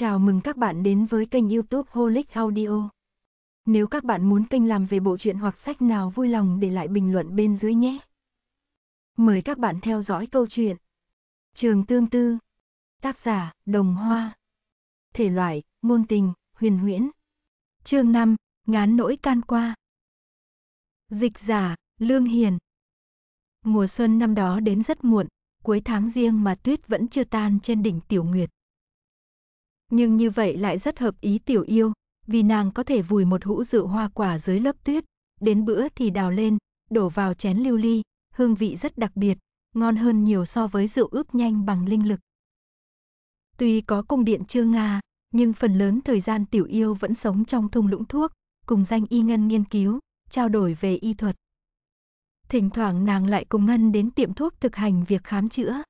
Chào mừng các bạn đến với kênh youtube Holic Audio. Nếu các bạn muốn kênh làm về bộ truyện hoặc sách nào vui lòng để lại bình luận bên dưới nhé. Mời các bạn theo dõi câu chuyện Trường Tương Tư Tác giả, Đồng Hoa Thể loại, ngôn tình, huyền huyễn Chương 5, Ngán nỗi can qua Dịch giả, Lương Hiền Mùa xuân năm đó đến rất muộn, cuối tháng riêng mà tuyết vẫn chưa tan trên đỉnh Tiểu Nguyệt. Nhưng như vậy lại rất hợp ý tiểu yêu, vì nàng có thể vùi một hũ rượu hoa quả dưới lớp tuyết, đến bữa thì đào lên, đổ vào chén lưu ly, hương vị rất đặc biệt, ngon hơn nhiều so với rượu ướp nhanh bằng linh lực. Tuy có cung điện chưa Nga, nhưng phần lớn thời gian tiểu yêu vẫn sống trong thung lũng thuốc, cùng danh y ngân nghiên cứu, trao đổi về y thuật. Thỉnh thoảng nàng lại cùng ngân đến tiệm thuốc thực hành việc khám chữa.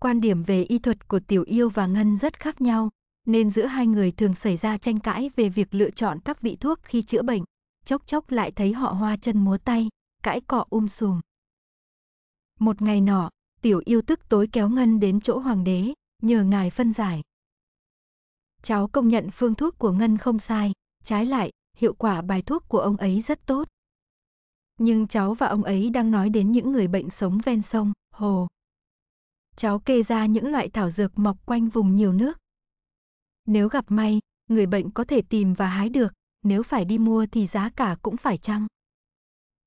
Quan điểm về y thuật của Tiểu Yêu và Ngân rất khác nhau, nên giữa hai người thường xảy ra tranh cãi về việc lựa chọn các vị thuốc khi chữa bệnh, chốc chốc lại thấy họ hoa chân múa tay, cãi cọ um sùm. Một ngày nọ, Tiểu Yêu tức tối kéo Ngân đến chỗ hoàng đế, nhờ ngài phân giải. Cháu công nhận phương thuốc của Ngân không sai, trái lại, hiệu quả bài thuốc của ông ấy rất tốt. Nhưng cháu và ông ấy đang nói đến những người bệnh sống ven sông, hồ cháu kê ra những loại thảo dược mọc quanh vùng nhiều nước. Nếu gặp may, người bệnh có thể tìm và hái được, nếu phải đi mua thì giá cả cũng phải chăng.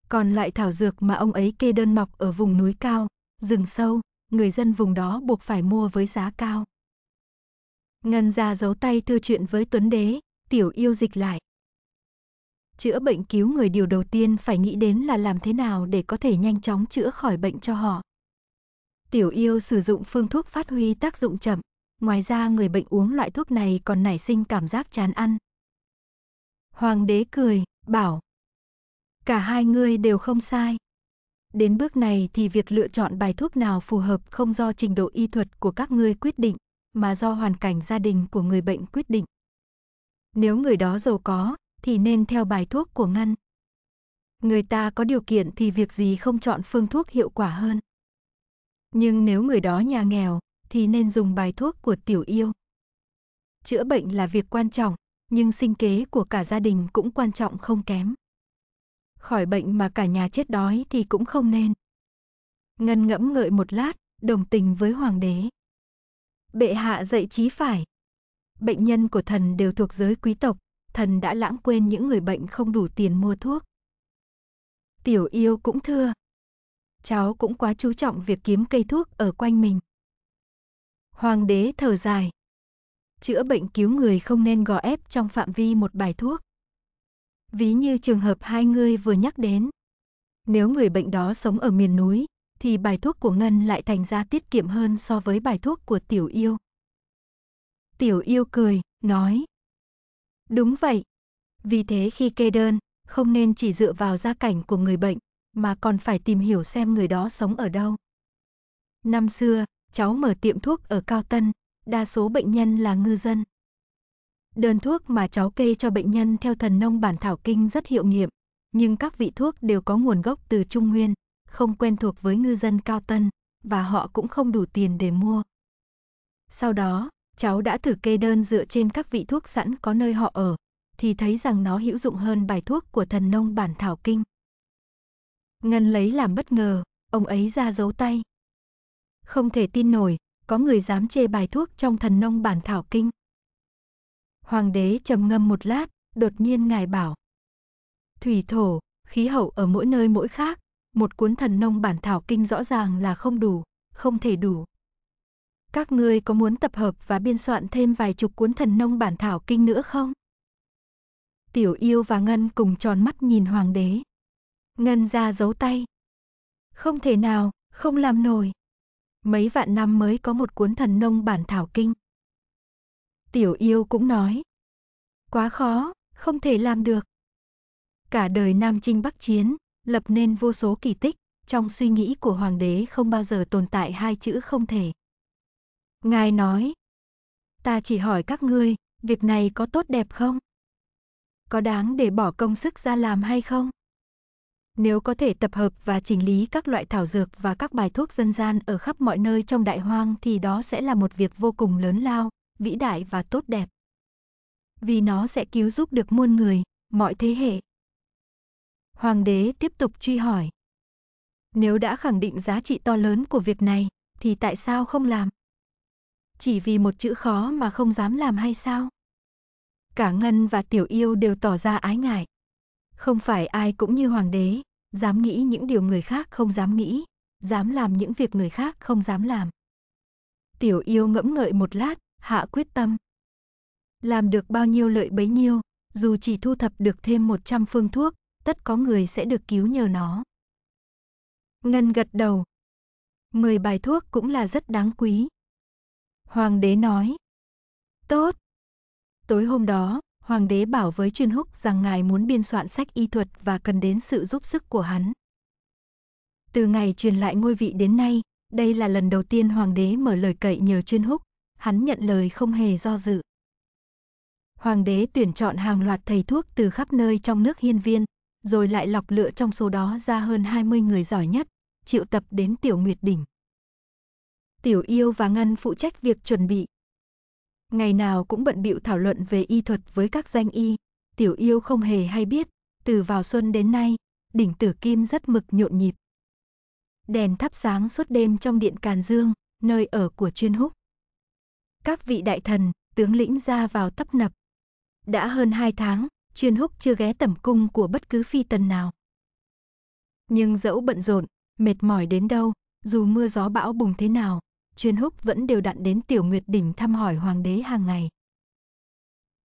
Còn loại thảo dược mà ông ấy kê đơn mọc ở vùng núi cao, rừng sâu, người dân vùng đó buộc phải mua với giá cao. Ngân ra giấu tay thưa chuyện với Tuấn Đế, tiểu yêu dịch lại. Chữa bệnh cứu người điều đầu tiên phải nghĩ đến là làm thế nào để có thể nhanh chóng chữa khỏi bệnh cho họ. Tiểu yêu sử dụng phương thuốc phát huy tác dụng chậm, ngoài ra người bệnh uống loại thuốc này còn nảy sinh cảm giác chán ăn. Hoàng đế cười, bảo. Cả hai người đều không sai. Đến bước này thì việc lựa chọn bài thuốc nào phù hợp không do trình độ y thuật của các ngươi quyết định, mà do hoàn cảnh gia đình của người bệnh quyết định. Nếu người đó giàu có, thì nên theo bài thuốc của ngân. Người ta có điều kiện thì việc gì không chọn phương thuốc hiệu quả hơn. Nhưng nếu người đó nhà nghèo, thì nên dùng bài thuốc của tiểu yêu. Chữa bệnh là việc quan trọng, nhưng sinh kế của cả gia đình cũng quan trọng không kém. Khỏi bệnh mà cả nhà chết đói thì cũng không nên. Ngân ngẫm ngợi một lát, đồng tình với hoàng đế. Bệ hạ dạy trí phải. Bệnh nhân của thần đều thuộc giới quý tộc, thần đã lãng quên những người bệnh không đủ tiền mua thuốc. Tiểu yêu cũng thưa, cháu cũng quá chú trọng việc kiếm cây thuốc ở quanh mình. Hoàng đế thở dài. Chữa bệnh cứu người không nên gò ép trong phạm vi một bài thuốc. Ví như trường hợp hai người vừa nhắc đến. Nếu người bệnh đó sống ở miền núi, thì bài thuốc của Ngân lại thành ra tiết kiệm hơn so với bài thuốc của Tiểu Yêu. Tiểu Yêu cười, nói. Đúng vậy. Vì thế khi kê đơn, không nên chỉ dựa vào gia cảnh của người bệnh mà còn phải tìm hiểu xem người đó sống ở đâu. Năm xưa, cháu mở tiệm thuốc ở Cao Tân, đa số bệnh nhân là ngư dân. Đơn thuốc mà cháu kê cho bệnh nhân theo thần nông bản thảo kinh rất hiệu nghiệm, nhưng các vị thuốc đều có nguồn gốc từ Trung Nguyên, không quen thuộc với ngư dân Cao Tân và họ cũng không đủ tiền để mua. Sau đó, cháu đã thử kê đơn dựa trên các vị thuốc sẵn có nơi họ ở, thì thấy rằng nó hữu dụng hơn bài thuốc của thần nông bản thảo kinh. Ngân lấy làm bất ngờ, ông ấy ra giấu tay. Không thể tin nổi, có người dám chê bài thuốc trong thần nông bản thảo kinh. Hoàng đế trầm ngâm một lát, đột nhiên ngài bảo. Thủy thổ, khí hậu ở mỗi nơi mỗi khác, một cuốn thần nông bản thảo kinh rõ ràng là không đủ, không thể đủ. Các ngươi có muốn tập hợp và biên soạn thêm vài chục cuốn thần nông bản thảo kinh nữa không? Tiểu yêu và Ngân cùng tròn mắt nhìn hoàng đế. Ngân ra giấu tay. Không thể nào, không làm nổi. Mấy vạn năm mới có một cuốn thần nông bản thảo kinh. Tiểu yêu cũng nói. Quá khó, không thể làm được. Cả đời Nam Trinh Bắc Chiến, lập nên vô số kỳ tích, trong suy nghĩ của Hoàng đế không bao giờ tồn tại hai chữ không thể. Ngài nói, ta chỉ hỏi các ngươi, việc này có tốt đẹp không? Có đáng để bỏ công sức ra làm hay không? Nếu có thể tập hợp và chỉnh lý các loại thảo dược và các bài thuốc dân gian ở khắp mọi nơi trong đại hoang thì đó sẽ là một việc vô cùng lớn lao, vĩ đại và tốt đẹp. Vì nó sẽ cứu giúp được muôn người, mọi thế hệ. Hoàng đế tiếp tục truy hỏi. Nếu đã khẳng định giá trị to lớn của việc này, thì tại sao không làm? Chỉ vì một chữ khó mà không dám làm hay sao? Cả Ngân và Tiểu Yêu đều tỏ ra ái ngại. Không phải ai cũng như hoàng đế, dám nghĩ những điều người khác không dám nghĩ, dám làm những việc người khác không dám làm. Tiểu yêu ngẫm ngợi một lát, hạ quyết tâm. Làm được bao nhiêu lợi bấy nhiêu, dù chỉ thu thập được thêm 100 phương thuốc, tất có người sẽ được cứu nhờ nó. Ngân gật đầu. 10 bài thuốc cũng là rất đáng quý. Hoàng đế nói. Tốt. Tối hôm đó, Hoàng đế bảo với Chuyên Húc rằng ngài muốn biên soạn sách y thuật và cần đến sự giúp sức của hắn. Từ ngày truyền lại ngôi vị đến nay, đây là lần đầu tiên hoàng đế mở lời cậy nhờ Chuyên Húc, hắn nhận lời không hề do dự. Hoàng đế tuyển chọn hàng loạt thầy thuốc từ khắp nơi trong nước hiên viên, rồi lại lọc lựa trong số đó ra hơn 20 người giỏi nhất, triệu tập đến Tiểu Nguyệt Đỉnh. Tiểu Yêu và Ngân phụ trách việc chuẩn bị, ngày nào cũng bận bịu thảo luận về y thuật với các danh y. Tiểu yêu không hề hay biết, từ vào xuân đến nay, đỉnh tử kim rất mực nhộn nhịp. Đèn thắp sáng suốt đêm trong điện Càn Dương, nơi ở của chuyên húc. Các vị đại thần, tướng lĩnh ra vào tấp nập. Đã hơn hai tháng, chuyên húc chưa ghé tẩm cung của bất cứ phi tần nào. Nhưng dẫu bận rộn, mệt mỏi đến đâu, dù mưa gió bão bùng thế nào, chuyên húc vẫn đều đặn đến Tiểu Nguyệt đỉnh thăm hỏi hoàng đế hàng ngày.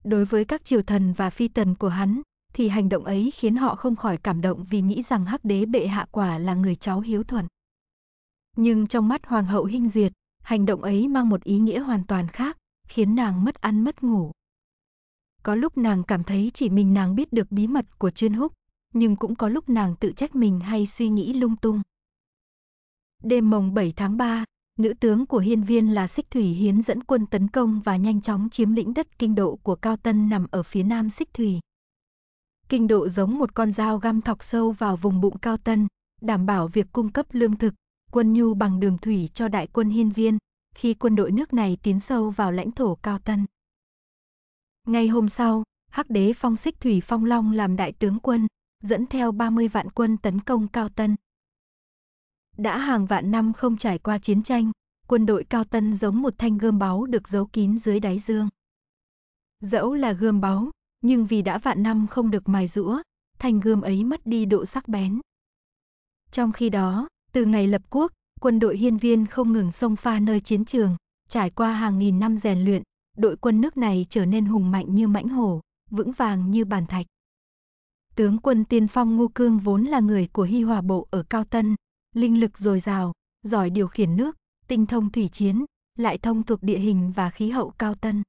Đối với các triều thần và phi tần của hắn, thì hành động ấy khiến họ không khỏi cảm động vì nghĩ rằng hắc đế bệ hạ quả là người cháu hiếu thuận. Nhưng trong mắt hoàng hậu Hinh Duyệt, hành động ấy mang một ý nghĩa hoàn toàn khác, khiến nàng mất ăn mất ngủ. Có lúc nàng cảm thấy chỉ mình nàng biết được bí mật của chuyên húc, nhưng cũng có lúc nàng tự trách mình hay suy nghĩ lung tung. Đêm mồng 7 tháng 3, Nữ tướng của hiên viên là Xích Thủy Hiến dẫn quân tấn công và nhanh chóng chiếm lĩnh đất kinh độ của Cao Tân nằm ở phía nam Xích Thủy. Kinh độ giống một con dao găm thọc sâu vào vùng bụng Cao Tân, đảm bảo việc cung cấp lương thực, quân nhu bằng đường thủy cho đại quân hiên viên, khi quân đội nước này tiến sâu vào lãnh thổ Cao Tân. Ngay hôm sau, Hắc đế phong xích Thủy Phong Long làm đại tướng quân, dẫn theo 30 vạn quân tấn công Cao Tân, đã hàng vạn năm không trải qua chiến tranh, quân đội cao tân giống một thanh gươm báu được giấu kín dưới đáy dương. Dẫu là gươm báu, nhưng vì đã vạn năm không được mài rũa, thanh gươm ấy mất đi độ sắc bén. Trong khi đó, từ ngày lập quốc, quân đội hiên viên không ngừng xông pha nơi chiến trường, trải qua hàng nghìn năm rèn luyện, đội quân nước này trở nên hùng mạnh như mãnh hổ, vững vàng như bàn thạch. Tướng quân tiên phong Ngô Cương vốn là người của Hy Hòa Bộ ở Cao Tân, linh lực dồi dào, giỏi điều khiển nước, tinh thông thủy chiến, lại thông thuộc địa hình và khí hậu cao tân.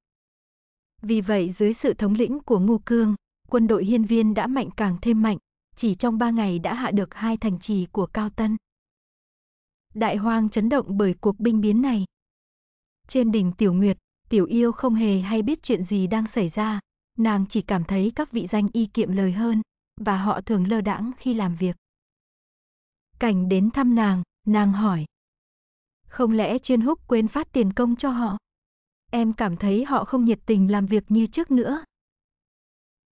Vì vậy dưới sự thống lĩnh của Ngô Cương, quân đội hiên viên đã mạnh càng thêm mạnh, chỉ trong ba ngày đã hạ được hai thành trì của Cao Tân. Đại hoang chấn động bởi cuộc binh biến này. Trên đỉnh Tiểu Nguyệt, Tiểu Yêu không hề hay biết chuyện gì đang xảy ra, nàng chỉ cảm thấy các vị danh y kiệm lời hơn, và họ thường lơ đãng khi làm việc. Cảnh đến thăm nàng, nàng hỏi. Không lẽ chuyên húc quên phát tiền công cho họ? Em cảm thấy họ không nhiệt tình làm việc như trước nữa.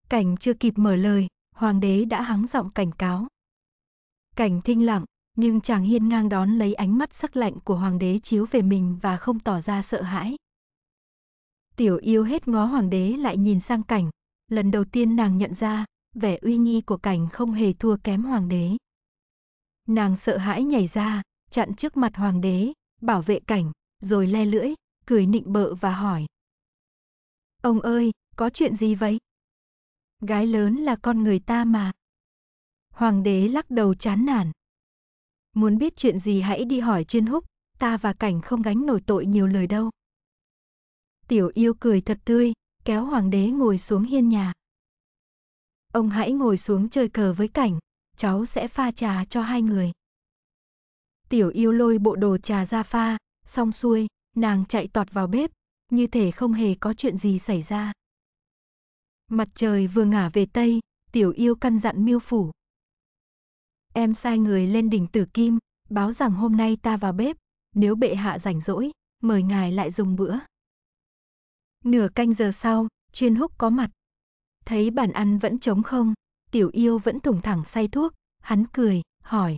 Cảnh chưa kịp mở lời, hoàng đế đã hắng giọng cảnh cáo. Cảnh thinh lặng, nhưng chàng hiên ngang đón lấy ánh mắt sắc lạnh của hoàng đế chiếu về mình và không tỏ ra sợ hãi. Tiểu yêu hết ngó hoàng đế lại nhìn sang cảnh, lần đầu tiên nàng nhận ra, vẻ uy nghi của cảnh không hề thua kém hoàng đế. Nàng sợ hãi nhảy ra, chặn trước mặt hoàng đế, bảo vệ cảnh, rồi le lưỡi, cười nịnh bợ và hỏi. Ông ơi, có chuyện gì vậy? Gái lớn là con người ta mà. Hoàng đế lắc đầu chán nản. Muốn biết chuyện gì hãy đi hỏi chuyên húc, ta và cảnh không gánh nổi tội nhiều lời đâu. Tiểu yêu cười thật tươi, kéo hoàng đế ngồi xuống hiên nhà. Ông hãy ngồi xuống chơi cờ với cảnh, cháu sẽ pha trà cho hai người. Tiểu yêu lôi bộ đồ trà ra pha, xong xuôi, nàng chạy tọt vào bếp, như thể không hề có chuyện gì xảy ra. Mặt trời vừa ngả về tây, tiểu yêu căn dặn miêu phủ. Em sai người lên đỉnh tử kim, báo rằng hôm nay ta vào bếp, nếu bệ hạ rảnh rỗi, mời ngài lại dùng bữa. Nửa canh giờ sau, chuyên húc có mặt. Thấy bàn ăn vẫn trống không, tiểu yêu vẫn thủng thẳng say thuốc, hắn cười, hỏi.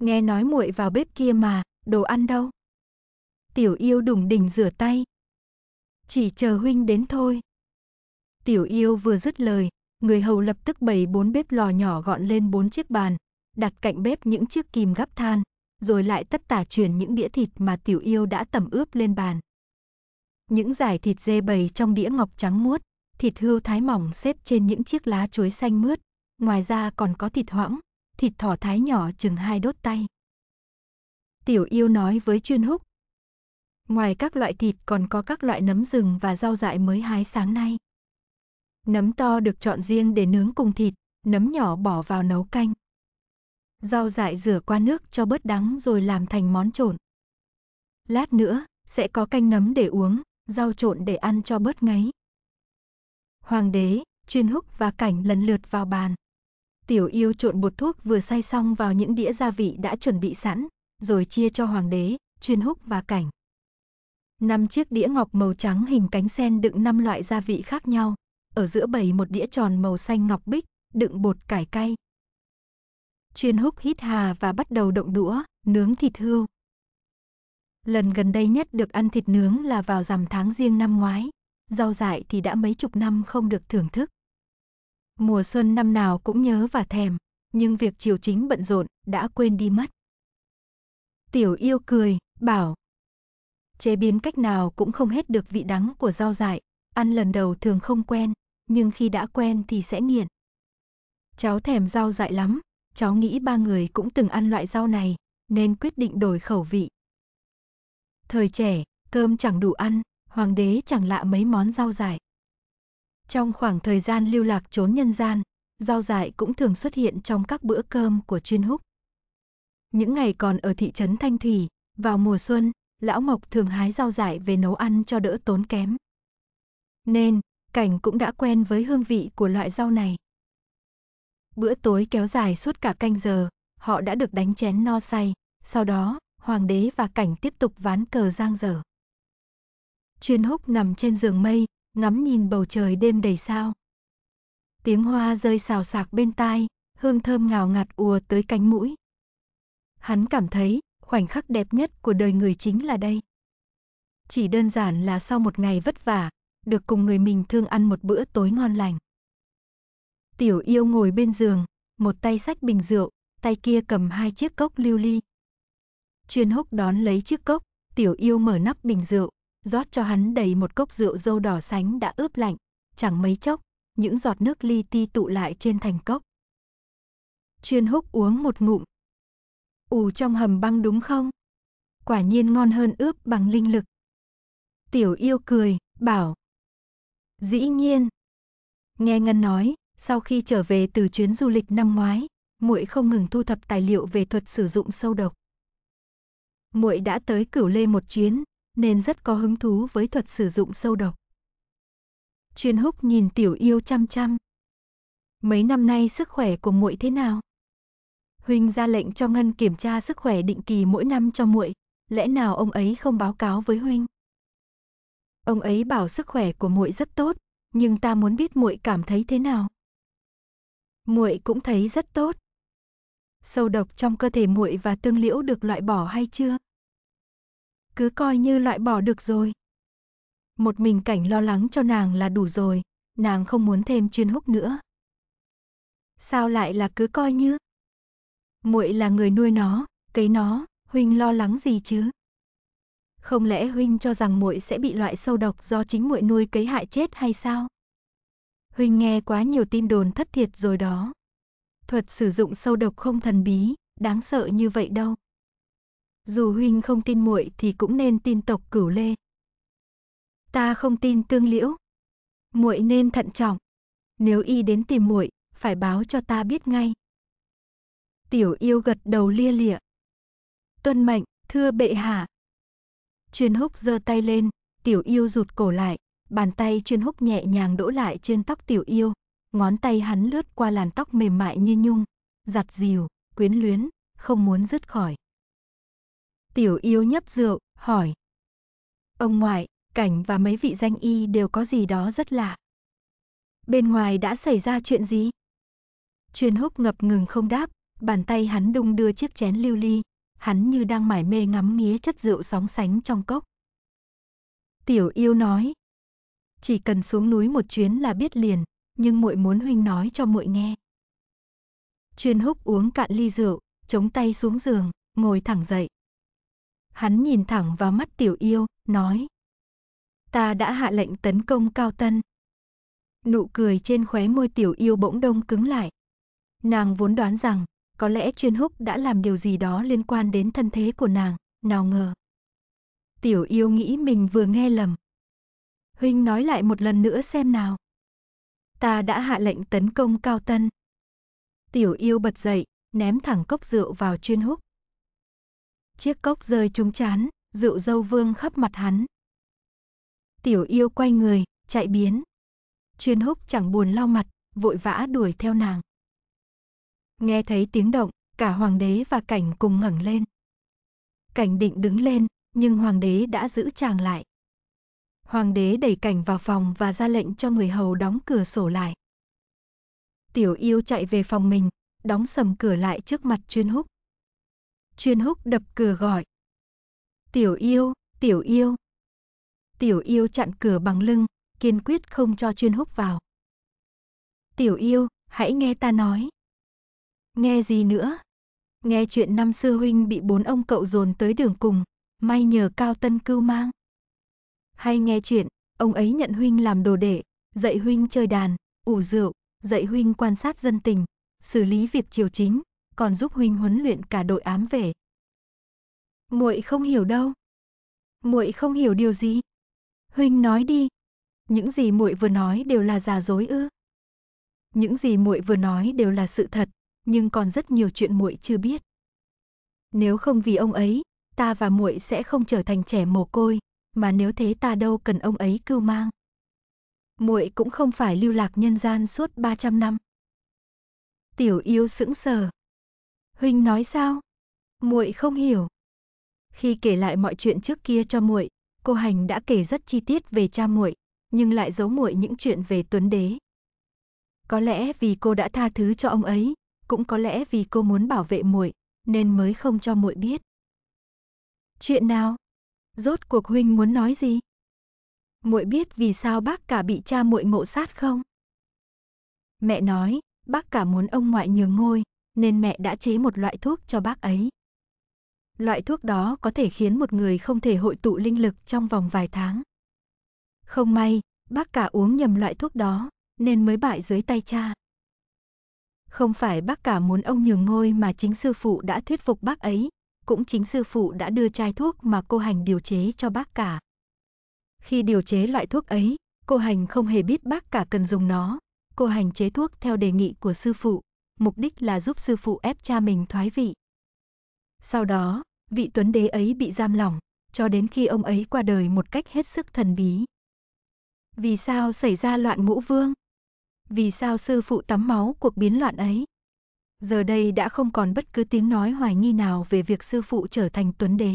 Nghe nói muội vào bếp kia mà, đồ ăn đâu? Tiểu yêu đùng đỉnh rửa tay. Chỉ chờ huynh đến thôi. Tiểu yêu vừa dứt lời, người hầu lập tức bày bốn bếp lò nhỏ gọn lên bốn chiếc bàn, đặt cạnh bếp những chiếc kìm gắp than, rồi lại tất tả chuyển những đĩa thịt mà tiểu yêu đã tẩm ướp lên bàn. Những giải thịt dê bầy trong đĩa ngọc trắng muốt, thịt hươu thái mỏng xếp trên những chiếc lá chuối xanh mướt, ngoài ra còn có thịt hoãng, thịt thỏ thái nhỏ chừng hai đốt tay. Tiểu yêu nói với chuyên húc. Ngoài các loại thịt còn có các loại nấm rừng và rau dại mới hái sáng nay. Nấm to được chọn riêng để nướng cùng thịt, nấm nhỏ bỏ vào nấu canh. Rau dại rửa qua nước cho bớt đắng rồi làm thành món trộn. Lát nữa, sẽ có canh nấm để uống, rau trộn để ăn cho bớt ngấy. Hoàng đế, chuyên húc và cảnh lần lượt vào bàn. Tiểu yêu trộn bột thuốc vừa xay xong vào những đĩa gia vị đã chuẩn bị sẵn, rồi chia cho hoàng đế, chuyên húc và cảnh. Năm chiếc đĩa ngọc màu trắng hình cánh sen đựng năm loại gia vị khác nhau, ở giữa bầy một đĩa tròn màu xanh ngọc bích, đựng bột cải cay. Chuyên húc hít hà và bắt đầu động đũa, nướng thịt hươu. Lần gần đây nhất được ăn thịt nướng là vào rằm tháng riêng năm ngoái rau dại thì đã mấy chục năm không được thưởng thức. Mùa xuân năm nào cũng nhớ và thèm, nhưng việc chiều chính bận rộn đã quên đi mất. Tiểu yêu cười, bảo. Chế biến cách nào cũng không hết được vị đắng của rau dại, ăn lần đầu thường không quen, nhưng khi đã quen thì sẽ nghiện. Cháu thèm rau dại lắm, cháu nghĩ ba người cũng từng ăn loại rau này, nên quyết định đổi khẩu vị. Thời trẻ, cơm chẳng đủ ăn, hoàng đế chẳng lạ mấy món rau dại. Trong khoảng thời gian lưu lạc trốn nhân gian, rau dại cũng thường xuất hiện trong các bữa cơm của chuyên húc. Những ngày còn ở thị trấn Thanh Thủy, vào mùa xuân, lão Mộc thường hái rau dại về nấu ăn cho đỡ tốn kém. Nên, cảnh cũng đã quen với hương vị của loại rau này. Bữa tối kéo dài suốt cả canh giờ, họ đã được đánh chén no say, sau đó, hoàng đế và cảnh tiếp tục ván cờ giang dở. Chuyên húc nằm trên giường mây, ngắm nhìn bầu trời đêm đầy sao. Tiếng hoa rơi xào xạc bên tai, hương thơm ngào ngạt ùa tới cánh mũi. Hắn cảm thấy khoảnh khắc đẹp nhất của đời người chính là đây. Chỉ đơn giản là sau một ngày vất vả, được cùng người mình thương ăn một bữa tối ngon lành. Tiểu yêu ngồi bên giường, một tay sách bình rượu, tay kia cầm hai chiếc cốc lưu ly. Chuyên húc đón lấy chiếc cốc, tiểu yêu mở nắp bình rượu, rót cho hắn đầy một cốc rượu dâu đỏ sánh đã ướp lạnh, chẳng mấy chốc, những giọt nước li ti tụ lại trên thành cốc. Chuyên húc uống một ngụm. ủ trong hầm băng đúng không? Quả nhiên ngon hơn ướp bằng linh lực. Tiểu yêu cười, bảo. Dĩ nhiên. Nghe Ngân nói, sau khi trở về từ chuyến du lịch năm ngoái, muội không ngừng thu thập tài liệu về thuật sử dụng sâu độc. Muội đã tới Cửu Lê một chuyến, nên rất có hứng thú với thuật sử dụng sâu độc. Chuyên húc nhìn tiểu yêu chăm chăm. Mấy năm nay sức khỏe của muội thế nào? Huynh ra lệnh cho Ngân kiểm tra sức khỏe định kỳ mỗi năm cho muội, lẽ nào ông ấy không báo cáo với huynh? Ông ấy bảo sức khỏe của muội rất tốt, nhưng ta muốn biết muội cảm thấy thế nào. Muội cũng thấy rất tốt. Sâu độc trong cơ thể muội và tương liễu được loại bỏ hay chưa? cứ coi như loại bỏ được rồi. Một mình cảnh lo lắng cho nàng là đủ rồi, nàng không muốn thêm chuyên húc nữa. Sao lại là cứ coi như? Muội là người nuôi nó, cấy nó, huynh lo lắng gì chứ? Không lẽ huynh cho rằng muội sẽ bị loại sâu độc do chính muội nuôi cấy hại chết hay sao? Huynh nghe quá nhiều tin đồn thất thiệt rồi đó. Thuật sử dụng sâu độc không thần bí, đáng sợ như vậy đâu dù huynh không tin muội thì cũng nên tin tộc cửu lê. Ta không tin tương liễu. Muội nên thận trọng. Nếu y đến tìm muội, phải báo cho ta biết ngay. Tiểu yêu gật đầu lia lịa. Tuân mệnh, thưa bệ hạ. Chuyên húc giơ tay lên, tiểu yêu rụt cổ lại, bàn tay chuyên húc nhẹ nhàng đỗ lại trên tóc tiểu yêu, ngón tay hắn lướt qua làn tóc mềm mại như nhung, giặt dìu, quyến luyến, không muốn dứt khỏi. Tiểu yêu nhấp rượu, hỏi. Ông ngoại, cảnh và mấy vị danh y đều có gì đó rất lạ. Bên ngoài đã xảy ra chuyện gì? Chuyên húc ngập ngừng không đáp, bàn tay hắn đung đưa chiếc chén lưu ly, hắn như đang mải mê ngắm nghía chất rượu sóng sánh trong cốc. Tiểu yêu nói, chỉ cần xuống núi một chuyến là biết liền, nhưng muội muốn huynh nói cho muội nghe. Chuyên húc uống cạn ly rượu, chống tay xuống giường, ngồi thẳng dậy hắn nhìn thẳng vào mắt tiểu yêu, nói. Ta đã hạ lệnh tấn công cao tân. Nụ cười trên khóe môi tiểu yêu bỗng đông cứng lại. Nàng vốn đoán rằng, có lẽ chuyên húc đã làm điều gì đó liên quan đến thân thế của nàng, nào ngờ. Tiểu yêu nghĩ mình vừa nghe lầm. Huynh nói lại một lần nữa xem nào. Ta đã hạ lệnh tấn công cao tân. Tiểu yêu bật dậy, ném thẳng cốc rượu vào chuyên húc chiếc cốc rơi trúng chán, rượu dâu vương khắp mặt hắn. Tiểu yêu quay người, chạy biến. Chuyên húc chẳng buồn lau mặt, vội vã đuổi theo nàng. Nghe thấy tiếng động, cả hoàng đế và cảnh cùng ngẩng lên. Cảnh định đứng lên, nhưng hoàng đế đã giữ chàng lại. Hoàng đế đẩy cảnh vào phòng và ra lệnh cho người hầu đóng cửa sổ lại. Tiểu yêu chạy về phòng mình, đóng sầm cửa lại trước mặt chuyên húc. Chuyên húc đập cửa gọi. Tiểu yêu, tiểu yêu. Tiểu yêu chặn cửa bằng lưng, kiên quyết không cho chuyên húc vào. Tiểu yêu, hãy nghe ta nói. Nghe gì nữa? Nghe chuyện năm xưa huynh bị bốn ông cậu dồn tới đường cùng, may nhờ cao tân cưu mang. Hay nghe chuyện, ông ấy nhận huynh làm đồ đệ, dạy huynh chơi đàn, ủ rượu, dạy huynh quan sát dân tình, xử lý việc triều chính, còn giúp huynh huấn luyện cả đội ám về. Muội không hiểu đâu. Muội không hiểu điều gì? Huynh nói đi. Những gì muội vừa nói đều là giả dối ư? Những gì muội vừa nói đều là sự thật, nhưng còn rất nhiều chuyện muội chưa biết. Nếu không vì ông ấy, ta và muội sẽ không trở thành trẻ mồ côi, mà nếu thế ta đâu cần ông ấy cưu mang. Muội cũng không phải lưu lạc nhân gian suốt 300 năm. Tiểu yêu sững sờ, Huynh nói sao? Muội không hiểu. Khi kể lại mọi chuyện trước kia cho muội, cô Hành đã kể rất chi tiết về cha muội, nhưng lại giấu muội những chuyện về Tuấn Đế. Có lẽ vì cô đã tha thứ cho ông ấy, cũng có lẽ vì cô muốn bảo vệ muội, nên mới không cho muội biết. Chuyện nào? Rốt cuộc huynh muốn nói gì? Muội biết vì sao bác cả bị cha muội ngộ sát không? Mẹ nói, bác cả muốn ông ngoại nhường ngôi, nên mẹ đã chế một loại thuốc cho bác ấy. Loại thuốc đó có thể khiến một người không thể hội tụ linh lực trong vòng vài tháng. Không may, bác cả uống nhầm loại thuốc đó, nên mới bại dưới tay cha. Không phải bác cả muốn ông nhường ngôi mà chính sư phụ đã thuyết phục bác ấy, cũng chính sư phụ đã đưa chai thuốc mà cô Hành điều chế cho bác cả. Khi điều chế loại thuốc ấy, cô Hành không hề biết bác cả cần dùng nó, cô Hành chế thuốc theo đề nghị của sư phụ, mục đích là giúp sư phụ ép cha mình thoái vị. Sau đó, vị tuấn đế ấy bị giam lỏng, cho đến khi ông ấy qua đời một cách hết sức thần bí. Vì sao xảy ra loạn ngũ vương? Vì sao sư phụ tắm máu cuộc biến loạn ấy? Giờ đây đã không còn bất cứ tiếng nói hoài nghi nào về việc sư phụ trở thành tuấn đế.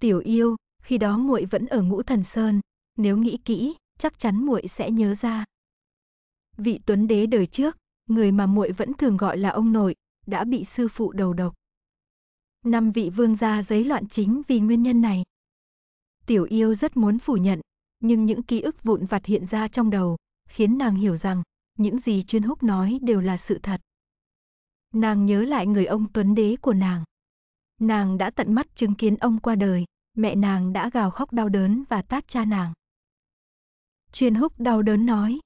Tiểu yêu, khi đó muội vẫn ở ngũ thần sơn, nếu nghĩ kỹ, chắc chắn muội sẽ nhớ ra. Vị tuấn đế đời trước, người mà muội vẫn thường gọi là ông nội, đã bị sư phụ đầu độc. Năm vị vương gia giấy loạn chính vì nguyên nhân này. Tiểu yêu rất muốn phủ nhận, nhưng những ký ức vụn vặt hiện ra trong đầu, khiến nàng hiểu rằng, những gì chuyên húc nói đều là sự thật. Nàng nhớ lại người ông tuấn đế của nàng. Nàng đã tận mắt chứng kiến ông qua đời, mẹ nàng đã gào khóc đau đớn và tát cha nàng. Chuyên húc đau đớn nói.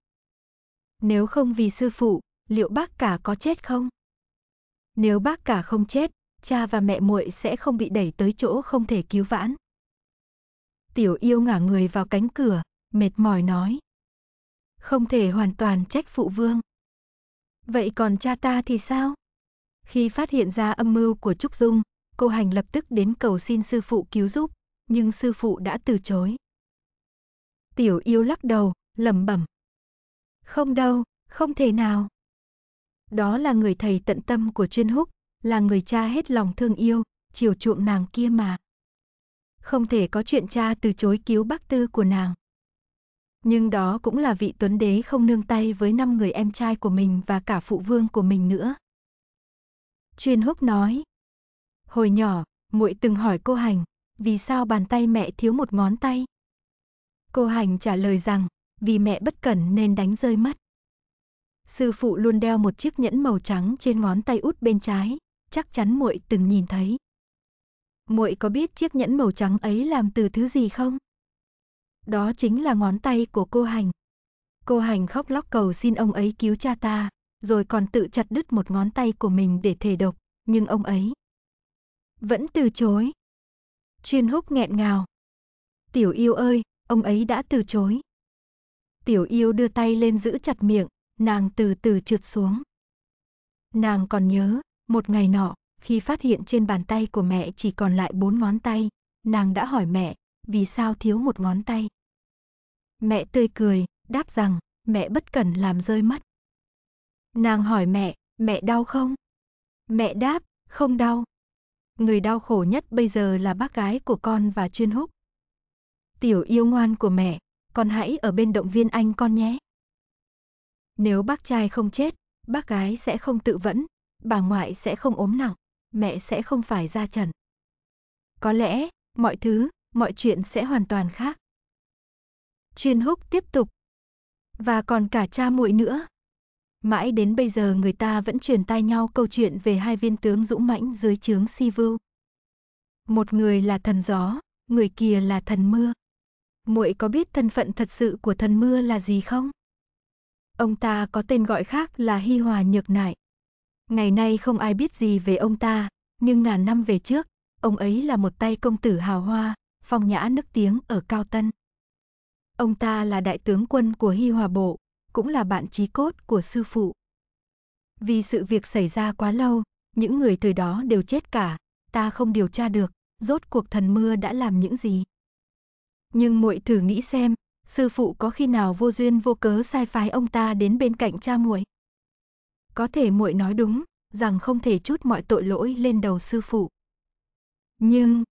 Nếu không vì sư phụ, liệu bác cả có chết không? Nếu bác cả không chết, cha và mẹ muội sẽ không bị đẩy tới chỗ không thể cứu vãn. Tiểu yêu ngả người vào cánh cửa, mệt mỏi nói. Không thể hoàn toàn trách phụ vương. Vậy còn cha ta thì sao? Khi phát hiện ra âm mưu của Trúc Dung, cô hành lập tức đến cầu xin sư phụ cứu giúp, nhưng sư phụ đã từ chối. Tiểu yêu lắc đầu, lẩm bẩm. Không đâu, không thể nào. Đó là người thầy tận tâm của chuyên húc, là người cha hết lòng thương yêu, chiều chuộng nàng kia mà. Không thể có chuyện cha từ chối cứu bác tư của nàng. Nhưng đó cũng là vị tuấn đế không nương tay với năm người em trai của mình và cả phụ vương của mình nữa. Chuyên húc nói. Hồi nhỏ, muội từng hỏi cô Hành, vì sao bàn tay mẹ thiếu một ngón tay? Cô Hành trả lời rằng, vì mẹ bất cẩn nên đánh rơi mất. Sư phụ luôn đeo một chiếc nhẫn màu trắng trên ngón tay út bên trái, chắc chắn muội từng nhìn thấy. Muội có biết chiếc nhẫn màu trắng ấy làm từ thứ gì không? Đó chính là ngón tay của cô Hành. Cô Hành khóc lóc cầu xin ông ấy cứu cha ta, rồi còn tự chặt đứt một ngón tay của mình để thể độc, nhưng ông ấy vẫn từ chối. Chuyên húc nghẹn ngào. Tiểu yêu ơi, ông ấy đã từ chối. Tiểu yêu đưa tay lên giữ chặt miệng, nàng từ từ trượt xuống. Nàng còn nhớ, một ngày nọ, khi phát hiện trên bàn tay của mẹ chỉ còn lại bốn ngón tay, nàng đã hỏi mẹ, vì sao thiếu một ngón tay. Mẹ tươi cười, đáp rằng, mẹ bất cẩn làm rơi mất. Nàng hỏi mẹ, mẹ đau không? Mẹ đáp, không đau. Người đau khổ nhất bây giờ là bác gái của con và chuyên húc. Tiểu yêu ngoan của mẹ, con hãy ở bên động viên anh con nhé. Nếu bác trai không chết, bác gái sẽ không tự vẫn, bà ngoại sẽ không ốm nặng, mẹ sẽ không phải ra trận. Có lẽ, mọi thứ, mọi chuyện sẽ hoàn toàn khác. Chuyên húc tiếp tục. Và còn cả cha muội nữa. Mãi đến bây giờ người ta vẫn truyền tai nhau câu chuyện về hai viên tướng dũng mãnh dưới trướng Si Vưu. Một người là thần gió, người kia là thần mưa. Muội có biết thân phận thật sự của thần mưa là gì không? Ông ta có tên gọi khác là Hi Hòa Nhược Nại. Ngày nay không ai biết gì về ông ta, nhưng ngàn năm về trước, ông ấy là một tay công tử hào hoa, phong nhã nức tiếng ở Cao Tân. Ông ta là đại tướng quân của Hi Hòa Bộ, cũng là bạn chí cốt của sư phụ. Vì sự việc xảy ra quá lâu, những người thời đó đều chết cả, ta không điều tra được, rốt cuộc thần mưa đã làm những gì. Nhưng muội thử nghĩ xem, sư phụ có khi nào vô duyên vô cớ sai phái ông ta đến bên cạnh cha muội? Có thể muội nói đúng, rằng không thể chút mọi tội lỗi lên đầu sư phụ. Nhưng,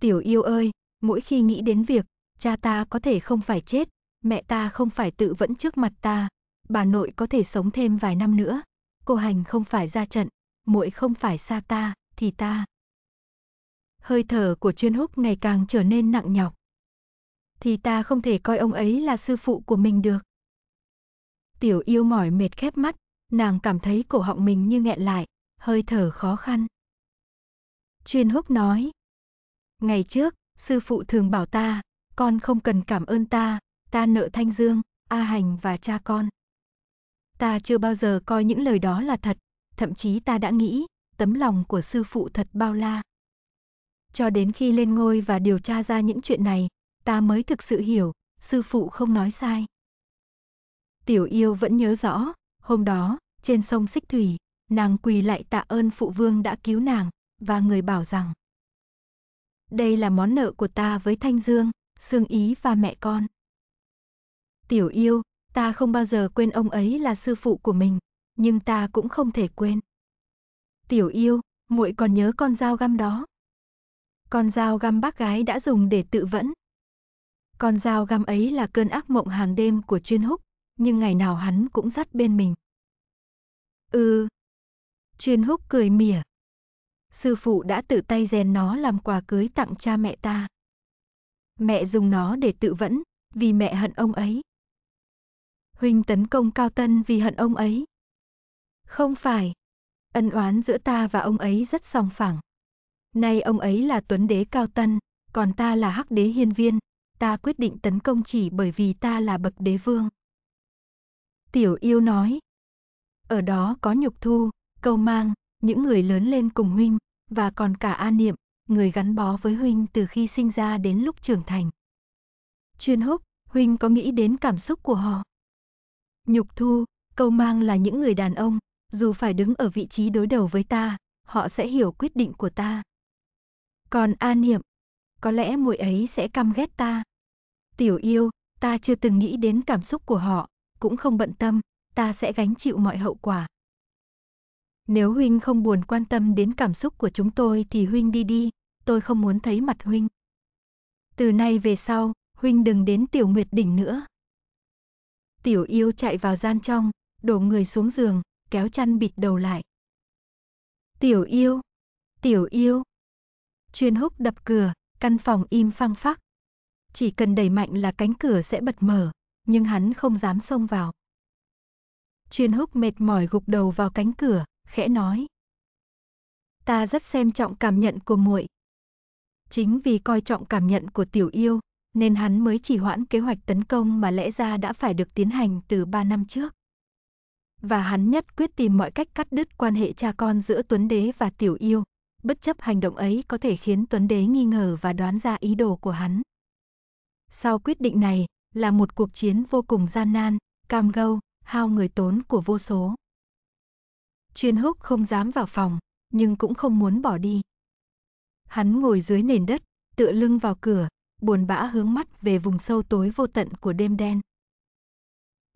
tiểu yêu ơi, mỗi khi nghĩ đến việc cha ta có thể không phải chết, mẹ ta không phải tự vẫn trước mặt ta, bà nội có thể sống thêm vài năm nữa, cô hành không phải ra trận, muội không phải xa ta thì ta. Hơi thở của Chuyên Húc ngày càng trở nên nặng nhọc thì ta không thể coi ông ấy là sư phụ của mình được. Tiểu yêu mỏi mệt khép mắt, nàng cảm thấy cổ họng mình như nghẹn lại, hơi thở khó khăn. Chuyên húc nói. Ngày trước, sư phụ thường bảo ta, con không cần cảm ơn ta, ta nợ Thanh Dương, A Hành và cha con. Ta chưa bao giờ coi những lời đó là thật, thậm chí ta đã nghĩ, tấm lòng của sư phụ thật bao la. Cho đến khi lên ngôi và điều tra ra những chuyện này, ta mới thực sự hiểu, sư phụ không nói sai. Tiểu yêu vẫn nhớ rõ, hôm đó, trên sông Xích Thủy, nàng quỳ lại tạ ơn phụ vương đã cứu nàng, và người bảo rằng Đây là món nợ của ta với Thanh Dương, Sương Ý và mẹ con. Tiểu yêu, ta không bao giờ quên ông ấy là sư phụ của mình, nhưng ta cũng không thể quên. Tiểu yêu, muội còn nhớ con dao găm đó. Con dao găm bác gái đã dùng để tự vẫn, con dao găm ấy là cơn ác mộng hàng đêm của chuyên húc, nhưng ngày nào hắn cũng dắt bên mình. Ừ. Chuyên húc cười mỉa. Sư phụ đã tự tay rèn nó làm quà cưới tặng cha mẹ ta. Mẹ dùng nó để tự vẫn, vì mẹ hận ông ấy. Huynh tấn công Cao Tân vì hận ông ấy. Không phải. Ân oán giữa ta và ông ấy rất song phẳng. Nay ông ấy là tuấn đế Cao Tân, còn ta là hắc đế hiên viên, ta quyết định tấn công chỉ bởi vì ta là bậc đế vương. Tiểu yêu nói, ở đó có nhục thu, câu mang, những người lớn lên cùng huynh, và còn cả a niệm, người gắn bó với huynh từ khi sinh ra đến lúc trưởng thành. Chuyên húc, huynh có nghĩ đến cảm xúc của họ. Nhục thu, câu mang là những người đàn ông, dù phải đứng ở vị trí đối đầu với ta, họ sẽ hiểu quyết định của ta. Còn A Niệm, có lẽ muội ấy sẽ căm ghét ta. Tiểu yêu, ta chưa từng nghĩ đến cảm xúc của họ, cũng không bận tâm, ta sẽ gánh chịu mọi hậu quả. Nếu huynh không buồn quan tâm đến cảm xúc của chúng tôi thì huynh đi đi, tôi không muốn thấy mặt huynh. Từ nay về sau, huynh đừng đến tiểu nguyệt đỉnh nữa. Tiểu yêu chạy vào gian trong, đổ người xuống giường, kéo chăn bịt đầu lại. Tiểu yêu, tiểu yêu. Chuyên húc đập cửa, căn phòng im phăng phắc. Chỉ cần đẩy mạnh là cánh cửa sẽ bật mở, nhưng hắn không dám xông vào. Chuyên húc mệt mỏi gục đầu vào cánh cửa, khẽ nói. Ta rất xem trọng cảm nhận của muội. Chính vì coi trọng cảm nhận của tiểu yêu, nên hắn mới chỉ hoãn kế hoạch tấn công mà lẽ ra đã phải được tiến hành từ 3 năm trước. Và hắn nhất quyết tìm mọi cách cắt đứt quan hệ cha con giữa Tuấn Đế và Tiểu Yêu, bất chấp hành động ấy có thể khiến Tuấn Đế nghi ngờ và đoán ra ý đồ của hắn. Sau quyết định này, là một cuộc chiến vô cùng gian nan, cam go, hao người tốn của vô số. Chuyên húc không dám vào phòng, nhưng cũng không muốn bỏ đi. Hắn ngồi dưới nền đất, tựa lưng vào cửa, buồn bã hướng mắt về vùng sâu tối vô tận của đêm đen.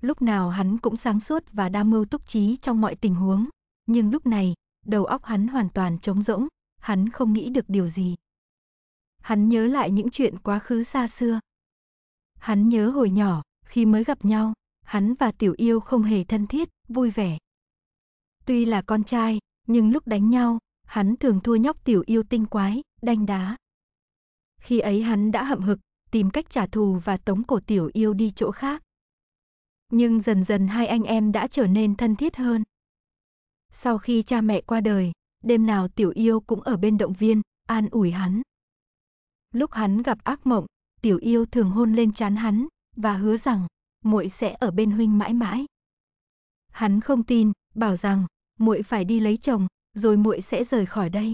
Lúc nào hắn cũng sáng suốt và đa mưu túc trí trong mọi tình huống, nhưng lúc này, đầu óc hắn hoàn toàn trống rỗng, hắn không nghĩ được điều gì. Hắn nhớ lại những chuyện quá khứ xa xưa, Hắn nhớ hồi nhỏ, khi mới gặp nhau, hắn và tiểu yêu không hề thân thiết, vui vẻ. Tuy là con trai, nhưng lúc đánh nhau, hắn thường thua nhóc tiểu yêu tinh quái, đanh đá. Khi ấy hắn đã hậm hực, tìm cách trả thù và tống cổ tiểu yêu đi chỗ khác. Nhưng dần dần hai anh em đã trở nên thân thiết hơn. Sau khi cha mẹ qua đời, đêm nào tiểu yêu cũng ở bên động viên, an ủi hắn. Lúc hắn gặp ác mộng, tiểu yêu thường hôn lên chán hắn và hứa rằng muội sẽ ở bên huynh mãi mãi. Hắn không tin, bảo rằng muội phải đi lấy chồng, rồi muội sẽ rời khỏi đây.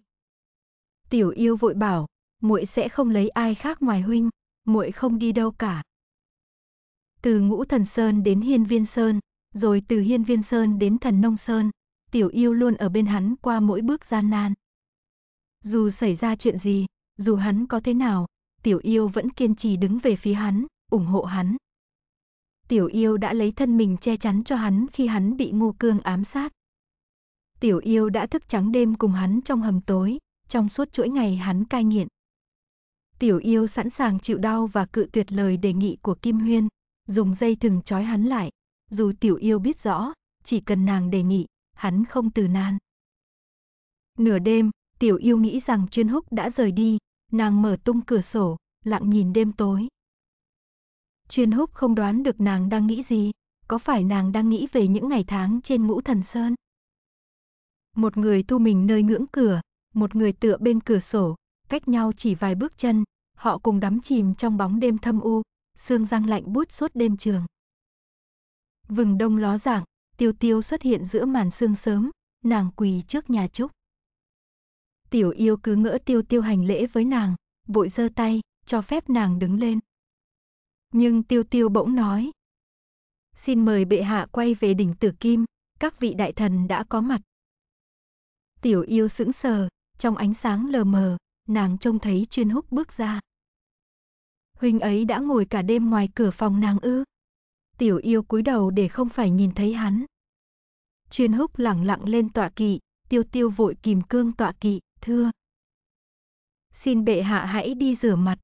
Tiểu yêu vội bảo, muội sẽ không lấy ai khác ngoài huynh, muội không đi đâu cả. Từ Ngũ Thần Sơn đến Hiên Viên Sơn, rồi từ Hiên Viên Sơn đến Thần Nông Sơn, tiểu yêu luôn ở bên hắn qua mỗi bước gian nan. Dù xảy ra chuyện gì, dù hắn có thế nào, Tiểu yêu vẫn kiên trì đứng về phía hắn, ủng hộ hắn. Tiểu yêu đã lấy thân mình che chắn cho hắn khi hắn bị Ngô cương ám sát. Tiểu yêu đã thức trắng đêm cùng hắn trong hầm tối, trong suốt chuỗi ngày hắn cai nghiện. Tiểu yêu sẵn sàng chịu đau và cự tuyệt lời đề nghị của Kim Huyên, dùng dây thừng trói hắn lại. Dù tiểu yêu biết rõ, chỉ cần nàng đề nghị, hắn không từ nan. Nửa đêm, tiểu yêu nghĩ rằng chuyên húc đã rời đi, Nàng mở tung cửa sổ, lặng nhìn đêm tối. Chuyên húc không đoán được nàng đang nghĩ gì, có phải nàng đang nghĩ về những ngày tháng trên ngũ thần sơn? Một người tu mình nơi ngưỡng cửa, một người tựa bên cửa sổ, cách nhau chỉ vài bước chân, họ cùng đắm chìm trong bóng đêm thâm u, sương răng lạnh bút suốt đêm trường. Vừng đông ló dạng, tiêu tiêu xuất hiện giữa màn sương sớm, nàng quỳ trước nhà trúc tiểu yêu cứ ngỡ tiêu tiêu hành lễ với nàng, vội giơ tay, cho phép nàng đứng lên. Nhưng tiêu tiêu bỗng nói. Xin mời bệ hạ quay về đỉnh tử kim, các vị đại thần đã có mặt. Tiểu yêu sững sờ, trong ánh sáng lờ mờ, nàng trông thấy chuyên húc bước ra. Huynh ấy đã ngồi cả đêm ngoài cửa phòng nàng ư. Tiểu yêu cúi đầu để không phải nhìn thấy hắn. Chuyên húc lẳng lặng lên tọa kỵ, tiêu tiêu vội kìm cương tọa kỵ thưa. Xin bệ hạ hãy đi rửa mặt.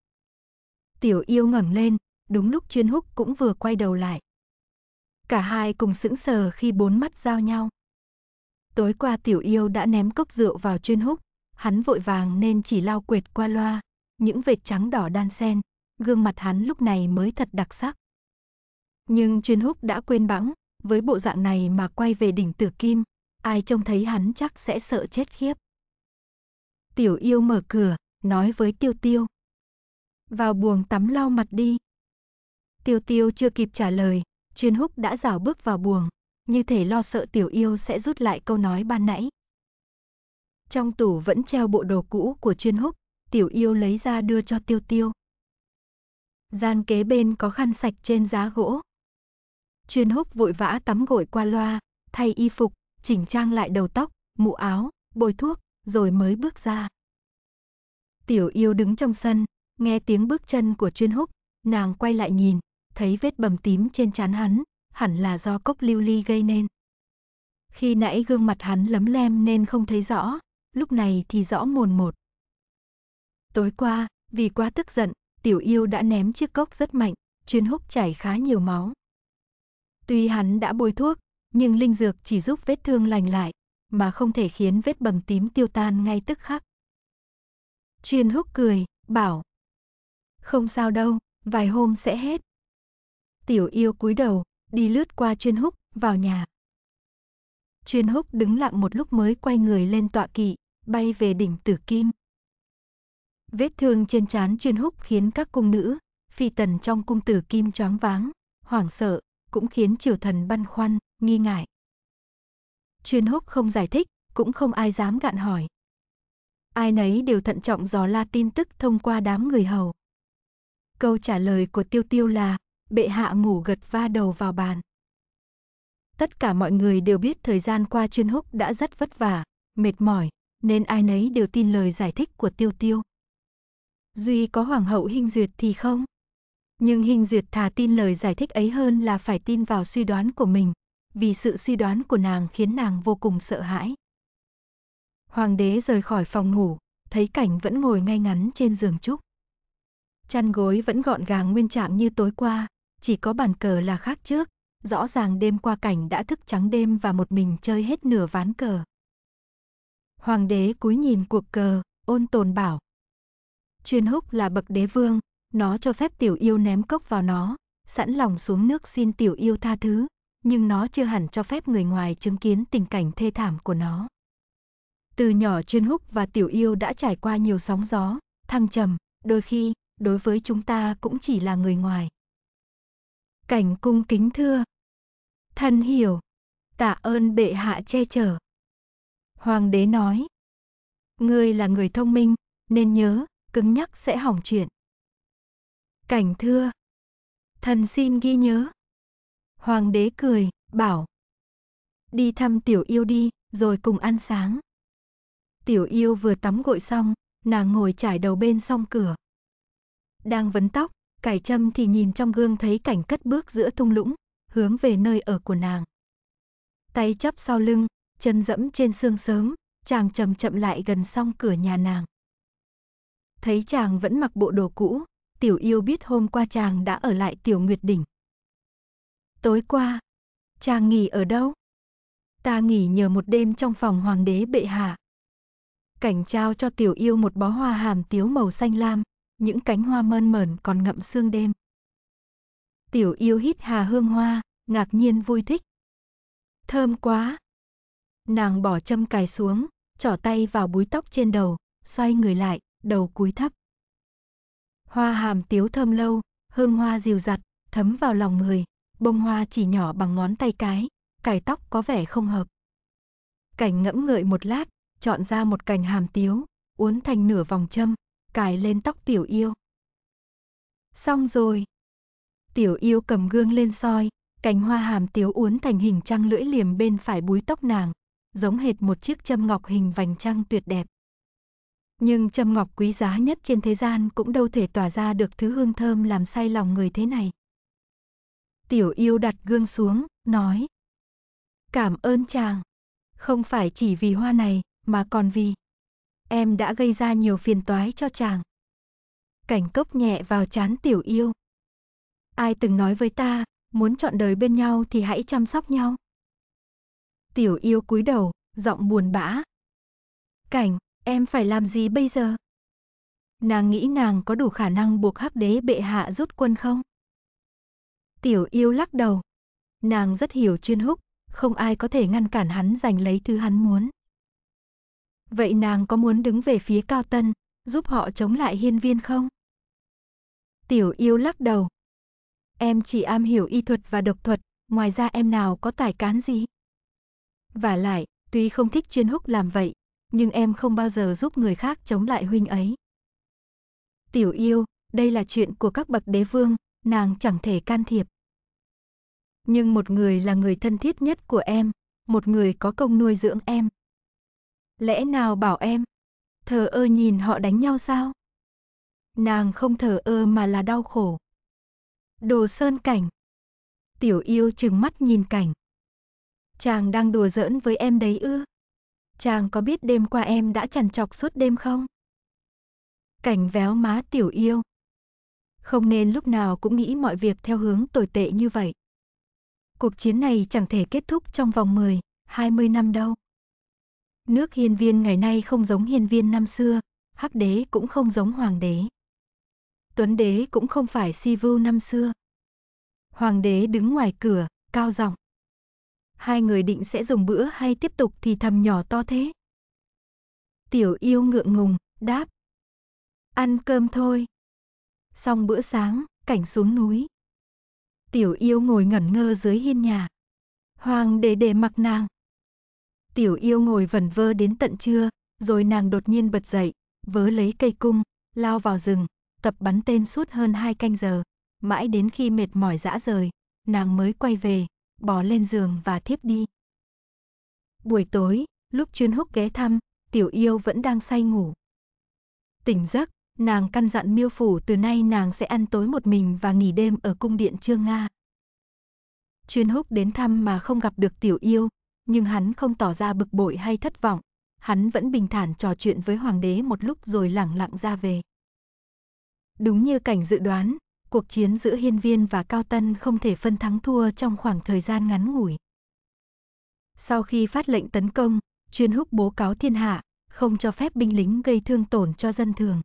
Tiểu yêu ngẩng lên, đúng lúc chuyên húc cũng vừa quay đầu lại. Cả hai cùng sững sờ khi bốn mắt giao nhau. Tối qua tiểu yêu đã ném cốc rượu vào chuyên húc, hắn vội vàng nên chỉ lau quệt qua loa, những vệt trắng đỏ đan xen, gương mặt hắn lúc này mới thật đặc sắc. Nhưng chuyên húc đã quên bẵng, với bộ dạng này mà quay về đỉnh tử kim, ai trông thấy hắn chắc sẽ sợ chết khiếp. Tiểu yêu mở cửa, nói với tiêu tiêu. Vào buồng tắm lau mặt đi. Tiêu tiêu chưa kịp trả lời, chuyên húc đã rảo bước vào buồng, như thể lo sợ tiểu yêu sẽ rút lại câu nói ban nãy. Trong tủ vẫn treo bộ đồ cũ của chuyên húc, tiểu yêu lấy ra đưa cho tiêu tiêu. Gian kế bên có khăn sạch trên giá gỗ. Chuyên húc vội vã tắm gội qua loa, thay y phục, chỉnh trang lại đầu tóc, mũ áo, bôi thuốc, rồi mới bước ra. Tiểu yêu đứng trong sân, nghe tiếng bước chân của chuyên húc, nàng quay lại nhìn, thấy vết bầm tím trên trán hắn, hẳn là do cốc lưu ly gây nên. Khi nãy gương mặt hắn lấm lem nên không thấy rõ, lúc này thì rõ mồn một. Tối qua, vì quá tức giận, tiểu yêu đã ném chiếc cốc rất mạnh, chuyên húc chảy khá nhiều máu. Tuy hắn đã bôi thuốc, nhưng linh dược chỉ giúp vết thương lành lại, mà không thể khiến vết bầm tím tiêu tan ngay tức khắc. Chuyên húc cười, bảo. Không sao đâu, vài hôm sẽ hết. Tiểu yêu cúi đầu, đi lướt qua chuyên húc, vào nhà. Chuyên húc đứng lặng một lúc mới quay người lên tọa kỵ, bay về đỉnh tử kim. Vết thương trên trán chuyên húc khiến các cung nữ, phi tần trong cung tử kim choáng váng, hoảng sợ, cũng khiến triều thần băn khoăn, nghi ngại chuyên húc không giải thích, cũng không ai dám gạn hỏi. Ai nấy đều thận trọng dò la tin tức thông qua đám người hầu. Câu trả lời của Tiêu Tiêu là, bệ hạ ngủ gật va đầu vào bàn. Tất cả mọi người đều biết thời gian qua chuyên húc đã rất vất vả, mệt mỏi, nên ai nấy đều tin lời giải thích của Tiêu Tiêu. Duy có hoàng hậu hình duyệt thì không? Nhưng hình duyệt thà tin lời giải thích ấy hơn là phải tin vào suy đoán của mình, vì sự suy đoán của nàng khiến nàng vô cùng sợ hãi. Hoàng đế rời khỏi phòng ngủ, thấy cảnh vẫn ngồi ngay ngắn trên giường trúc. Chăn gối vẫn gọn gàng nguyên trạng như tối qua, chỉ có bàn cờ là khác trước, rõ ràng đêm qua cảnh đã thức trắng đêm và một mình chơi hết nửa ván cờ. Hoàng đế cúi nhìn cuộc cờ, ôn tồn bảo. Chuyên húc là bậc đế vương, nó cho phép tiểu yêu ném cốc vào nó, sẵn lòng xuống nước xin tiểu yêu tha thứ, nhưng nó chưa hẳn cho phép người ngoài chứng kiến tình cảnh thê thảm của nó. Từ nhỏ chuyên húc và tiểu yêu đã trải qua nhiều sóng gió, thăng trầm, đôi khi, đối với chúng ta cũng chỉ là người ngoài. Cảnh cung kính thưa. Thân hiểu. Tạ ơn bệ hạ che chở. Hoàng đế nói. Ngươi là người thông minh, nên nhớ, cứng nhắc sẽ hỏng chuyện. Cảnh thưa. Thần xin ghi nhớ. Hoàng đế cười, bảo. Đi thăm tiểu yêu đi, rồi cùng ăn sáng. Tiểu yêu vừa tắm gội xong, nàng ngồi trải đầu bên song cửa. Đang vấn tóc, cải châm thì nhìn trong gương thấy cảnh cất bước giữa thung lũng, hướng về nơi ở của nàng. Tay chấp sau lưng, chân dẫm trên xương sớm, chàng chậm chậm lại gần song cửa nhà nàng. Thấy chàng vẫn mặc bộ đồ cũ, tiểu yêu biết hôm qua chàng đã ở lại tiểu nguyệt đỉnh. Tối qua, chàng nghỉ ở đâu? Ta nghỉ nhờ một đêm trong phòng hoàng đế bệ hạ. Cảnh trao cho tiểu yêu một bó hoa hàm tiếu màu xanh lam, những cánh hoa mơn mởn còn ngậm sương đêm. Tiểu yêu hít hà hương hoa, ngạc nhiên vui thích. Thơm quá! Nàng bỏ châm cài xuống, trỏ tay vào búi tóc trên đầu, xoay người lại, đầu cúi thấp. Hoa hàm tiếu thơm lâu, hương hoa dịu dặt, thấm vào lòng người, bông hoa chỉ nhỏ bằng ngón tay cái, cài tóc có vẻ không hợp. Cảnh ngẫm ngợi một lát, chọn ra một cành hàm tiếu, uốn thành nửa vòng châm, cài lên tóc tiểu yêu. Xong rồi. Tiểu yêu cầm gương lên soi, cành hoa hàm tiếu uốn thành hình trăng lưỡi liềm bên phải búi tóc nàng, giống hệt một chiếc châm ngọc hình vành trăng tuyệt đẹp. Nhưng châm ngọc quý giá nhất trên thế gian cũng đâu thể tỏa ra được thứ hương thơm làm say lòng người thế này. Tiểu yêu đặt gương xuống, nói. Cảm ơn chàng. Không phải chỉ vì hoa này, mà còn vì em đã gây ra nhiều phiền toái cho chàng. Cảnh cốc nhẹ vào chán tiểu yêu. Ai từng nói với ta, muốn chọn đời bên nhau thì hãy chăm sóc nhau. Tiểu yêu cúi đầu, giọng buồn bã. Cảnh, em phải làm gì bây giờ? Nàng nghĩ nàng có đủ khả năng buộc hắc đế bệ hạ rút quân không? Tiểu yêu lắc đầu. Nàng rất hiểu chuyên húc, không ai có thể ngăn cản hắn giành lấy thứ hắn muốn. Vậy nàng có muốn đứng về phía cao tân, giúp họ chống lại hiên viên không? Tiểu yêu lắc đầu. Em chỉ am hiểu y thuật và độc thuật, ngoài ra em nào có tài cán gì? Và lại, tuy không thích chuyên húc làm vậy, nhưng em không bao giờ giúp người khác chống lại huynh ấy. Tiểu yêu, đây là chuyện của các bậc đế vương, nàng chẳng thể can thiệp. Nhưng một người là người thân thiết nhất của em, một người có công nuôi dưỡng em. Lẽ nào bảo em, thờ ơ nhìn họ đánh nhau sao? Nàng không thờ ơ mà là đau khổ. Đồ sơn cảnh. Tiểu yêu chừng mắt nhìn cảnh. Chàng đang đùa giỡn với em đấy ư? Chàng có biết đêm qua em đã chằn chọc suốt đêm không? Cảnh véo má tiểu yêu. Không nên lúc nào cũng nghĩ mọi việc theo hướng tồi tệ như vậy cuộc chiến này chẳng thể kết thúc trong vòng 10, 20 năm đâu. Nước hiên viên ngày nay không giống hiên viên năm xưa, hắc đế cũng không giống hoàng đế. Tuấn đế cũng không phải si vưu năm xưa. Hoàng đế đứng ngoài cửa, cao giọng. Hai người định sẽ dùng bữa hay tiếp tục thì thầm nhỏ to thế. Tiểu yêu ngượng ngùng, đáp. Ăn cơm thôi. Xong bữa sáng, cảnh xuống núi, Tiểu yêu ngồi ngẩn ngơ dưới hiên nhà. Hoàng đế để mặc nàng. Tiểu yêu ngồi vẩn vơ đến tận trưa, rồi nàng đột nhiên bật dậy, vớ lấy cây cung, lao vào rừng, tập bắn tên suốt hơn hai canh giờ. Mãi đến khi mệt mỏi dã rời, nàng mới quay về, bỏ lên giường và thiếp đi. Buổi tối, lúc chuyên húc ghé thăm, tiểu yêu vẫn đang say ngủ. Tỉnh giấc, nàng căn dặn miêu phủ từ nay nàng sẽ ăn tối một mình và nghỉ đêm ở cung điện Trương Nga. Chuyên húc đến thăm mà không gặp được tiểu yêu, nhưng hắn không tỏ ra bực bội hay thất vọng, hắn vẫn bình thản trò chuyện với hoàng đế một lúc rồi lẳng lặng ra về. Đúng như cảnh dự đoán, cuộc chiến giữa hiên viên và cao tân không thể phân thắng thua trong khoảng thời gian ngắn ngủi. Sau khi phát lệnh tấn công, chuyên húc bố cáo thiên hạ, không cho phép binh lính gây thương tổn cho dân thường.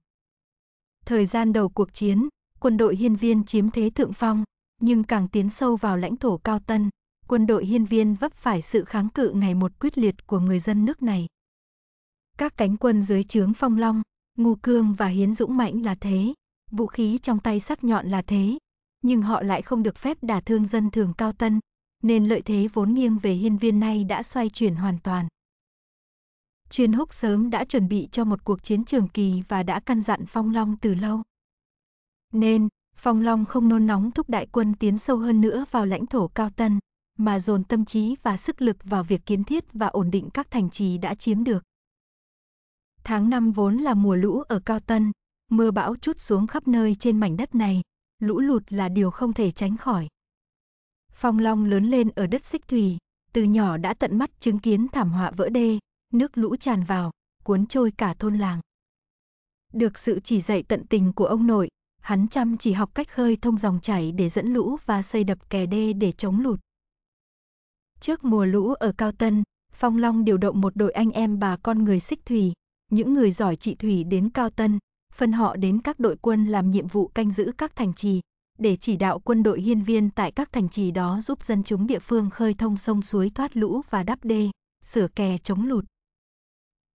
Thời gian đầu cuộc chiến, quân đội hiên viên chiếm thế thượng phong, nhưng càng tiến sâu vào lãnh thổ cao tân, quân đội hiên viên vấp phải sự kháng cự ngày một quyết liệt của người dân nước này. Các cánh quân dưới trướng phong long, ngu cương và hiến dũng mãnh là thế, vũ khí trong tay sắc nhọn là thế, nhưng họ lại không được phép đả thương dân thường cao tân, nên lợi thế vốn nghiêng về hiên viên nay đã xoay chuyển hoàn toàn. Chuyên húc sớm đã chuẩn bị cho một cuộc chiến trường kỳ và đã căn dặn Phong Long từ lâu. Nên, Phong Long không nôn nóng thúc đại quân tiến sâu hơn nữa vào lãnh thổ Cao Tân, mà dồn tâm trí và sức lực vào việc kiến thiết và ổn định các thành trì đã chiếm được. Tháng 5 vốn là mùa lũ ở Cao Tân, mưa bão chút xuống khắp nơi trên mảnh đất này, lũ lụt là điều không thể tránh khỏi. Phong Long lớn lên ở đất Xích Thủy, từ nhỏ đã tận mắt chứng kiến thảm họa vỡ đê, nước lũ tràn vào, cuốn trôi cả thôn làng. Được sự chỉ dạy tận tình của ông nội, hắn chăm chỉ học cách khơi thông dòng chảy để dẫn lũ và xây đập kè đê để chống lụt. Trước mùa lũ ở Cao Tân, Phong Long điều động một đội anh em bà con người xích thủy, những người giỏi trị thủy đến Cao Tân, phân họ đến các đội quân làm nhiệm vụ canh giữ các thành trì, để chỉ đạo quân đội hiên viên tại các thành trì đó giúp dân chúng địa phương khơi thông sông suối thoát lũ và đắp đê, sửa kè chống lụt.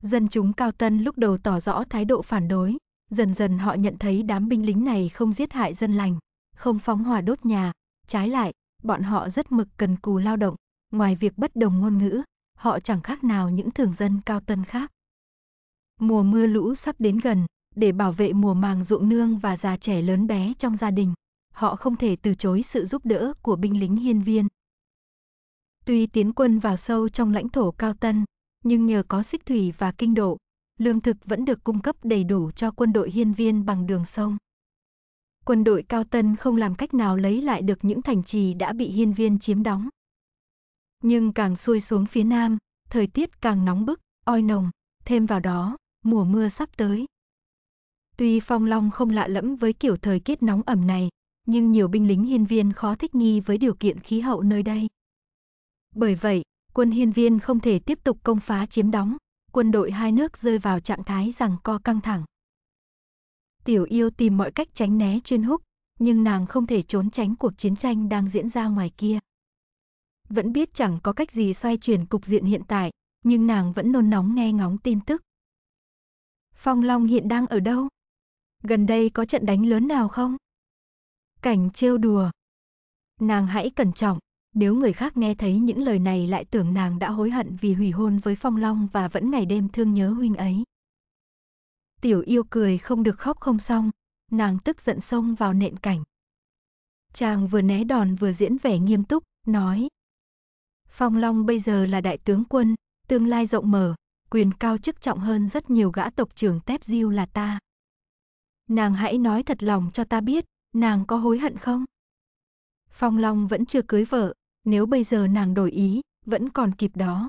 Dân chúng Cao Tân lúc đầu tỏ rõ thái độ phản đối, dần dần họ nhận thấy đám binh lính này không giết hại dân lành, không phóng hỏa đốt nhà, trái lại, bọn họ rất mực cần cù lao động, ngoài việc bất đồng ngôn ngữ, họ chẳng khác nào những thường dân Cao Tân khác. Mùa mưa lũ sắp đến gần, để bảo vệ mùa màng ruộng nương và già trẻ lớn bé trong gia đình, họ không thể từ chối sự giúp đỡ của binh lính hiên viên. Tuy tiến quân vào sâu trong lãnh thổ Cao Tân, nhưng nhờ có xích thủy và kinh độ, lương thực vẫn được cung cấp đầy đủ cho quân đội hiên viên bằng đường sông. Quân đội Cao Tân không làm cách nào lấy lại được những thành trì đã bị hiên viên chiếm đóng. Nhưng càng xuôi xuống phía nam, thời tiết càng nóng bức, oi nồng, thêm vào đó, mùa mưa sắp tới. Tuy Phong Long không lạ lẫm với kiểu thời tiết nóng ẩm này, nhưng nhiều binh lính hiên viên khó thích nghi với điều kiện khí hậu nơi đây. Bởi vậy, quân hiên viên không thể tiếp tục công phá chiếm đóng, quân đội hai nước rơi vào trạng thái rằng co căng thẳng. Tiểu yêu tìm mọi cách tránh né chuyên húc, nhưng nàng không thể trốn tránh cuộc chiến tranh đang diễn ra ngoài kia. Vẫn biết chẳng có cách gì xoay chuyển cục diện hiện tại, nhưng nàng vẫn nôn nóng nghe ngóng tin tức. Phong Long hiện đang ở đâu? Gần đây có trận đánh lớn nào không? Cảnh trêu đùa. Nàng hãy cẩn trọng, nếu người khác nghe thấy những lời này lại tưởng nàng đã hối hận vì hủy hôn với Phong Long và vẫn ngày đêm thương nhớ huynh ấy. Tiểu yêu cười không được khóc không xong, nàng tức giận xông vào nện cảnh. Chàng vừa né đòn vừa diễn vẻ nghiêm túc, nói. Phong Long bây giờ là đại tướng quân, tương lai rộng mở, quyền cao chức trọng hơn rất nhiều gã tộc trưởng tép diêu là ta. Nàng hãy nói thật lòng cho ta biết, nàng có hối hận không? Phong Long vẫn chưa cưới vợ, nếu bây giờ nàng đổi ý, vẫn còn kịp đó.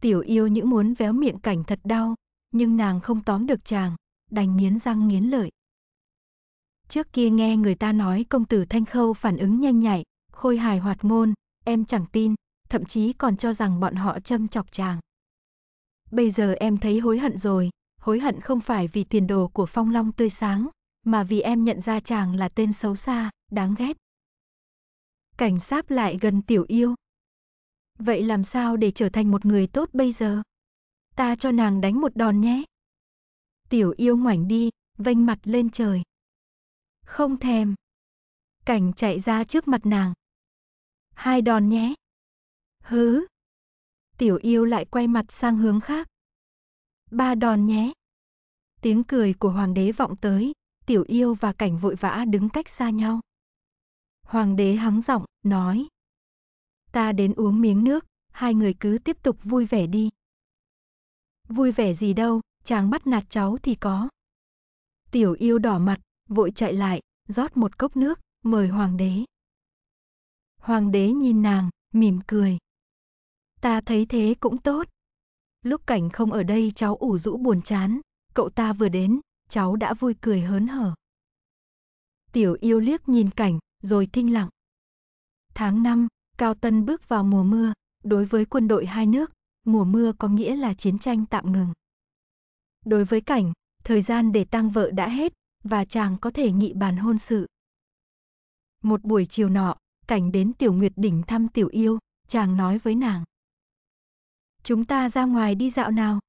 Tiểu yêu những muốn véo miệng cảnh thật đau, nhưng nàng không tóm được chàng, đành nghiến răng nghiến lợi. Trước kia nghe người ta nói công tử Thanh Khâu phản ứng nhanh nhạy, khôi hài hoạt ngôn, em chẳng tin, thậm chí còn cho rằng bọn họ châm chọc chàng. Bây giờ em thấy hối hận rồi, hối hận không phải vì tiền đồ của phong long tươi sáng, mà vì em nhận ra chàng là tên xấu xa, đáng ghét. Cảnh sát lại gần tiểu yêu. Vậy làm sao để trở thành một người tốt bây giờ? Ta cho nàng đánh một đòn nhé. Tiểu yêu ngoảnh đi, vênh mặt lên trời. Không thèm. Cảnh chạy ra trước mặt nàng. Hai đòn nhé. Hứ. Tiểu yêu lại quay mặt sang hướng khác. Ba đòn nhé. Tiếng cười của hoàng đế vọng tới, tiểu yêu và cảnh vội vã đứng cách xa nhau. Hoàng đế hắng giọng, nói. Ta đến uống miếng nước, hai người cứ tiếp tục vui vẻ đi. Vui vẻ gì đâu, chàng bắt nạt cháu thì có. Tiểu yêu đỏ mặt, vội chạy lại, rót một cốc nước, mời hoàng đế. Hoàng đế nhìn nàng, mỉm cười. Ta thấy thế cũng tốt. Lúc cảnh không ở đây cháu ủ rũ buồn chán, cậu ta vừa đến, cháu đã vui cười hớn hở. Tiểu yêu liếc nhìn cảnh, rồi thinh lặng. Tháng 5, Cao Tân bước vào mùa mưa, đối với quân đội hai nước, mùa mưa có nghĩa là chiến tranh tạm ngừng. Đối với cảnh, thời gian để tang vợ đã hết và chàng có thể nghị bàn hôn sự. Một buổi chiều nọ, cảnh đến Tiểu Nguyệt đỉnh thăm Tiểu Yêu, chàng nói với nàng. Chúng ta ra ngoài đi dạo nào.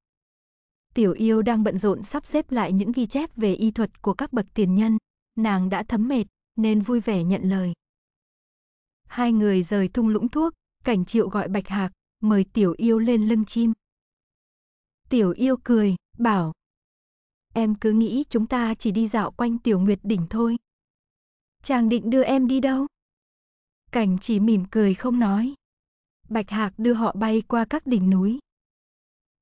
Tiểu Yêu đang bận rộn sắp xếp lại những ghi chép về y thuật của các bậc tiền nhân, nàng đã thấm mệt, nên vui vẻ nhận lời. Hai người rời thung lũng thuốc, cảnh triệu gọi Bạch Hạc, mời Tiểu Yêu lên lưng chim. Tiểu Yêu cười, bảo. Em cứ nghĩ chúng ta chỉ đi dạo quanh Tiểu Nguyệt đỉnh thôi. Chàng định đưa em đi đâu? Cảnh chỉ mỉm cười không nói. Bạch Hạc đưa họ bay qua các đỉnh núi.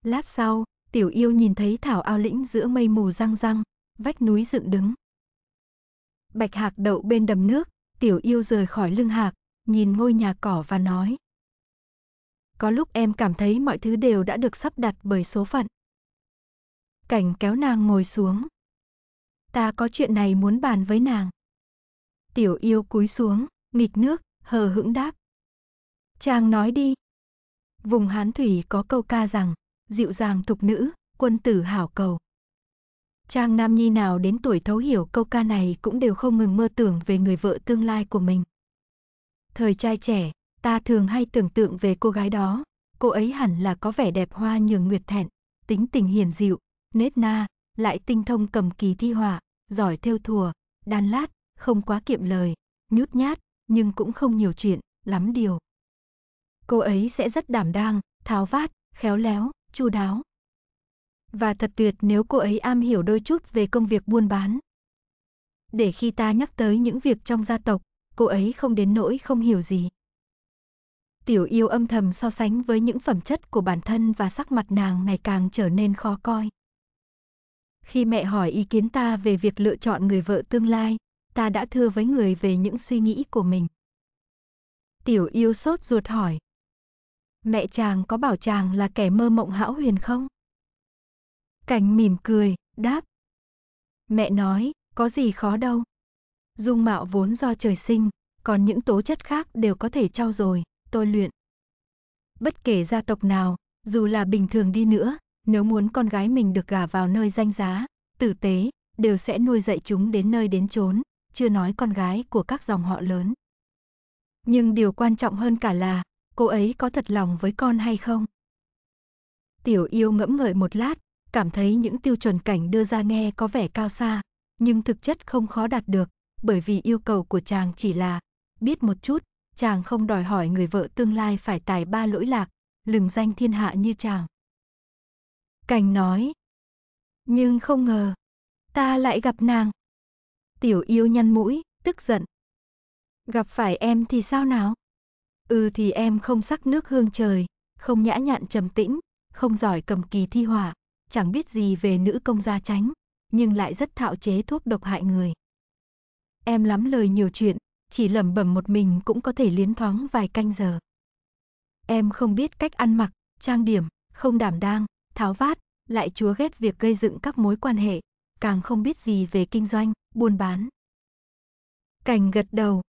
Lát sau, Tiểu Yêu nhìn thấy thảo ao lĩnh giữa mây mù răng răng, vách núi dựng đứng. Bạch Hạc đậu bên đầm nước, tiểu yêu rời khỏi lưng Hạc, nhìn ngôi nhà cỏ và nói. Có lúc em cảm thấy mọi thứ đều đã được sắp đặt bởi số phận. Cảnh kéo nàng ngồi xuống. Ta có chuyện này muốn bàn với nàng. Tiểu yêu cúi xuống, nghịch nước, hờ hững đáp. Chàng nói đi. Vùng Hán Thủy có câu ca rằng, dịu dàng thục nữ, quân tử hảo cầu. Trang nam nhi nào đến tuổi thấu hiểu câu ca này cũng đều không ngừng mơ tưởng về người vợ tương lai của mình. Thời trai trẻ, ta thường hay tưởng tượng về cô gái đó, cô ấy hẳn là có vẻ đẹp hoa nhường nguyệt thẹn, tính tình hiền dịu, nết na, lại tinh thông cầm kỳ thi họa, giỏi theo thùa, đan lát, không quá kiệm lời, nhút nhát, nhưng cũng không nhiều chuyện, lắm điều. Cô ấy sẽ rất đảm đang, tháo vát, khéo léo, chu đáo, và thật tuyệt nếu cô ấy am hiểu đôi chút về công việc buôn bán. Để khi ta nhắc tới những việc trong gia tộc, cô ấy không đến nỗi không hiểu gì. Tiểu yêu âm thầm so sánh với những phẩm chất của bản thân và sắc mặt nàng ngày càng trở nên khó coi. Khi mẹ hỏi ý kiến ta về việc lựa chọn người vợ tương lai, ta đã thưa với người về những suy nghĩ của mình. Tiểu yêu sốt ruột hỏi. Mẹ chàng có bảo chàng là kẻ mơ mộng hão huyền không? Cảnh mỉm cười, đáp. Mẹ nói, có gì khó đâu. Dung mạo vốn do trời sinh, còn những tố chất khác đều có thể trau dồi, tôi luyện. Bất kể gia tộc nào, dù là bình thường đi nữa, nếu muốn con gái mình được gả vào nơi danh giá, tử tế, đều sẽ nuôi dạy chúng đến nơi đến chốn, chưa nói con gái của các dòng họ lớn. Nhưng điều quan trọng hơn cả là, cô ấy có thật lòng với con hay không? Tiểu yêu ngẫm ngợi một lát, cảm thấy những tiêu chuẩn cảnh đưa ra nghe có vẻ cao xa, nhưng thực chất không khó đạt được, bởi vì yêu cầu của chàng chỉ là biết một chút, chàng không đòi hỏi người vợ tương lai phải tài ba lỗi lạc, lừng danh thiên hạ như chàng. Cảnh nói, nhưng không ngờ, ta lại gặp nàng. Tiểu yêu nhăn mũi, tức giận. Gặp phải em thì sao nào? Ừ thì em không sắc nước hương trời, không nhã nhặn trầm tĩnh, không giỏi cầm kỳ thi hỏa, chẳng biết gì về nữ công gia chánh nhưng lại rất thạo chế thuốc độc hại người. Em lắm lời nhiều chuyện, chỉ lẩm bẩm một mình cũng có thể liến thoáng vài canh giờ. Em không biết cách ăn mặc, trang điểm, không đảm đang, tháo vát, lại chúa ghét việc gây dựng các mối quan hệ, càng không biết gì về kinh doanh, buôn bán. cảnh gật đầu.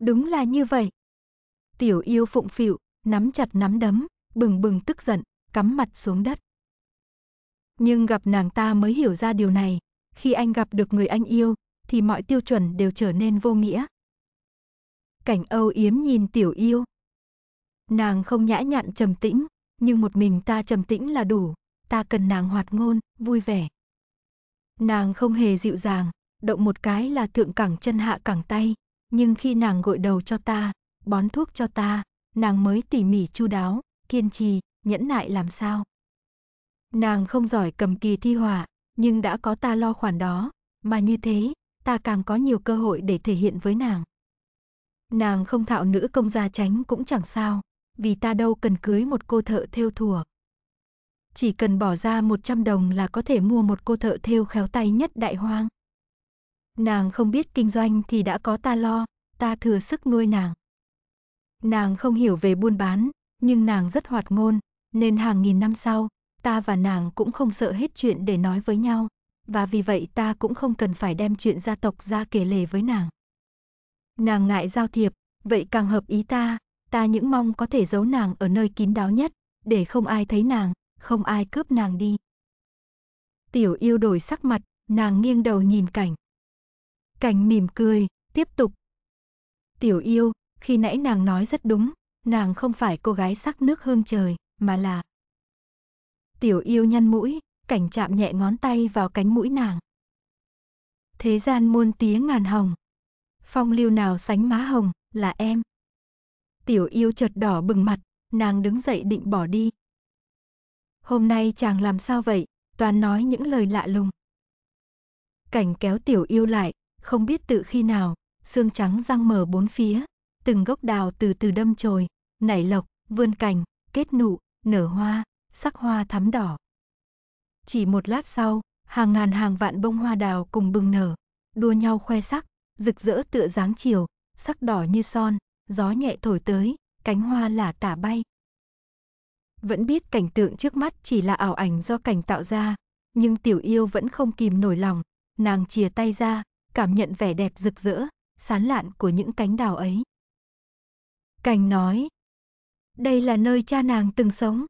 Đúng là như vậy. Tiểu yêu phụng phịu, nắm chặt nắm đấm, bừng bừng tức giận, cắm mặt xuống đất. Nhưng gặp nàng ta mới hiểu ra điều này, khi anh gặp được người anh yêu, thì mọi tiêu chuẩn đều trở nên vô nghĩa. Cảnh Âu Yếm nhìn Tiểu Yêu. Nàng không nhã nhặn trầm tĩnh, nhưng một mình ta trầm tĩnh là đủ, ta cần nàng hoạt ngôn, vui vẻ. Nàng không hề dịu dàng, động một cái là thượng cẳng chân hạ cẳng tay, nhưng khi nàng gội đầu cho ta, bón thuốc cho ta, nàng mới tỉ mỉ chu đáo, kiên trì, nhẫn nại làm sao. Nàng không giỏi cầm kỳ thi họa, nhưng đã có ta lo khoản đó, mà như thế, ta càng có nhiều cơ hội để thể hiện với nàng. Nàng không thạo nữ công gia tránh cũng chẳng sao, vì ta đâu cần cưới một cô thợ thêu thùa. Chỉ cần bỏ ra 100 đồng là có thể mua một cô thợ thêu khéo tay nhất đại hoang. Nàng không biết kinh doanh thì đã có ta lo, ta thừa sức nuôi nàng. Nàng không hiểu về buôn bán, nhưng nàng rất hoạt ngôn, nên hàng nghìn năm sau, Ta và nàng cũng không sợ hết chuyện để nói với nhau, và vì vậy ta cũng không cần phải đem chuyện gia tộc ra kể lể với nàng. Nàng ngại giao thiệp, vậy càng hợp ý ta, ta những mong có thể giấu nàng ở nơi kín đáo nhất, để không ai thấy nàng, không ai cướp nàng đi. Tiểu yêu đổi sắc mặt, nàng nghiêng đầu nhìn cảnh. Cảnh mỉm cười, tiếp tục. Tiểu yêu, khi nãy nàng nói rất đúng, nàng không phải cô gái sắc nước hương trời, mà là Tiểu yêu nhăn mũi, cảnh chạm nhẹ ngón tay vào cánh mũi nàng. Thế gian muôn tía ngàn hồng. Phong lưu nào sánh má hồng, là em. Tiểu yêu chợt đỏ bừng mặt, nàng đứng dậy định bỏ đi. Hôm nay chàng làm sao vậy, toàn nói những lời lạ lùng. Cảnh kéo tiểu yêu lại, không biết tự khi nào, xương trắng răng mở bốn phía, từng gốc đào từ từ đâm chồi, nảy lộc, vươn cành, kết nụ, nở hoa sắc hoa thắm đỏ. Chỉ một lát sau, hàng ngàn hàng vạn bông hoa đào cùng bừng nở, đua nhau khoe sắc, rực rỡ tựa dáng chiều, sắc đỏ như son, gió nhẹ thổi tới, cánh hoa là tả bay. Vẫn biết cảnh tượng trước mắt chỉ là ảo ảnh do cảnh tạo ra, nhưng tiểu yêu vẫn không kìm nổi lòng, nàng chìa tay ra, cảm nhận vẻ đẹp rực rỡ, sán lạn của những cánh đào ấy. Cảnh nói, đây là nơi cha nàng từng sống.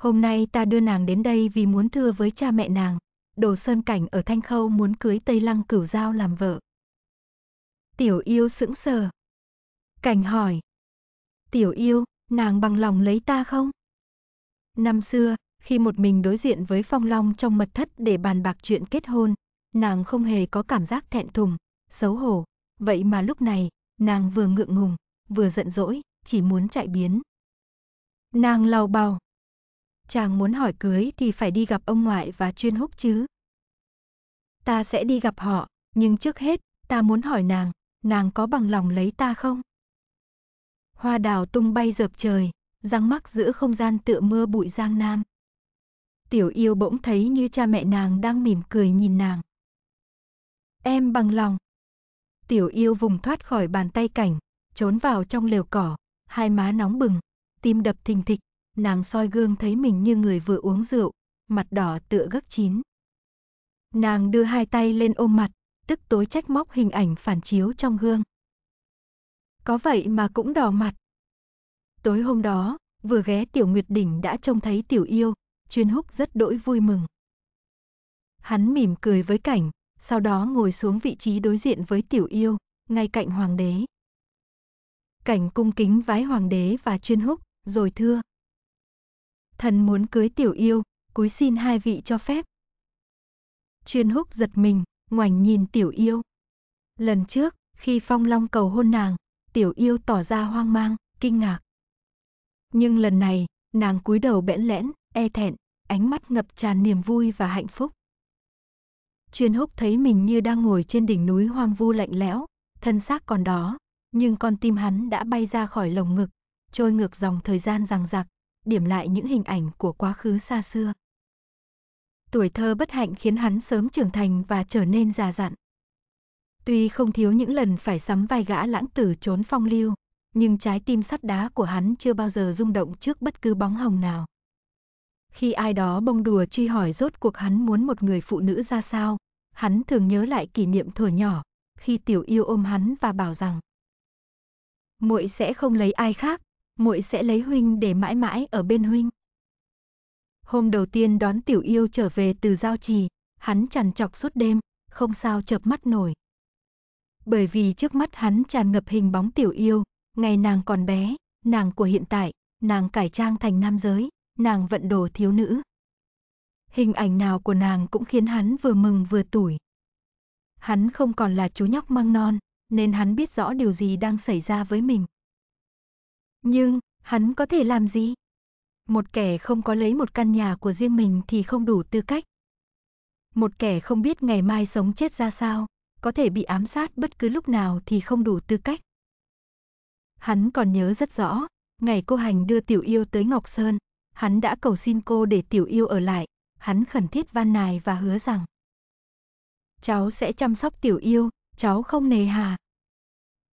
Hôm nay ta đưa nàng đến đây vì muốn thưa với cha mẹ nàng. Đồ Sơn Cảnh ở Thanh Khâu muốn cưới Tây Lăng Cửu Giao làm vợ. Tiểu yêu sững sờ. Cảnh hỏi. Tiểu yêu, nàng bằng lòng lấy ta không? Năm xưa, khi một mình đối diện với Phong Long trong mật thất để bàn bạc chuyện kết hôn, nàng không hề có cảm giác thẹn thùng, xấu hổ. Vậy mà lúc này, nàng vừa ngượng ngùng, vừa giận dỗi, chỉ muốn chạy biến. Nàng lau bào chàng muốn hỏi cưới thì phải đi gặp ông ngoại và chuyên húc chứ. Ta sẽ đi gặp họ, nhưng trước hết, ta muốn hỏi nàng, nàng có bằng lòng lấy ta không? Hoa đào tung bay dợp trời, răng mắc giữa không gian tựa mưa bụi giang nam. Tiểu yêu bỗng thấy như cha mẹ nàng đang mỉm cười nhìn nàng. Em bằng lòng. Tiểu yêu vùng thoát khỏi bàn tay cảnh, trốn vào trong lều cỏ, hai má nóng bừng, tim đập thình thịch, nàng soi gương thấy mình như người vừa uống rượu, mặt đỏ tựa gấc chín. Nàng đưa hai tay lên ôm mặt, tức tối trách móc hình ảnh phản chiếu trong gương. Có vậy mà cũng đỏ mặt. Tối hôm đó, vừa ghé tiểu nguyệt đỉnh đã trông thấy tiểu yêu, chuyên húc rất đỗi vui mừng. Hắn mỉm cười với cảnh, sau đó ngồi xuống vị trí đối diện với tiểu yêu, ngay cạnh hoàng đế. Cảnh cung kính vái hoàng đế và chuyên húc, rồi thưa, thần muốn cưới tiểu yêu, cúi xin hai vị cho phép. Chuyên húc giật mình, ngoảnh nhìn tiểu yêu. Lần trước, khi phong long cầu hôn nàng, tiểu yêu tỏ ra hoang mang, kinh ngạc. Nhưng lần này, nàng cúi đầu bẽn lẽn, e thẹn, ánh mắt ngập tràn niềm vui và hạnh phúc. Chuyên húc thấy mình như đang ngồi trên đỉnh núi hoang vu lạnh lẽo, thân xác còn đó, nhưng con tim hắn đã bay ra khỏi lồng ngực, trôi ngược dòng thời gian rằng rạc, điểm lại những hình ảnh của quá khứ xa xưa. Tuổi thơ bất hạnh khiến hắn sớm trưởng thành và trở nên già dặn. Tuy không thiếu những lần phải sắm vai gã lãng tử trốn phong lưu, nhưng trái tim sắt đá của hắn chưa bao giờ rung động trước bất cứ bóng hồng nào. Khi ai đó bông đùa truy hỏi rốt cuộc hắn muốn một người phụ nữ ra sao, hắn thường nhớ lại kỷ niệm thuở nhỏ, khi tiểu yêu ôm hắn và bảo rằng muội sẽ không lấy ai khác, muội sẽ lấy huynh để mãi mãi ở bên huynh. Hôm đầu tiên đón tiểu yêu trở về từ giao trì, hắn chằn chọc suốt đêm, không sao chợp mắt nổi. Bởi vì trước mắt hắn tràn ngập hình bóng tiểu yêu, ngày nàng còn bé, nàng của hiện tại, nàng cải trang thành nam giới, nàng vận đồ thiếu nữ. Hình ảnh nào của nàng cũng khiến hắn vừa mừng vừa tủi. Hắn không còn là chú nhóc măng non, nên hắn biết rõ điều gì đang xảy ra với mình. Nhưng, hắn có thể làm gì? Một kẻ không có lấy một căn nhà của riêng mình thì không đủ tư cách. Một kẻ không biết ngày mai sống chết ra sao, có thể bị ám sát bất cứ lúc nào thì không đủ tư cách. Hắn còn nhớ rất rõ, ngày cô Hành đưa Tiểu Yêu tới Ngọc Sơn, hắn đã cầu xin cô để Tiểu Yêu ở lại, hắn khẩn thiết van nài và hứa rằng Cháu sẽ chăm sóc Tiểu Yêu, cháu không nề hà.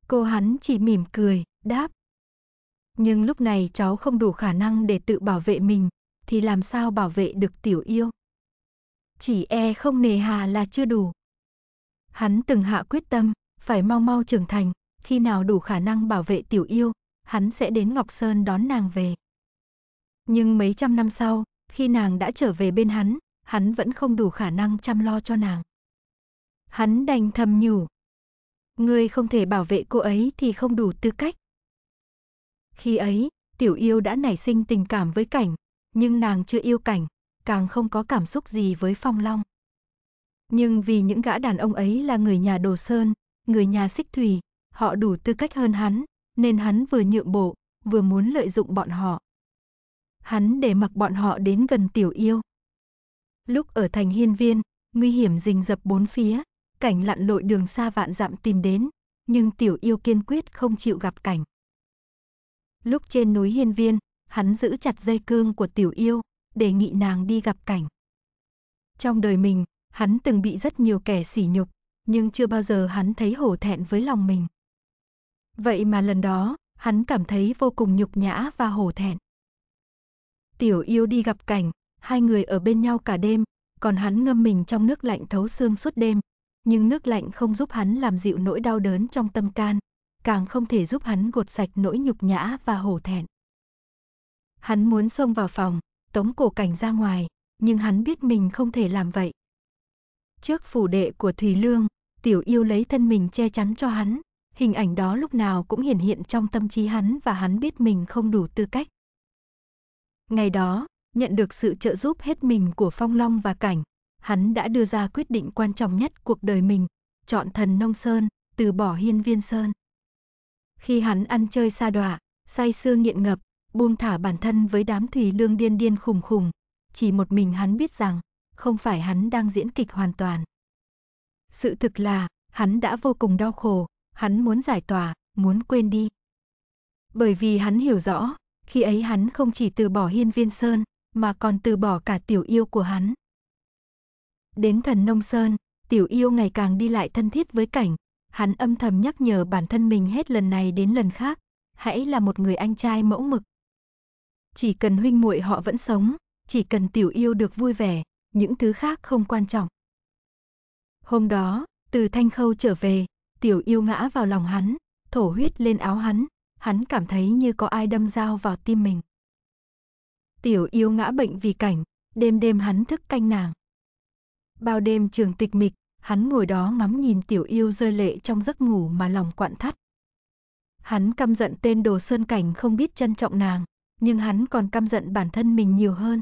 Cô hắn chỉ mỉm cười, đáp, nhưng lúc này cháu không đủ khả năng để tự bảo vệ mình, thì làm sao bảo vệ được tiểu yêu. Chỉ e không nề hà là chưa đủ. Hắn từng hạ quyết tâm, phải mau mau trưởng thành, khi nào đủ khả năng bảo vệ tiểu yêu, hắn sẽ đến Ngọc Sơn đón nàng về. Nhưng mấy trăm năm sau, khi nàng đã trở về bên hắn, hắn vẫn không đủ khả năng chăm lo cho nàng. Hắn đành thầm nhủ. Ngươi không thể bảo vệ cô ấy thì không đủ tư cách. Khi ấy, tiểu yêu đã nảy sinh tình cảm với cảnh, nhưng nàng chưa yêu cảnh, càng không có cảm xúc gì với phong long. Nhưng vì những gã đàn ông ấy là người nhà đồ sơn, người nhà xích thủy, họ đủ tư cách hơn hắn, nên hắn vừa nhượng bộ, vừa muốn lợi dụng bọn họ. Hắn để mặc bọn họ đến gần tiểu yêu. Lúc ở thành hiên viên, nguy hiểm rình rập bốn phía, cảnh lặn lội đường xa vạn dặm tìm đến, nhưng tiểu yêu kiên quyết không chịu gặp cảnh. Lúc trên núi hiên viên, hắn giữ chặt dây cương của tiểu yêu, đề nghị nàng đi gặp cảnh. Trong đời mình, hắn từng bị rất nhiều kẻ sỉ nhục, nhưng chưa bao giờ hắn thấy hổ thẹn với lòng mình. Vậy mà lần đó, hắn cảm thấy vô cùng nhục nhã và hổ thẹn. Tiểu yêu đi gặp cảnh, hai người ở bên nhau cả đêm, còn hắn ngâm mình trong nước lạnh thấu xương suốt đêm, nhưng nước lạnh không giúp hắn làm dịu nỗi đau đớn trong tâm can, càng không thể giúp hắn gột sạch nỗi nhục nhã và hổ thẹn. Hắn muốn xông vào phòng, tống cổ cảnh ra ngoài, nhưng hắn biết mình không thể làm vậy. Trước phủ đệ của Thùy Lương, tiểu yêu lấy thân mình che chắn cho hắn, hình ảnh đó lúc nào cũng hiển hiện trong tâm trí hắn và hắn biết mình không đủ tư cách. Ngày đó, nhận được sự trợ giúp hết mình của Phong Long và Cảnh, hắn đã đưa ra quyết định quan trọng nhất cuộc đời mình, chọn thần nông sơn, từ bỏ hiên viên sơn. Khi hắn ăn chơi xa đọa, say sưa nghiện ngập, buông thả bản thân với đám thủy lương điên điên khùng khùng, chỉ một mình hắn biết rằng, không phải hắn đang diễn kịch hoàn toàn. Sự thực là, hắn đã vô cùng đau khổ, hắn muốn giải tỏa, muốn quên đi. Bởi vì hắn hiểu rõ, khi ấy hắn không chỉ từ bỏ hiên viên sơn, mà còn từ bỏ cả tiểu yêu của hắn. Đến thần nông sơn, tiểu yêu ngày càng đi lại thân thiết với cảnh, hắn âm thầm nhắc nhở bản thân mình hết lần này đến lần khác, hãy là một người anh trai mẫu mực. Chỉ cần huynh muội họ vẫn sống, chỉ cần tiểu yêu được vui vẻ, những thứ khác không quan trọng. Hôm đó, từ Thanh Khâu trở về, tiểu yêu ngã vào lòng hắn, thổ huyết lên áo hắn, hắn cảm thấy như có ai đâm dao vào tim mình. Tiểu yêu ngã bệnh vì cảnh, đêm đêm hắn thức canh nàng. Bao đêm trường tịch mịch, hắn ngồi đó ngắm nhìn tiểu yêu rơi lệ trong giấc ngủ mà lòng quặn thắt. Hắn căm giận tên đồ sơn cảnh không biết trân trọng nàng, nhưng hắn còn căm giận bản thân mình nhiều hơn.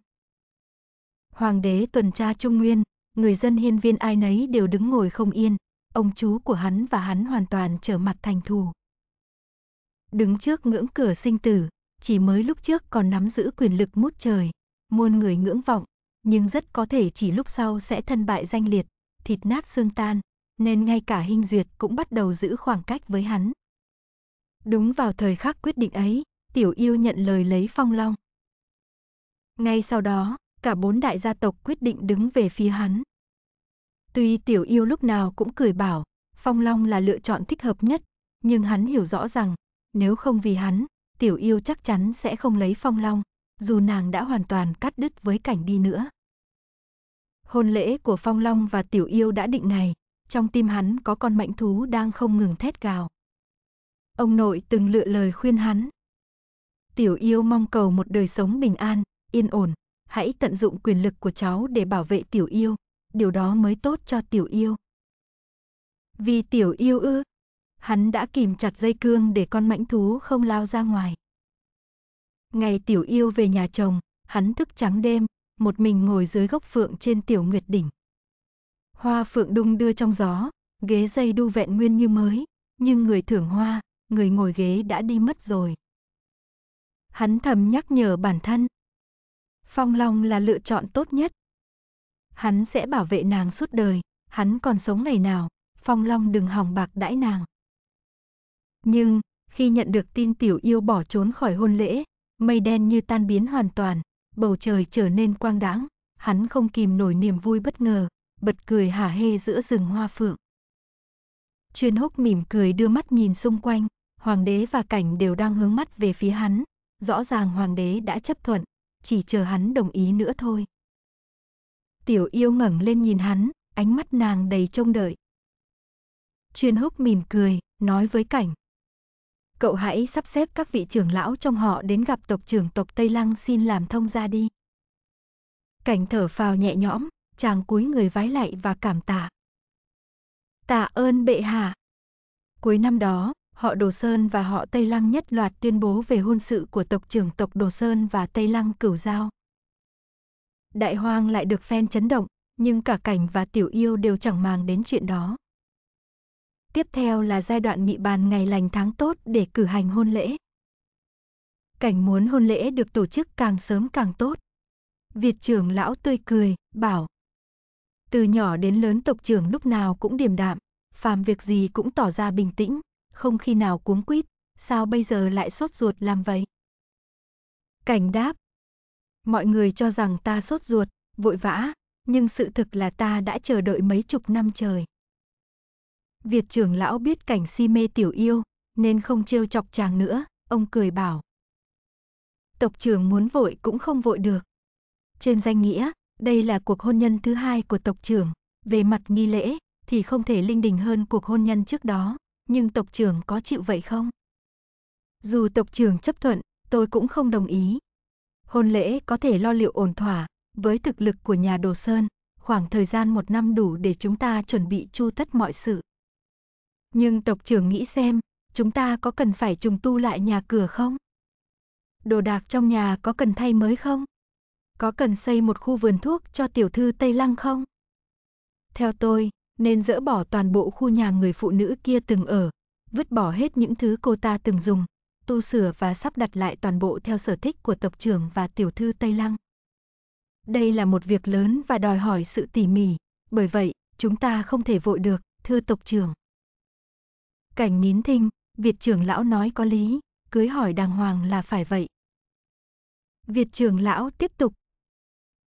Hoàng đế tuần tra Trung Nguyên, người dân hiên viên ai nấy đều đứng ngồi không yên, ông chú của hắn và hắn hoàn toàn trở mặt thành thù. Đứng trước ngưỡng cửa sinh tử, chỉ mới lúc trước còn nắm giữ quyền lực mút trời, muôn người ngưỡng vọng, nhưng rất có thể chỉ lúc sau sẽ thân bại danh liệt thịt nát xương tan, nên ngay cả Hinh Duyệt cũng bắt đầu giữ khoảng cách với hắn. Đúng vào thời khắc quyết định ấy, Tiểu Yêu nhận lời lấy Phong Long. Ngay sau đó, cả bốn đại gia tộc quyết định đứng về phía hắn. Tuy Tiểu Yêu lúc nào cũng cười bảo, Phong Long là lựa chọn thích hợp nhất, nhưng hắn hiểu rõ rằng, nếu không vì hắn, Tiểu Yêu chắc chắn sẽ không lấy Phong Long, dù nàng đã hoàn toàn cắt đứt với cảnh đi nữa. Hôn lễ của Phong Long và Tiểu Yêu đã định ngày, trong tim hắn có con mãnh thú đang không ngừng thét gào. Ông nội từng lựa lời khuyên hắn. Tiểu Yêu mong cầu một đời sống bình an, yên ổn, hãy tận dụng quyền lực của cháu để bảo vệ Tiểu Yêu, điều đó mới tốt cho Tiểu Yêu. Vì Tiểu Yêu ư? Hắn đã kìm chặt dây cương để con mãnh thú không lao ra ngoài. Ngày Tiểu Yêu về nhà chồng, hắn thức trắng đêm, một mình ngồi dưới gốc phượng trên tiểu nguyệt đỉnh. Hoa phượng đung đưa trong gió, ghế dây đu vẹn nguyên như mới, nhưng người thưởng hoa, người ngồi ghế đã đi mất rồi. Hắn thầm nhắc nhở bản thân. Phong Long là lựa chọn tốt nhất. Hắn sẽ bảo vệ nàng suốt đời, hắn còn sống ngày nào, Phong Long đừng hỏng bạc đãi nàng. Nhưng, khi nhận được tin tiểu yêu bỏ trốn khỏi hôn lễ, mây đen như tan biến hoàn toàn, bầu trời trở nên quang đãng, hắn không kìm nổi niềm vui bất ngờ, bật cười hả hê giữa rừng hoa phượng. Chuyên húc mỉm cười đưa mắt nhìn xung quanh, hoàng đế và cảnh đều đang hướng mắt về phía hắn, rõ ràng hoàng đế đã chấp thuận, chỉ chờ hắn đồng ý nữa thôi. Tiểu yêu ngẩng lên nhìn hắn, ánh mắt nàng đầy trông đợi. Chuyên húc mỉm cười, nói với cảnh cậu hãy sắp xếp các vị trưởng lão trong họ đến gặp tộc trưởng tộc Tây Lăng xin làm thông gia đi. Cảnh thở phào nhẹ nhõm, chàng cúi người vái lạy và cảm tạ. Tạ ơn bệ hạ. Cuối năm đó, họ Đồ Sơn và họ Tây Lăng nhất loạt tuyên bố về hôn sự của tộc trưởng tộc Đồ Sơn và Tây Lăng Cửu Giao. Đại hoang lại được phen chấn động, nhưng cả cảnh và tiểu yêu đều chẳng màng đến chuyện đó. Tiếp theo là giai đoạn nghị bàn ngày lành tháng tốt để cử hành hôn lễ. Cảnh muốn hôn lễ được tổ chức càng sớm càng tốt. Việt trưởng lão tươi cười, bảo. Từ nhỏ đến lớn tộc trưởng lúc nào cũng điềm đạm, phàm việc gì cũng tỏ ra bình tĩnh, không khi nào cuống quýt, sao bây giờ lại sốt ruột làm vậy? Cảnh đáp. Mọi người cho rằng ta sốt ruột, vội vã, nhưng sự thực là ta đã chờ đợi mấy chục năm trời. Việt trưởng lão biết cảnh si mê tiểu yêu, nên không trêu chọc chàng nữa, ông cười bảo. Tộc trưởng muốn vội cũng không vội được. Trên danh nghĩa, đây là cuộc hôn nhân thứ hai của tộc trưởng, về mặt nghi lễ thì không thể linh đình hơn cuộc hôn nhân trước đó, nhưng tộc trưởng có chịu vậy không? Dù tộc trưởng chấp thuận, tôi cũng không đồng ý. Hôn lễ có thể lo liệu ổn thỏa, với thực lực của nhà Đồ Sơn, khoảng thời gian một năm đủ để chúng ta chuẩn bị chu tất mọi sự. Nhưng tộc trưởng nghĩ xem, chúng ta có cần phải trùng tu lại nhà cửa không? Đồ đạc trong nhà có cần thay mới không? Có cần xây một khu vườn thuốc cho tiểu thư Tây Lăng không? Theo tôi, nên dỡ bỏ toàn bộ khu nhà người phụ nữ kia từng ở, vứt bỏ hết những thứ cô ta từng dùng, tu sửa và sắp đặt lại toàn bộ theo sở thích của tộc trưởng và tiểu thư Tây Lăng. Đây là một việc lớn và đòi hỏi sự tỉ mỉ, bởi vậy chúng ta không thể vội được, thưa tộc trưởng. Cảnh nín thinh, Việt trưởng lão nói có lý, cưới hỏi đàng hoàng là phải vậy. Việt trưởng lão tiếp tục.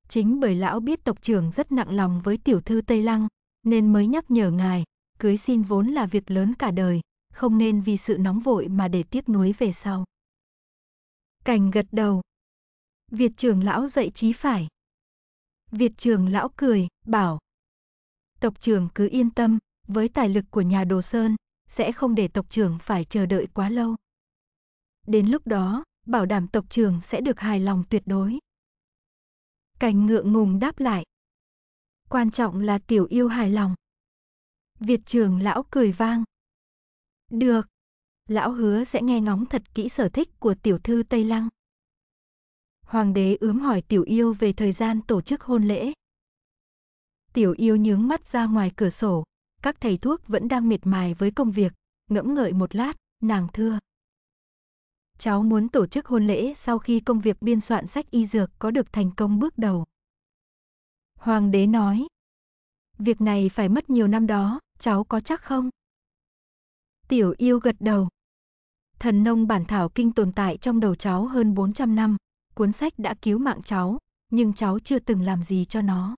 Chính bởi lão biết tộc trưởng rất nặng lòng với tiểu thư Tây Lăng, nên mới nhắc nhở ngài, cưới xin vốn là việc lớn cả đời, không nên vì sự nóng vội mà để tiếc nuối về sau. Cành gật đầu. Việt trưởng lão dạy trí phải. Việt trưởng lão cười, bảo. Tộc trưởng cứ yên tâm, với tài lực của nhà Đồ Sơn, sẽ không để tộc trưởng phải chờ đợi quá lâu. Đến lúc đó, bảo đảm tộc trưởng sẽ được hài lòng tuyệt đối. Cành ngượng ngùng đáp lại. Quan trọng là tiểu yêu hài lòng. Việt trường lão cười vang. Được, lão hứa sẽ nghe ngóng thật kỹ sở thích của tiểu thư Tây Lăng. Hoàng đế ướm hỏi tiểu yêu về thời gian tổ chức hôn lễ. Tiểu yêu nhướng mắt ra ngoài cửa sổ, các thầy thuốc vẫn đang miệt mài với công việc, ngẫm ngợi một lát, nàng thưa. Cháu muốn tổ chức hôn lễ sau khi công việc biên soạn sách y dược có được thành công bước đầu. Hoàng đế nói, việc này phải mất nhiều năm đó, cháu có chắc không? Tiểu yêu gật đầu. Thần nông bản thảo kinh tồn tại trong đầu cháu hơn 400 năm, cuốn sách đã cứu mạng cháu, nhưng cháu chưa từng làm gì cho nó.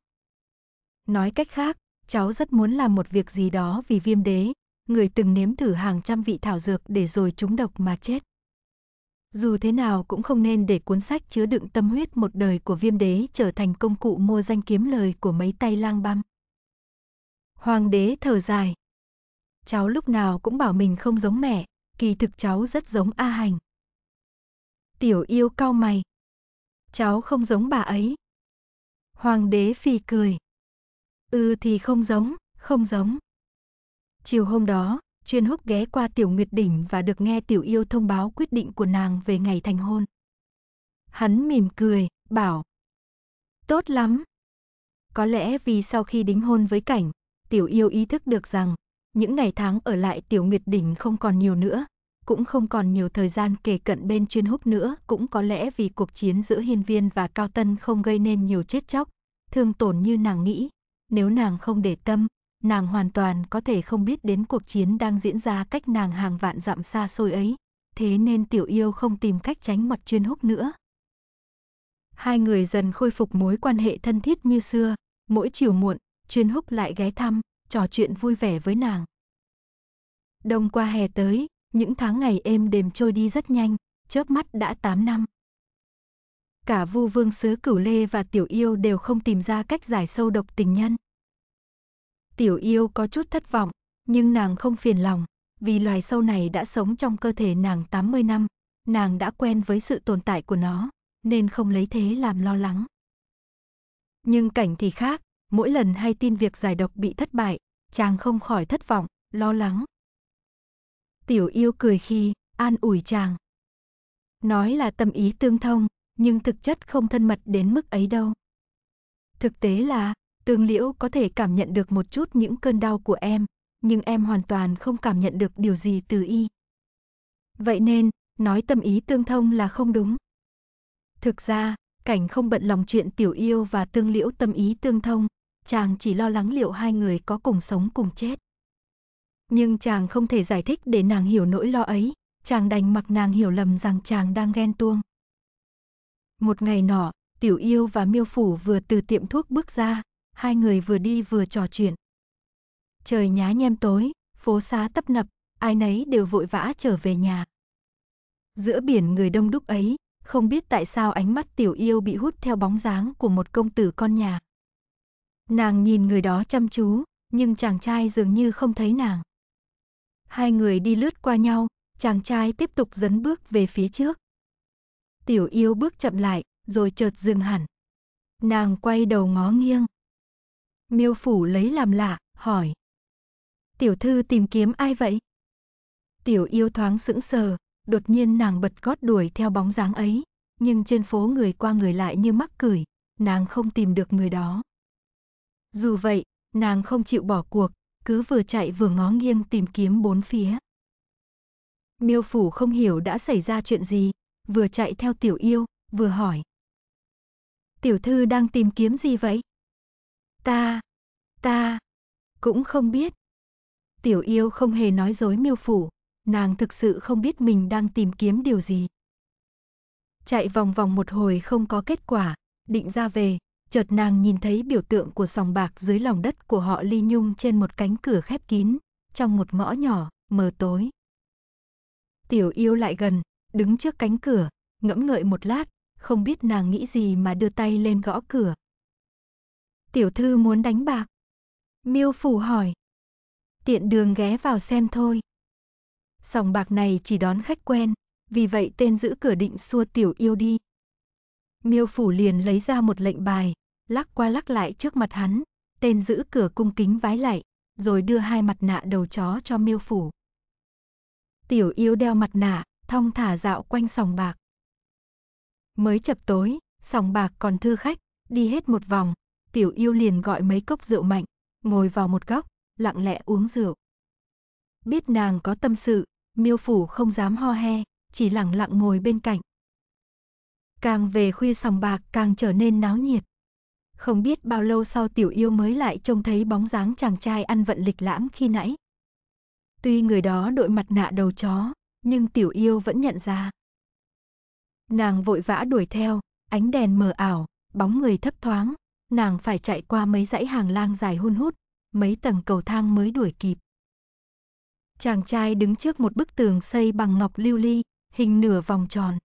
Nói cách khác, cháu rất muốn làm một việc gì đó vì viêm đế, người từng nếm thử hàng trăm vị thảo dược để rồi trúng độc mà chết. Dù thế nào cũng không nên để cuốn sách chứa đựng tâm huyết một đời của viêm đế trở thành công cụ mua danh kiếm lời của mấy tay lang băm. Hoàng đế thở dài. Cháu lúc nào cũng bảo mình không giống mẹ, kỳ thực cháu rất giống A Hành. Tiểu yêu cao mày. Cháu không giống bà ấy. Hoàng đế phì cười. Ừ thì không giống, không giống. Chiều hôm đó, chuyên húc ghé qua tiểu nguyệt đỉnh và được nghe tiểu yêu thông báo quyết định của nàng về ngày thành hôn. Hắn mỉm cười, bảo. Tốt lắm. Có lẽ vì sau khi đính hôn với cảnh, tiểu yêu ý thức được rằng, những ngày tháng ở lại tiểu nguyệt đỉnh không còn nhiều nữa, cũng không còn nhiều thời gian kề cận bên chuyên húc nữa, cũng có lẽ vì cuộc chiến giữa hiên viên và cao tân không gây nên nhiều chết chóc, thương tổn như nàng nghĩ, nếu nàng không để tâm, nàng hoàn toàn có thể không biết đến cuộc chiến đang diễn ra cách nàng hàng vạn dặm xa xôi ấy, thế nên tiểu yêu không tìm cách tránh mặt chuyên húc nữa. Hai người dần khôi phục mối quan hệ thân thiết như xưa, mỗi chiều muộn, chuyên húc lại ghé thăm, trò chuyện vui vẻ với nàng. Đông qua hè tới, những tháng ngày êm đềm trôi đi rất nhanh, chớp mắt đã 8 năm cả Vu Vương sứ Cửu Lê và Tiểu Yêu đều không tìm ra cách giải sâu độc tình nhân. Tiểu Yêu có chút thất vọng, nhưng nàng không phiền lòng, vì loài sâu này đã sống trong cơ thể nàng 80 năm, nàng đã quen với sự tồn tại của nó, nên không lấy thế làm lo lắng. Nhưng cảnh thì khác, mỗi lần hay tin việc giải độc bị thất bại, chàng không khỏi thất vọng, lo lắng. Tiểu yêu cười khi, an ủi chàng. Nói là tâm ý tương thông, nhưng thực chất không thân mật đến mức ấy đâu. Thực tế là, Tương Liễu có thể cảm nhận được một chút những cơn đau của em, nhưng em hoàn toàn không cảm nhận được điều gì từ y. Vậy nên, nói tâm ý tương thông là không đúng. Thực ra, cảnh không bận lòng chuyện tiểu yêu và tương liễu tâm ý tương thông, chàng chỉ lo lắng liệu hai người có cùng sống cùng chết. Nhưng chàng không thể giải thích để nàng hiểu nỗi lo ấy, chàng đành mặc nàng hiểu lầm rằng chàng đang ghen tuông. Một ngày nọ, Tiểu Yêu và Miêu Phủ vừa từ tiệm thuốc bước ra, hai người vừa đi vừa trò chuyện. Trời nhá nhem tối, phố xá tấp nập, ai nấy đều vội vã trở về nhà. Giữa biển người đông đúc ấy, không biết tại sao ánh mắt Tiểu Yêu bị hút theo bóng dáng của một công tử con nhà. Nàng nhìn người đó chăm chú, nhưng chàng trai dường như không thấy nàng. Hai người đi lướt qua nhau, chàng trai tiếp tục dấn bước về phía trước. Tiểu yêu bước chậm lại, rồi chợt dừng hẳn. Nàng quay đầu ngó nghiêng. Miêu phủ lấy làm lạ, hỏi. Tiểu thư tìm kiếm ai vậy? Tiểu yêu thoáng sững sờ, đột nhiên nàng bật gót đuổi theo bóng dáng ấy. Nhưng trên phố người qua người lại như mắc cười, nàng không tìm được người đó. Dù vậy, nàng không chịu bỏ cuộc, cứ vừa chạy vừa ngó nghiêng tìm kiếm bốn phía. Miêu phủ không hiểu đã xảy ra chuyện gì, vừa chạy theo tiểu yêu, vừa hỏi. Tiểu thư đang tìm kiếm gì vậy? Ta, ta, cũng không biết. Tiểu yêu không hề nói dối miêu phủ, nàng thực sự không biết mình đang tìm kiếm điều gì. Chạy vòng vòng một hồi không có kết quả, định ra về, chợt nàng nhìn thấy biểu tượng của sòng bạc dưới lòng đất của họ Ly Nhung trên một cánh cửa khép kín, trong một ngõ nhỏ, mờ tối. Tiểu yêu lại gần, đứng trước cánh cửa, ngẫm ngợi một lát, không biết nàng nghĩ gì mà đưa tay lên gõ cửa. Tiểu thư muốn đánh bạc. Miêu phủ hỏi. Tiện đường ghé vào xem thôi. Sòng bạc này chỉ đón khách quen, vì vậy tên giữ cửa định xua tiểu yêu đi. Miêu phủ liền lấy ra một lệnh bài, lắc qua lắc lại trước mặt hắn, tên giữ cửa cung kính vái lại, rồi đưa hai mặt nạ đầu chó cho miêu phủ. Tiểu yêu đeo mặt nạ, thong thả dạo quanh sòng bạc. Mới chập tối, sòng bạc còn thư khách, đi hết một vòng, tiểu yêu liền gọi mấy cốc rượu mạnh, ngồi vào một góc, lặng lẽ uống rượu. Biết nàng có tâm sự, miêu phủ không dám ho he, chỉ lặng lặng ngồi bên cạnh. Càng về khuya sòng bạc càng trở nên náo nhiệt. Không biết bao lâu sau tiểu yêu mới lại trông thấy bóng dáng chàng trai ăn vận lịch lãm khi nãy. Tuy người đó đội mặt nạ đầu chó, nhưng tiểu yêu vẫn nhận ra. Nàng vội vã đuổi theo, ánh đèn mờ ảo, bóng người thấp thoáng, nàng phải chạy qua mấy dãy hàng lang dài hun hút, mấy tầng cầu thang mới đuổi kịp. Chàng trai đứng trước một bức tường xây bằng ngọc lưu ly, hình nửa vòng tròn.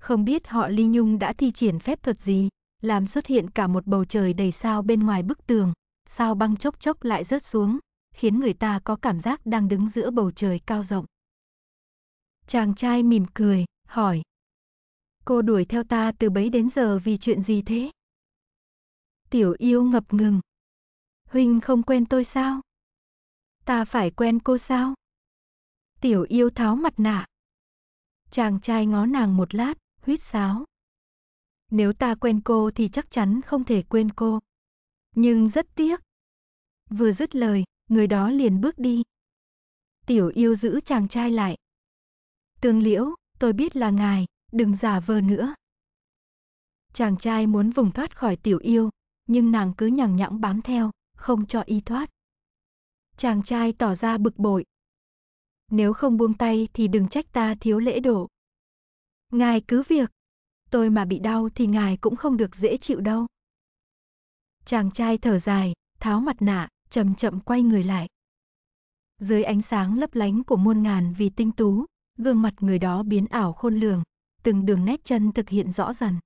Không biết họ Ly Nhung đã thi triển phép thuật gì, làm xuất hiện cả một bầu trời đầy sao bên ngoài bức tường, sao băng chốc chốc lại rớt xuống, khiến người ta có cảm giác đang đứng giữa bầu trời cao rộng. Chàng trai mỉm cười, hỏi. Cô đuổi theo ta từ bấy đến giờ vì chuyện gì thế? Tiểu yêu ngập ngừng. Huynh không quen tôi sao? Ta phải quen cô sao? Tiểu yêu tháo mặt nạ. Chàng trai ngó nàng một lát, huýt sáo. Nếu ta quen cô thì chắc chắn không thể quên cô. Nhưng rất tiếc. Vừa dứt lời, người đó liền bước đi. Tiểu yêu giữ chàng trai lại, Tương liễu, tôi biết là ngài, đừng giả vờ nữa. Chàng trai muốn vùng thoát khỏi tiểu yêu, nhưng nàng cứ nhằng nhãng bám theo, không cho y thoát. Chàng trai tỏ ra bực bội. Nếu không buông tay thì đừng trách ta thiếu lễ độ. Ngài cứ việc, tôi mà bị đau thì ngài cũng không được dễ chịu đâu. Chàng trai thở dài, tháo mặt nạ, chậm chậm quay người lại. Dưới ánh sáng lấp lánh của muôn ngàn vì tinh tú, gương mặt người đó biến ảo khôn lường, từng đường nét chân thực hiện rõ ràng.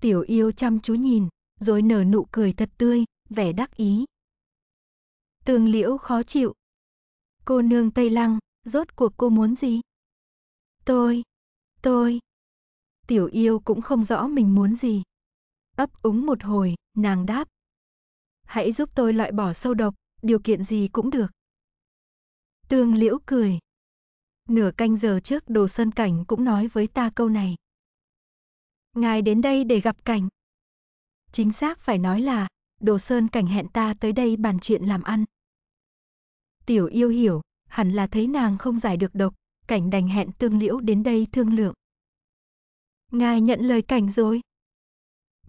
Tiểu yêu chăm chú nhìn, rồi nở nụ cười thật tươi, vẻ đắc ý. Tường liễu khó chịu. Cô nương Tây Lăng, rốt cuộc cô muốn gì? Tôi, tôi. Tiểu yêu cũng không rõ mình muốn gì. Ấp úng một hồi, nàng đáp. Hãy giúp tôi loại bỏ sâu độc, điều kiện gì cũng được. Tương liễu cười, Nửa canh giờ trước đồ sơn cảnh cũng nói với ta câu này. Ngài đến đây để gặp cảnh. Chính xác phải nói là, đồ sơn cảnh hẹn ta tới đây bàn chuyện làm ăn. Tiểu yêu hiểu, hẳn là thấy nàng không giải được độc, cảnh đành hẹn tương liễu đến đây thương lượng. Ngài nhận lời cảnh rồi.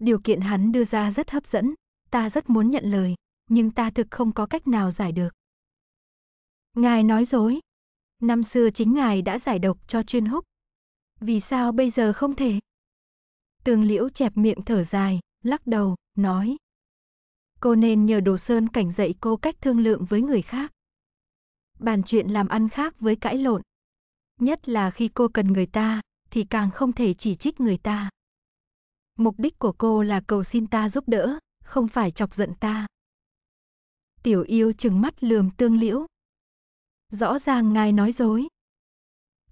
Điều kiện hắn đưa ra rất hấp dẫn, ta rất muốn nhận lời, nhưng ta thực không có cách nào giải được. Ngài nói dối. Năm xưa chính ngài đã giải độc cho chuyên húc. Vì sao bây giờ không thể? Tương liễu chẹp miệng thở dài, lắc đầu, nói. Cô nên nhờ Đồ Sơn cảnh dạy cô cách thương lượng với người khác. Bàn chuyện làm ăn khác với cãi lộn. Nhất là khi cô cần người ta, thì càng không thể chỉ trích người ta. Mục đích của cô là cầu xin ta giúp đỡ, không phải chọc giận ta. Tiểu yêu chừng mắt lườm tương liễu, rõ ràng ngài nói dối.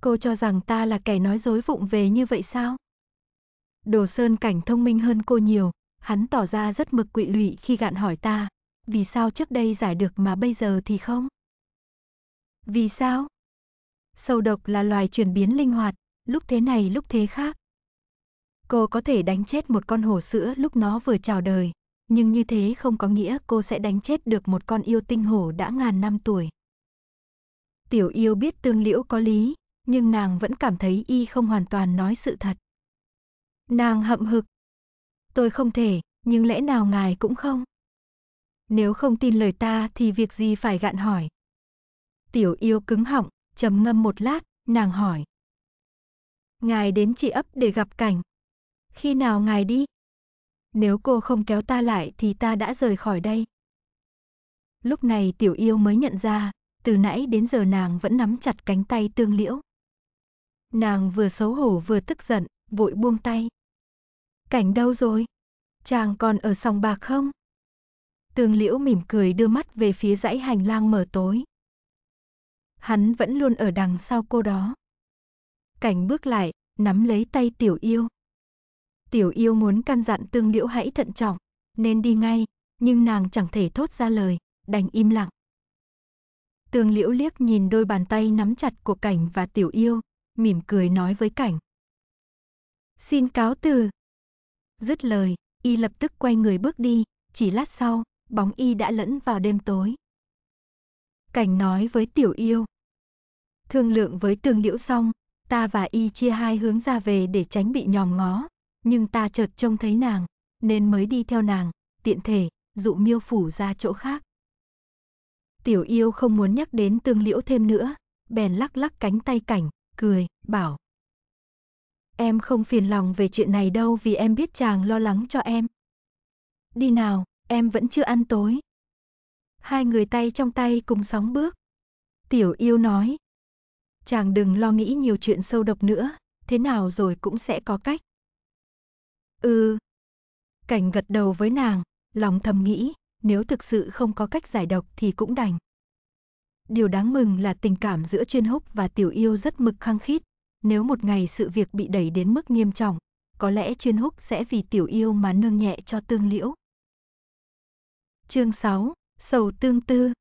Cô cho rằng ta là kẻ nói dối vụng về như vậy sao? Đồ Sơn Cảnh thông minh hơn cô nhiều, hắn tỏ ra rất mực quỵ lụy khi gạn hỏi ta, vì sao trước đây giải được mà bây giờ thì không? Vì sao? Sâu độc là loài chuyển biến linh hoạt, lúc thế này lúc thế khác. Cô có thể đánh chết một con hổ sữa lúc nó vừa chào đời, nhưng như thế không có nghĩa cô sẽ đánh chết được một con yêu tinh hổ đã ngàn năm tuổi. Tiểu yêu biết tương liễu có lý, nhưng nàng vẫn cảm thấy y không hoàn toàn nói sự thật. Nàng hậm hực. Tôi không thể, nhưng lẽ nào ngài cũng không? Nếu không tin lời ta thì việc gì phải gạn hỏi. Tiểu yêu cứng họng, trầm ngâm một lát, nàng hỏi. Ngài đến chị ấp để gặp cảnh. Khi nào ngài đi? Nếu cô không kéo ta lại thì ta đã rời khỏi đây. Lúc này tiểu yêu mới nhận ra, từ nãy đến giờ nàng vẫn nắm chặt cánh tay tương liễu. Nàng vừa xấu hổ vừa tức giận, vội buông tay. Cảnh đâu rồi? Chàng còn ở sòng bạc không? Tương liễu mỉm cười đưa mắt về phía dãy hành lang mở tối. Hắn vẫn luôn ở đằng sau cô đó. Cảnh bước lại, nắm lấy tay tiểu yêu. Tiểu yêu muốn căn dặn tương liễu hãy thận trọng, nên đi ngay, nhưng nàng chẳng thể thốt ra lời, đành im lặng. Tương liễu liếc nhìn đôi bàn tay nắm chặt của cảnh và tiểu yêu, mỉm cười nói với cảnh. Xin cáo từ. Dứt lời, y lập tức quay người bước đi, chỉ lát sau, bóng y đã lẫn vào đêm tối. Cảnh nói với tiểu yêu. Thương lượng với tương liễu xong, ta và y chia hai hướng ra về để tránh bị nhòm ngó, nhưng ta chợt trông thấy nàng, nên mới đi theo nàng, tiện thể, dụ miêu phủ ra chỗ khác. Tiểu yêu không muốn nhắc đến tương liễu thêm nữa, bèn lắc lắc cánh tay cảnh, cười, bảo. Em không phiền lòng về chuyện này đâu vì em biết chàng lo lắng cho em. Đi nào, em vẫn chưa ăn tối. Hai người tay trong tay cùng sóng bước. Tiểu yêu nói. Chàng đừng lo nghĩ nhiều chuyện sâu độc nữa, thế nào rồi cũng sẽ có cách. Ừ. Cảnh gật đầu với nàng, lòng thầm nghĩ, nếu thực sự không có cách giải độc thì cũng đành. Điều đáng mừng là tình cảm giữa chuyên húc và tiểu yêu rất mực khăng khít. Nếu một ngày sự việc bị đẩy đến mức nghiêm trọng, có lẽ chuyên húc sẽ vì tiểu yêu mà nương nhẹ cho tương liễu. Chương 6, Sầu tương tư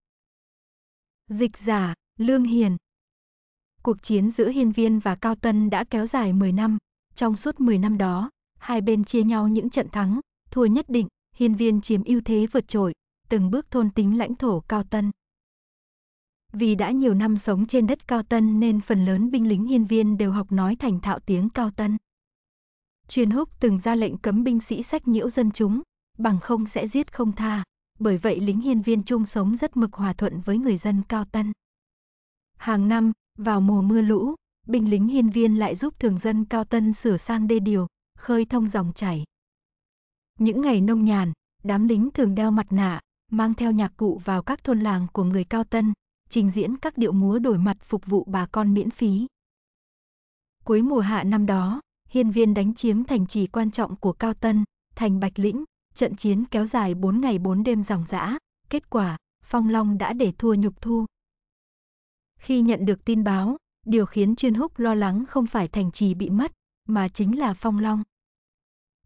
Dịch giả, Lương Hiền Cuộc chiến giữa Hiên Viên và Cao Tân đã kéo dài 10 năm. Trong suốt 10 năm đó, hai bên chia nhau những trận thắng, thua nhất định, hiên viên chiếm ưu thế vượt trội, từng bước thôn tính lãnh thổ Cao Tân. Vì đã nhiều năm sống trên đất Cao Tân nên phần lớn binh lính hiên viên đều học nói thành thạo tiếng Cao Tân. Truyền húc từng ra lệnh cấm binh sĩ sách nhiễu dân chúng, bằng không sẽ giết không tha, bởi vậy lính hiên viên chung sống rất mực hòa thuận với người dân Cao Tân. Hàng năm, vào mùa mưa lũ, binh lính hiên viên lại giúp thường dân Cao Tân sửa sang đê điều, khơi thông dòng chảy, những ngày nông nhàn, đám lính thường đeo mặt nạ, mang theo nhạc cụ vào các thôn làng của người cao tân, trình diễn các điệu múa đổi mặt phục vụ bà con miễn phí. Cuối mùa hạ năm đó, hiên viên đánh chiếm thành trì quan trọng của Cao Tân, thành Bạch Lĩnh, trận chiến kéo dài 4 ngày 4 đêm ròng rã, kết quả, Phong Long đã để thua nhục thu. Khi nhận được tin báo, điều khiến Chuyên Húc lo lắng không phải thành trì bị mất, mà chính là Phong Long.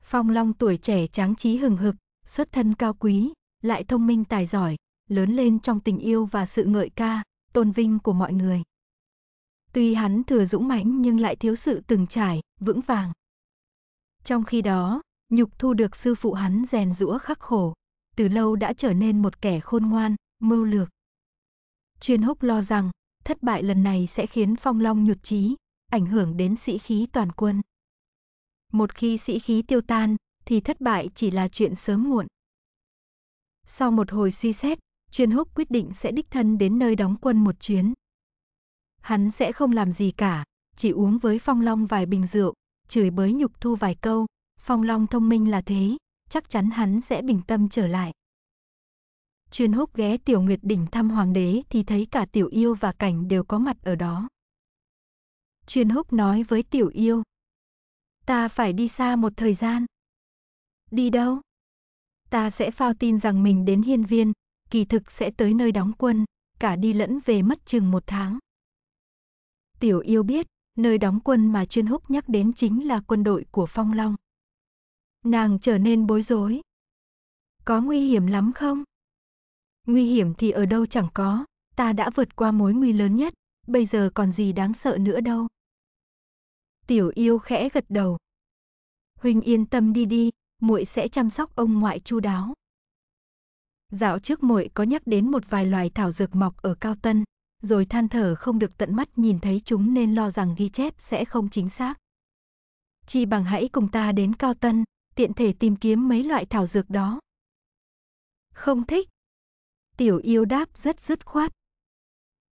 Phong Long tuổi trẻ tráng trí hừng hực, xuất thân cao quý, lại thông minh tài giỏi, lớn lên trong tình yêu và sự ngợi ca, tôn vinh của mọi người. Tuy hắn thừa dũng mãnh nhưng lại thiếu sự từng trải, vững vàng. Trong khi đó, Nhục Thu được sư phụ hắn rèn rũa khắc khổ, từ lâu đã trở nên một kẻ khôn ngoan, mưu lược. Chuyên húc lo rằng, thất bại lần này sẽ khiến Phong Long nhụt chí, ảnh hưởng đến sĩ khí toàn quân. Một khi sĩ khí tiêu tan, thì thất bại chỉ là chuyện sớm muộn. Sau một hồi suy xét, chuyên húc quyết định sẽ đích thân đến nơi đóng quân một chuyến. Hắn sẽ không làm gì cả, chỉ uống với Phong Long vài bình rượu, chửi bới nhục thu vài câu, Phong Long thông minh là thế, chắc chắn hắn sẽ bình tâm trở lại. Chuyên húc ghé Tiểu Nguyệt Đỉnh thăm Hoàng đế thì thấy cả Tiểu Yêu và Cảnh đều có mặt ở đó. Chuyên húc nói với Tiểu Yêu, Ta phải đi xa một thời gian. Đi đâu? Ta sẽ phao tin rằng mình đến hiên viên, kỳ thực sẽ tới nơi đóng quân, cả đi lẫn về mất chừng một tháng. Tiểu yêu biết, nơi đóng quân mà chuyên húc nhắc đến chính là quân đội của Phong Long. Nàng trở nên bối rối. Có nguy hiểm lắm không? Nguy hiểm thì ở đâu chẳng có, ta đã vượt qua mối nguy lớn nhất, bây giờ còn gì đáng sợ nữa đâu. Tiểu yêu khẽ gật đầu. Huynh yên tâm đi đi, muội sẽ chăm sóc ông ngoại chu đáo. Dạo trước muội có nhắc đến một vài loài thảo dược mọc ở Cao Tân, rồi than thở không được tận mắt nhìn thấy chúng nên lo rằng ghi chép sẽ không chính xác. Chi bằng hãy cùng ta đến Cao Tân, tiện thể tìm kiếm mấy loại thảo dược đó. Không thích. Tiểu yêu đáp rất dứt khoát.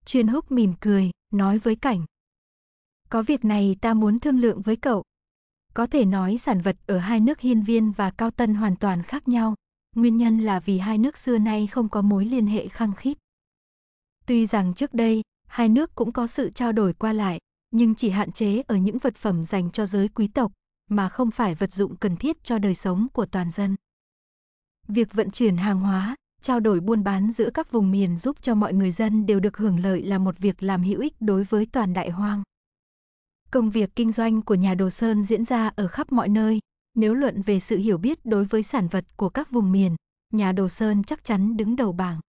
Chuyên húc mỉm cười, nói với cảnh. Có việc này ta muốn thương lượng với cậu. Có thể nói sản vật ở hai nước Hiên Viên và Cao Tân hoàn toàn khác nhau. Nguyên nhân là vì hai nước xưa nay không có mối liên hệ khăng khít. Tuy rằng trước đây, hai nước cũng có sự trao đổi qua lại, nhưng chỉ hạn chế ở những vật phẩm dành cho giới quý tộc, mà không phải vật dụng cần thiết cho đời sống của toàn dân. Việc vận chuyển hàng hóa, trao đổi buôn bán giữa các vùng miền giúp cho mọi người dân đều được hưởng lợi là một việc làm hữu ích đối với toàn đại hoang. Công việc kinh doanh của nhà đồ sơn diễn ra ở khắp mọi nơi, nếu luận về sự hiểu biết đối với sản vật của các vùng miền, nhà đồ sơn chắc chắn đứng đầu bảng.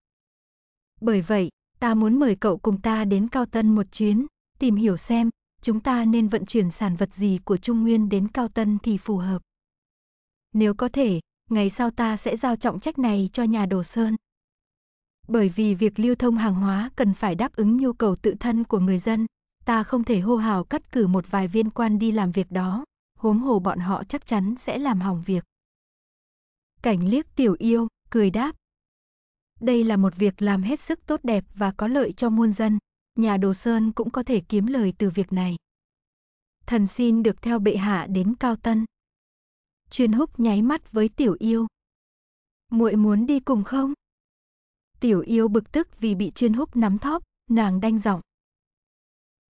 Bởi vậy, ta muốn mời cậu cùng ta đến Cao Tân một chuyến, tìm hiểu xem chúng ta nên vận chuyển sản vật gì của Trung Nguyên đến Cao Tân thì phù hợp. Nếu có thể, ngày sau ta sẽ giao trọng trách này cho nhà đồ sơn. Bởi vì việc lưu thông hàng hóa cần phải đáp ứng nhu cầu tự thân của người dân, ta không thể hô hào cắt cử một vài viên quan đi làm việc đó, huống hồ bọn họ chắc chắn sẽ làm hỏng việc. Cảnh liếc tiểu yêu, cười đáp. Đây là một việc làm hết sức tốt đẹp và có lợi cho muôn dân, nhà đồ sơn cũng có thể kiếm lời từ việc này. Thần xin được theo bệ hạ đến Cao Tân. Chuyên húc nháy mắt với tiểu yêu. muội muốn đi cùng không? Tiểu yêu bực tức vì bị chuyên húc nắm thóp, nàng đanh giọng.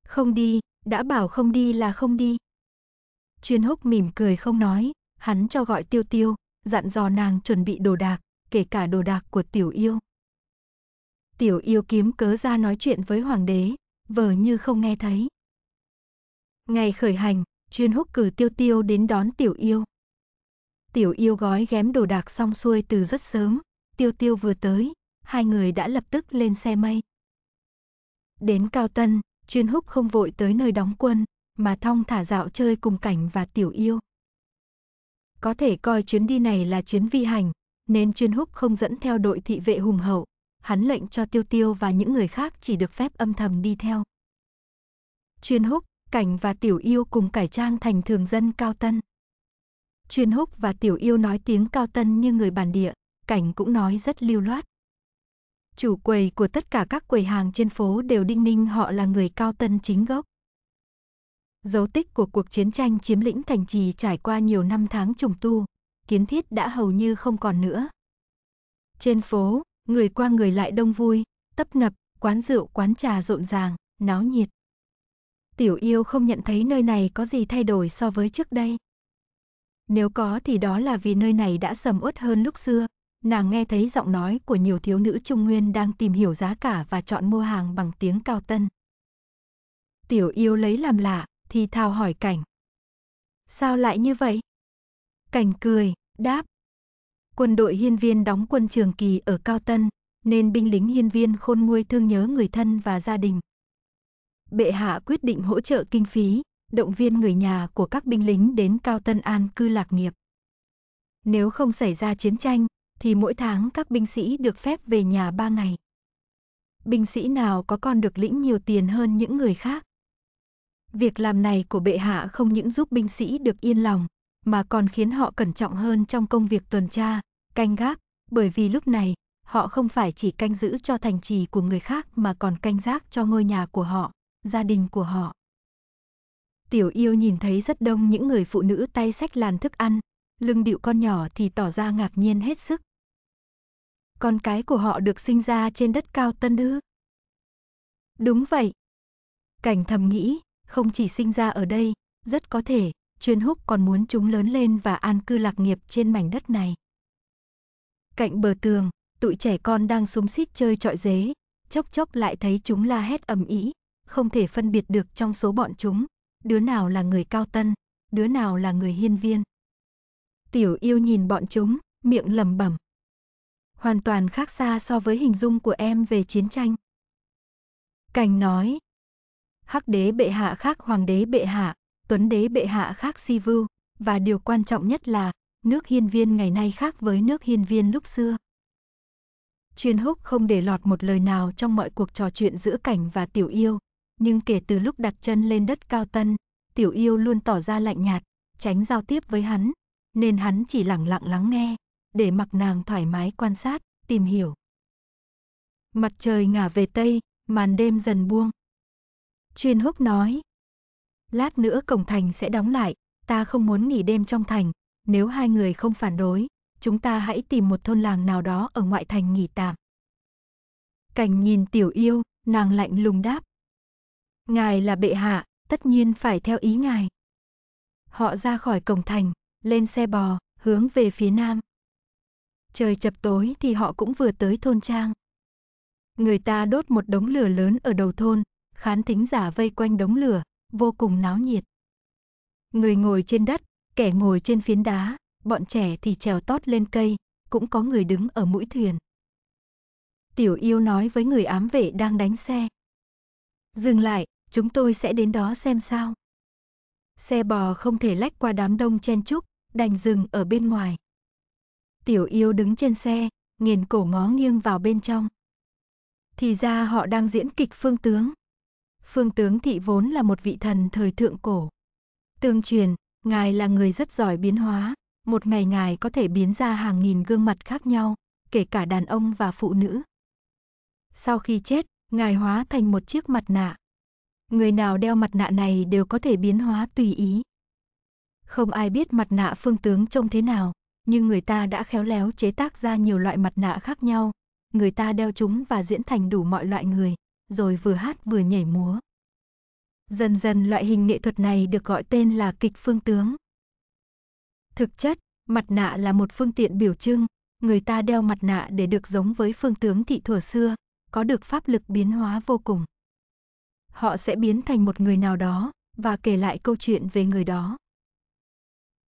Không đi, đã bảo không đi là không đi. Chuyên húc mỉm cười không nói, hắn cho gọi tiêu tiêu, dặn dò nàng chuẩn bị đồ đạc, kể cả đồ đạc của tiểu yêu. Tiểu yêu kiếm cớ ra nói chuyện với hoàng đế, vờ như không nghe thấy. Ngày khởi hành, chuyên húc cử tiêu tiêu đến đón tiểu yêu. Tiểu yêu gói ghém đồ đạc xong xuôi từ rất sớm, tiêu tiêu vừa tới, hai người đã lập tức lên xe mây. Đến Cao Tân, Chuyên húc không vội tới nơi đóng quân, mà thong thả dạo chơi cùng cảnh và tiểu yêu. Có thể coi chuyến đi này là chuyến vi hành, nên chuyên húc không dẫn theo đội thị vệ hùng hậu, hắn lệnh cho tiêu tiêu và những người khác chỉ được phép âm thầm đi theo. Chuyên húc, cảnh và tiểu yêu cùng cải trang thành thường dân cao tân. Chuyên húc và tiểu yêu nói tiếng cao tân như người bản địa, cảnh cũng nói rất lưu loát chủ quầy của tất cả các quầy hàng trên phố đều đinh ninh họ là người cao tân chính gốc. Dấu tích của cuộc chiến tranh chiếm lĩnh thành trì trải qua nhiều năm tháng trùng tu, kiến thiết đã hầu như không còn nữa. Trên phố, người qua người lại đông vui, tấp nập, quán rượu quán trà rộn ràng, náo nhiệt. Tiểu yêu không nhận thấy nơi này có gì thay đổi so với trước đây. Nếu có thì đó là vì nơi này đã sầm uất hơn lúc xưa, nàng nghe thấy giọng nói của nhiều thiếu nữ Trung Nguyên đang tìm hiểu giá cả và chọn mua hàng bằng tiếng cao tân. Tiểu yêu lấy làm lạ, thì thào hỏi cảnh. Sao lại như vậy? Cảnh cười, đáp. Quân đội hiên viên đóng quân trường kỳ ở Cao Tân, nên binh lính hiên viên khôn nguôi thương nhớ người thân và gia đình. Bệ hạ quyết định hỗ trợ kinh phí, động viên người nhà của các binh lính đến Cao Tân An cư lạc nghiệp. Nếu không xảy ra chiến tranh, thì mỗi tháng các binh sĩ được phép về nhà ba ngày. Binh sĩ nào có con được lĩnh nhiều tiền hơn những người khác. Việc làm này của bệ hạ không những giúp binh sĩ được yên lòng, mà còn khiến họ cẩn trọng hơn trong công việc tuần tra, canh gác, bởi vì lúc này, họ không phải chỉ canh giữ cho thành trì của người khác mà còn canh gác cho ngôi nhà của họ, gia đình của họ. Tiểu yêu nhìn thấy rất đông những người phụ nữ tay sách làn thức ăn, lưng điệu con nhỏ thì tỏ ra ngạc nhiên hết sức, con cái của họ được sinh ra trên đất cao tân ư? Đúng vậy. Cảnh thầm nghĩ, không chỉ sinh ra ở đây, rất có thể, chuyên húc còn muốn chúng lớn lên và an cư lạc nghiệp trên mảnh đất này. Cạnh bờ tường, tụi trẻ con đang súng xít chơi trọi dế, chốc chốc lại thấy chúng la hét ầm ĩ, không thể phân biệt được trong số bọn chúng, đứa nào là người cao tân, đứa nào là người hiên viên. Tiểu yêu nhìn bọn chúng, miệng lẩm bẩm hoàn toàn khác xa so với hình dung của em về chiến tranh. Cảnh nói, Hắc đế bệ hạ khác hoàng đế bệ hạ, tuấn đế bệ hạ khác si vưu, và điều quan trọng nhất là nước hiên viên ngày nay khác với nước hiên viên lúc xưa. Chuyên húc không để lọt một lời nào trong mọi cuộc trò chuyện giữa cảnh và tiểu yêu, nhưng kể từ lúc đặt chân lên đất cao tân, tiểu yêu luôn tỏ ra lạnh nhạt, tránh giao tiếp với hắn, nên hắn chỉ lặng lặng lắng nghe, để mặc nàng thoải mái quan sát, tìm hiểu. Mặt trời ngả về tây, màn đêm dần buông. Chuyên húc nói. Lát nữa cổng thành sẽ đóng lại, ta không muốn nghỉ đêm trong thành, nếu hai người không phản đối, chúng ta hãy tìm một thôn làng nào đó ở ngoại thành nghỉ tạm. Cảnh nhìn tiểu yêu, nàng lạnh lùng đáp. Ngài là bệ hạ, tất nhiên phải theo ý ngài. Họ ra khỏi cổng thành, lên xe bò, hướng về phía nam trời chập tối thì họ cũng vừa tới thôn trang. Người ta đốt một đống lửa lớn ở đầu thôn, khán thính giả vây quanh đống lửa, vô cùng náo nhiệt. Người ngồi trên đất, kẻ ngồi trên phiến đá, bọn trẻ thì trèo tót lên cây, cũng có người đứng ở mũi thuyền. Tiểu yêu nói với người ám vệ đang đánh xe. Dừng lại, chúng tôi sẽ đến đó xem sao. Xe bò không thể lách qua đám đông chen chúc, đành dừng ở bên ngoài. Tiểu yêu đứng trên xe, nghiền cổ ngó nghiêng vào bên trong. Thì ra họ đang diễn kịch phương tướng. Phương tướng thị vốn là một vị thần thời thượng cổ. Tương truyền, ngài là người rất giỏi biến hóa, một ngày ngài có thể biến ra hàng nghìn gương mặt khác nhau, kể cả đàn ông và phụ nữ. Sau khi chết, ngài hóa thành một chiếc mặt nạ. Người nào đeo mặt nạ này đều có thể biến hóa tùy ý. Không ai biết mặt nạ phương tướng trông thế nào, nhưng người ta đã khéo léo chế tác ra nhiều loại mặt nạ khác nhau, người ta đeo chúng và diễn thành đủ mọi loại người, rồi vừa hát vừa nhảy múa. Dần dần loại hình nghệ thuật này được gọi tên là kịch phương tướng. Thực chất, mặt nạ là một phương tiện biểu trưng, người ta đeo mặt nạ để được giống với phương tướng thị thuở xưa, có được pháp lực biến hóa vô cùng. Họ sẽ biến thành một người nào đó và kể lại câu chuyện về người đó.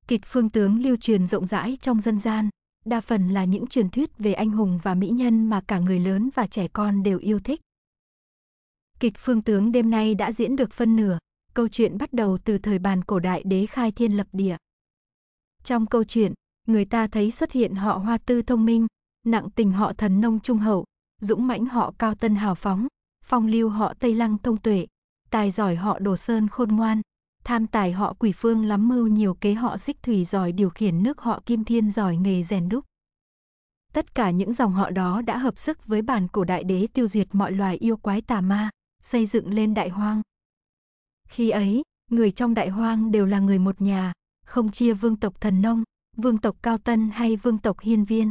Kịch phương tướng lưu truyền rộng rãi trong dân gian, đa phần là những truyền thuyết về anh hùng và mỹ nhân mà cả người lớn và trẻ con đều yêu thích. Kịch phương tướng đêm nay đã diễn được phân nửa, câu chuyện bắt đầu từ thời bàn cổ đại đế khai thiên lập địa. Trong câu chuyện, người ta thấy xuất hiện họ hoa tư thông minh, nặng tình họ thần nông trung hậu, dũng mãnh họ cao tân hào phóng, phong lưu họ tây lăng thông tuệ, tài giỏi họ đồ sơn khôn ngoan, tham tài họ quỷ phương lắm mưu nhiều kế họ xích thủy giỏi điều khiển nước họ kim thiên giỏi nghề rèn đúc. Tất cả những dòng họ đó đã hợp sức với bản cổ đại đế tiêu diệt mọi loài yêu quái tà ma, xây dựng lên đại hoang. Khi ấy, người trong đại hoang đều là người một nhà, không chia vương tộc thần nông, vương tộc cao tân hay vương tộc hiên viên.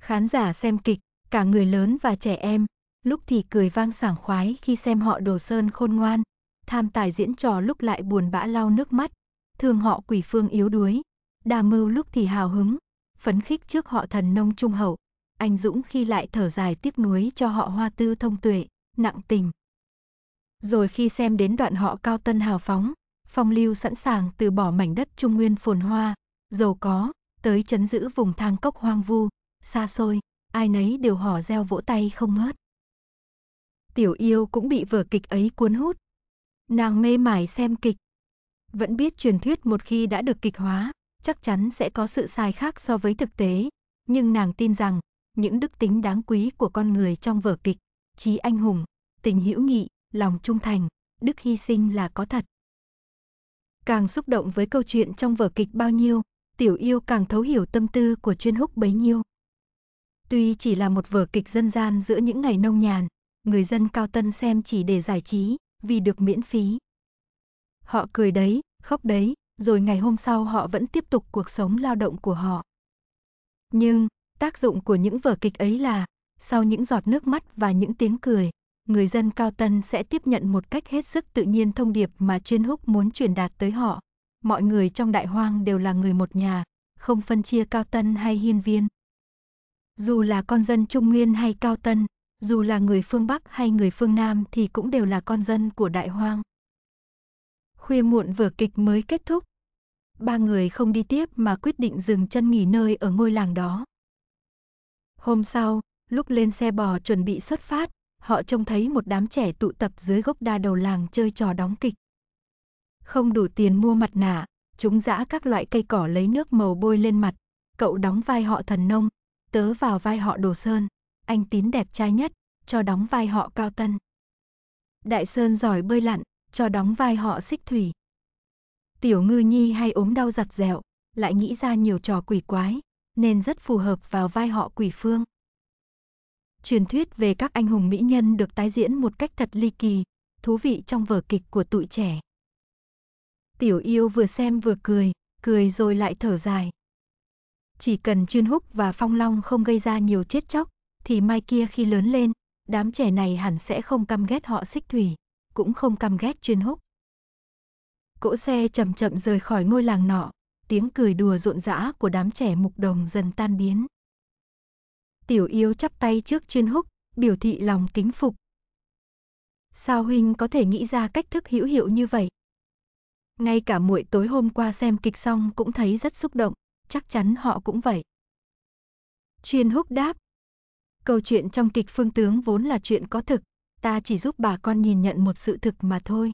Khán giả xem kịch, cả người lớn và trẻ em, lúc thì cười vang sảng khoái khi xem họ đồ sơn khôn ngoan, tham tài diễn trò lúc lại buồn bã lau nước mắt, thường họ quỷ phương yếu đuối, đa mưu lúc thì hào hứng, phấn khích trước họ thần nông trung hậu, anh dũng khi lại thở dài tiếc nuối cho họ hoa tư thông tuệ, nặng tình. Rồi khi xem đến đoạn họ cao tân hào phóng, phong lưu sẵn sàng từ bỏ mảnh đất trung nguyên phồn hoa, giàu có, tới chấn giữ vùng thang cốc hoang vu, xa xôi, ai nấy đều hò reo vỗ tay không ngớt. Tiểu yêu cũng bị vở kịch ấy cuốn hút, Nàng mê mải xem kịch. Vẫn biết truyền thuyết một khi đã được kịch hóa, chắc chắn sẽ có sự sai khác so với thực tế, nhưng nàng tin rằng những đức tính đáng quý của con người trong vở kịch, trí anh hùng, tình hữu nghị, lòng trung thành, đức hy sinh là có thật. Càng xúc động với câu chuyện trong vở kịch bao nhiêu, tiểu yêu càng thấu hiểu tâm tư của chuyên húc bấy nhiêu. Tuy chỉ là một vở kịch dân gian giữa những ngày nông nhàn, người dân cao tân xem chỉ để giải trí, vì được miễn phí. Họ cười đấy, khóc đấy, rồi ngày hôm sau họ vẫn tiếp tục cuộc sống lao động của họ. Nhưng, tác dụng của những vở kịch ấy là, sau những giọt nước mắt và những tiếng cười, người dân Cao Tân sẽ tiếp nhận một cách hết sức tự nhiên thông điệp mà chuyên húc muốn truyền đạt tới họ. Mọi người trong đại hoang đều là người một nhà, không phân chia Cao Tân hay Hiên Viên. Dù là con dân Trung Nguyên hay Cao Tân, dù là người phương Bắc hay người phương Nam thì cũng đều là con dân của đại hoang. Khuya muộn vở kịch mới kết thúc. Ba người không đi tiếp mà quyết định dừng chân nghỉ nơi ở ngôi làng đó. Hôm sau, lúc lên xe bò chuẩn bị xuất phát, họ trông thấy một đám trẻ tụ tập dưới gốc đa đầu làng chơi trò đóng kịch. Không đủ tiền mua mặt nạ, chúng giã các loại cây cỏ lấy nước màu bôi lên mặt, cậu đóng vai họ thần nông, tớ vào vai họ đồ sơn anh tín đẹp trai nhất, cho đóng vai họ Cao Tân. Đại Sơn giỏi bơi lặn, cho đóng vai họ Xích Thủy. Tiểu Ngư Nhi hay ốm đau giặt dẻo, lại nghĩ ra nhiều trò quỷ quái, nên rất phù hợp vào vai họ Quỷ Phương. Truyền thuyết về các anh hùng mỹ nhân được tái diễn một cách thật ly kỳ, thú vị trong vở kịch của tụi trẻ. Tiểu yêu vừa xem vừa cười, cười rồi lại thở dài. Chỉ cần chuyên húc và phong long không gây ra nhiều chết chóc, thì mai kia khi lớn lên, đám trẻ này hẳn sẽ không căm ghét họ xích thủy, cũng không căm ghét chuyên húc. Cỗ xe chậm chậm rời khỏi ngôi làng nọ, tiếng cười đùa rộn rã của đám trẻ mục đồng dần tan biến. Tiểu yêu chắp tay trước chuyên húc, biểu thị lòng kính phục. Sao huynh có thể nghĩ ra cách thức hữu hiệu như vậy? Ngay cả muội tối hôm qua xem kịch xong cũng thấy rất xúc động, chắc chắn họ cũng vậy. Chuyên húc đáp, Câu chuyện trong kịch Phương Tướng vốn là chuyện có thực, ta chỉ giúp bà con nhìn nhận một sự thực mà thôi.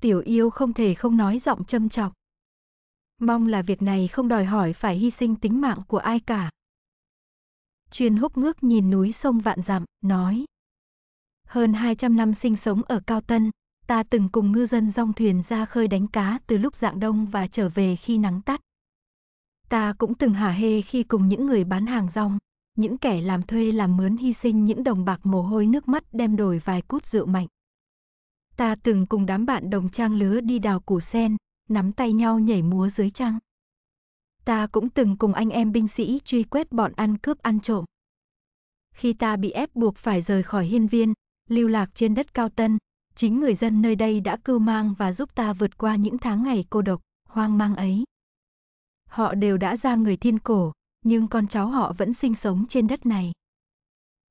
Tiểu yêu không thể không nói giọng châm chọc. Mong là việc này không đòi hỏi phải hy sinh tính mạng của ai cả. Chuyên húc ngước nhìn núi sông vạn dặm, nói. Hơn 200 năm sinh sống ở Cao Tân, ta từng cùng ngư dân rong thuyền ra khơi đánh cá từ lúc dạng đông và trở về khi nắng tắt. Ta cũng từng hả hê khi cùng những người bán hàng rong, những kẻ làm thuê làm mướn hy sinh những đồng bạc mồ hôi nước mắt đem đổi vài cút rượu mạnh. Ta từng cùng đám bạn đồng trang lứa đi đào củ sen, nắm tay nhau nhảy múa dưới trăng. Ta cũng từng cùng anh em binh sĩ truy quét bọn ăn cướp ăn trộm. Khi ta bị ép buộc phải rời khỏi hiên viên, lưu lạc trên đất cao tân, chính người dân nơi đây đã cưu mang và giúp ta vượt qua những tháng ngày cô độc, hoang mang ấy. Họ đều đã ra người thiên cổ, nhưng con cháu họ vẫn sinh sống trên đất này.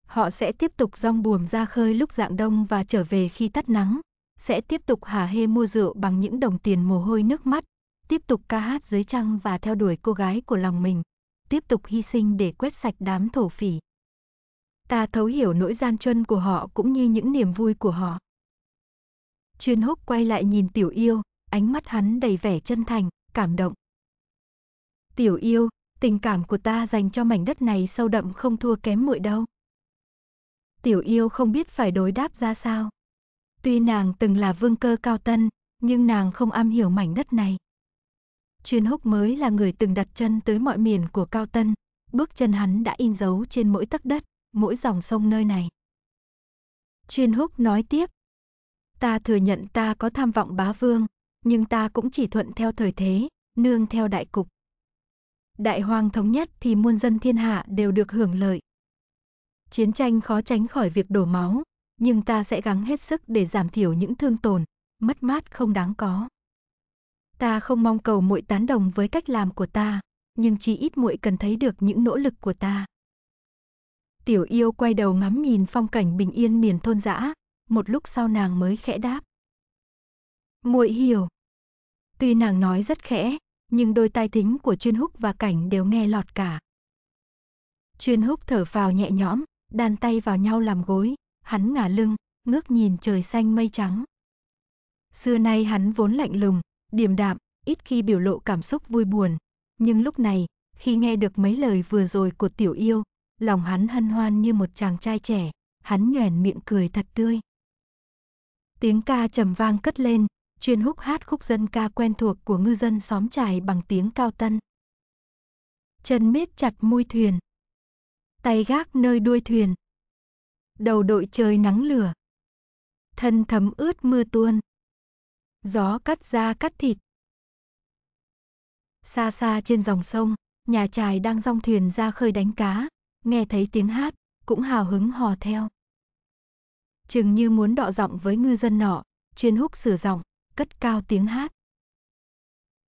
Họ sẽ tiếp tục rong buồm ra khơi lúc dạng đông và trở về khi tắt nắng, sẽ tiếp tục hà hê mua rượu bằng những đồng tiền mồ hôi nước mắt, tiếp tục ca hát dưới trăng và theo đuổi cô gái của lòng mình, tiếp tục hy sinh để quét sạch đám thổ phỉ. Ta thấu hiểu nỗi gian truân của họ cũng như những niềm vui của họ. Chuyên húc quay lại nhìn tiểu yêu, ánh mắt hắn đầy vẻ chân thành, cảm động. Tiểu yêu, Tình cảm của ta dành cho mảnh đất này sâu đậm không thua kém muội đâu. Tiểu yêu không biết phải đối đáp ra sao. Tuy nàng từng là vương cơ cao tân, nhưng nàng không am hiểu mảnh đất này. Chuyên húc mới là người từng đặt chân tới mọi miền của cao tân, bước chân hắn đã in dấu trên mỗi tấc đất, mỗi dòng sông nơi này. Chuyên húc nói tiếp, ta thừa nhận ta có tham vọng bá vương, nhưng ta cũng chỉ thuận theo thời thế, nương theo đại cục, đại hoang thống nhất thì muôn dân thiên hạ đều được hưởng lợi. Chiến tranh khó tránh khỏi việc đổ máu, nhưng ta sẽ gắng hết sức để giảm thiểu những thương tổn, mất mát không đáng có. Ta không mong cầu muội tán đồng với cách làm của ta, nhưng chỉ ít muội cần thấy được những nỗ lực của ta. Tiểu yêu quay đầu ngắm nhìn phong cảnh bình yên miền thôn dã, một lúc sau nàng mới khẽ đáp. Muội hiểu. Tuy nàng nói rất khẽ, nhưng đôi tai thính của Chuyên Húc và Cảnh đều nghe lọt cả. Chuyên Húc thở phào nhẹ nhõm, đan tay vào nhau làm gối, hắn ngả lưng, ngước nhìn trời xanh mây trắng. Xưa nay hắn vốn lạnh lùng, điềm đạm, ít khi biểu lộ cảm xúc vui buồn, nhưng lúc này, khi nghe được mấy lời vừa rồi của tiểu yêu, lòng hắn hân hoan như một chàng trai trẻ, hắn nhoẻn miệng cười thật tươi. Tiếng ca trầm vang cất lên, chuyên húc hát khúc dân ca quen thuộc của ngư dân xóm trài bằng tiếng cao tân. Chân miết chặt môi thuyền, tay gác nơi đuôi thuyền, đầu đội trời nắng lửa, thân thấm ướt mưa tuôn, gió cắt da cắt thịt. Xa xa trên dòng sông, nhà trài đang rong thuyền ra khơi đánh cá, nghe thấy tiếng hát, cũng hào hứng hò theo. Chừng như muốn đọ giọng với ngư dân nọ, chuyên húc sửa giọng, cất cao tiếng hát.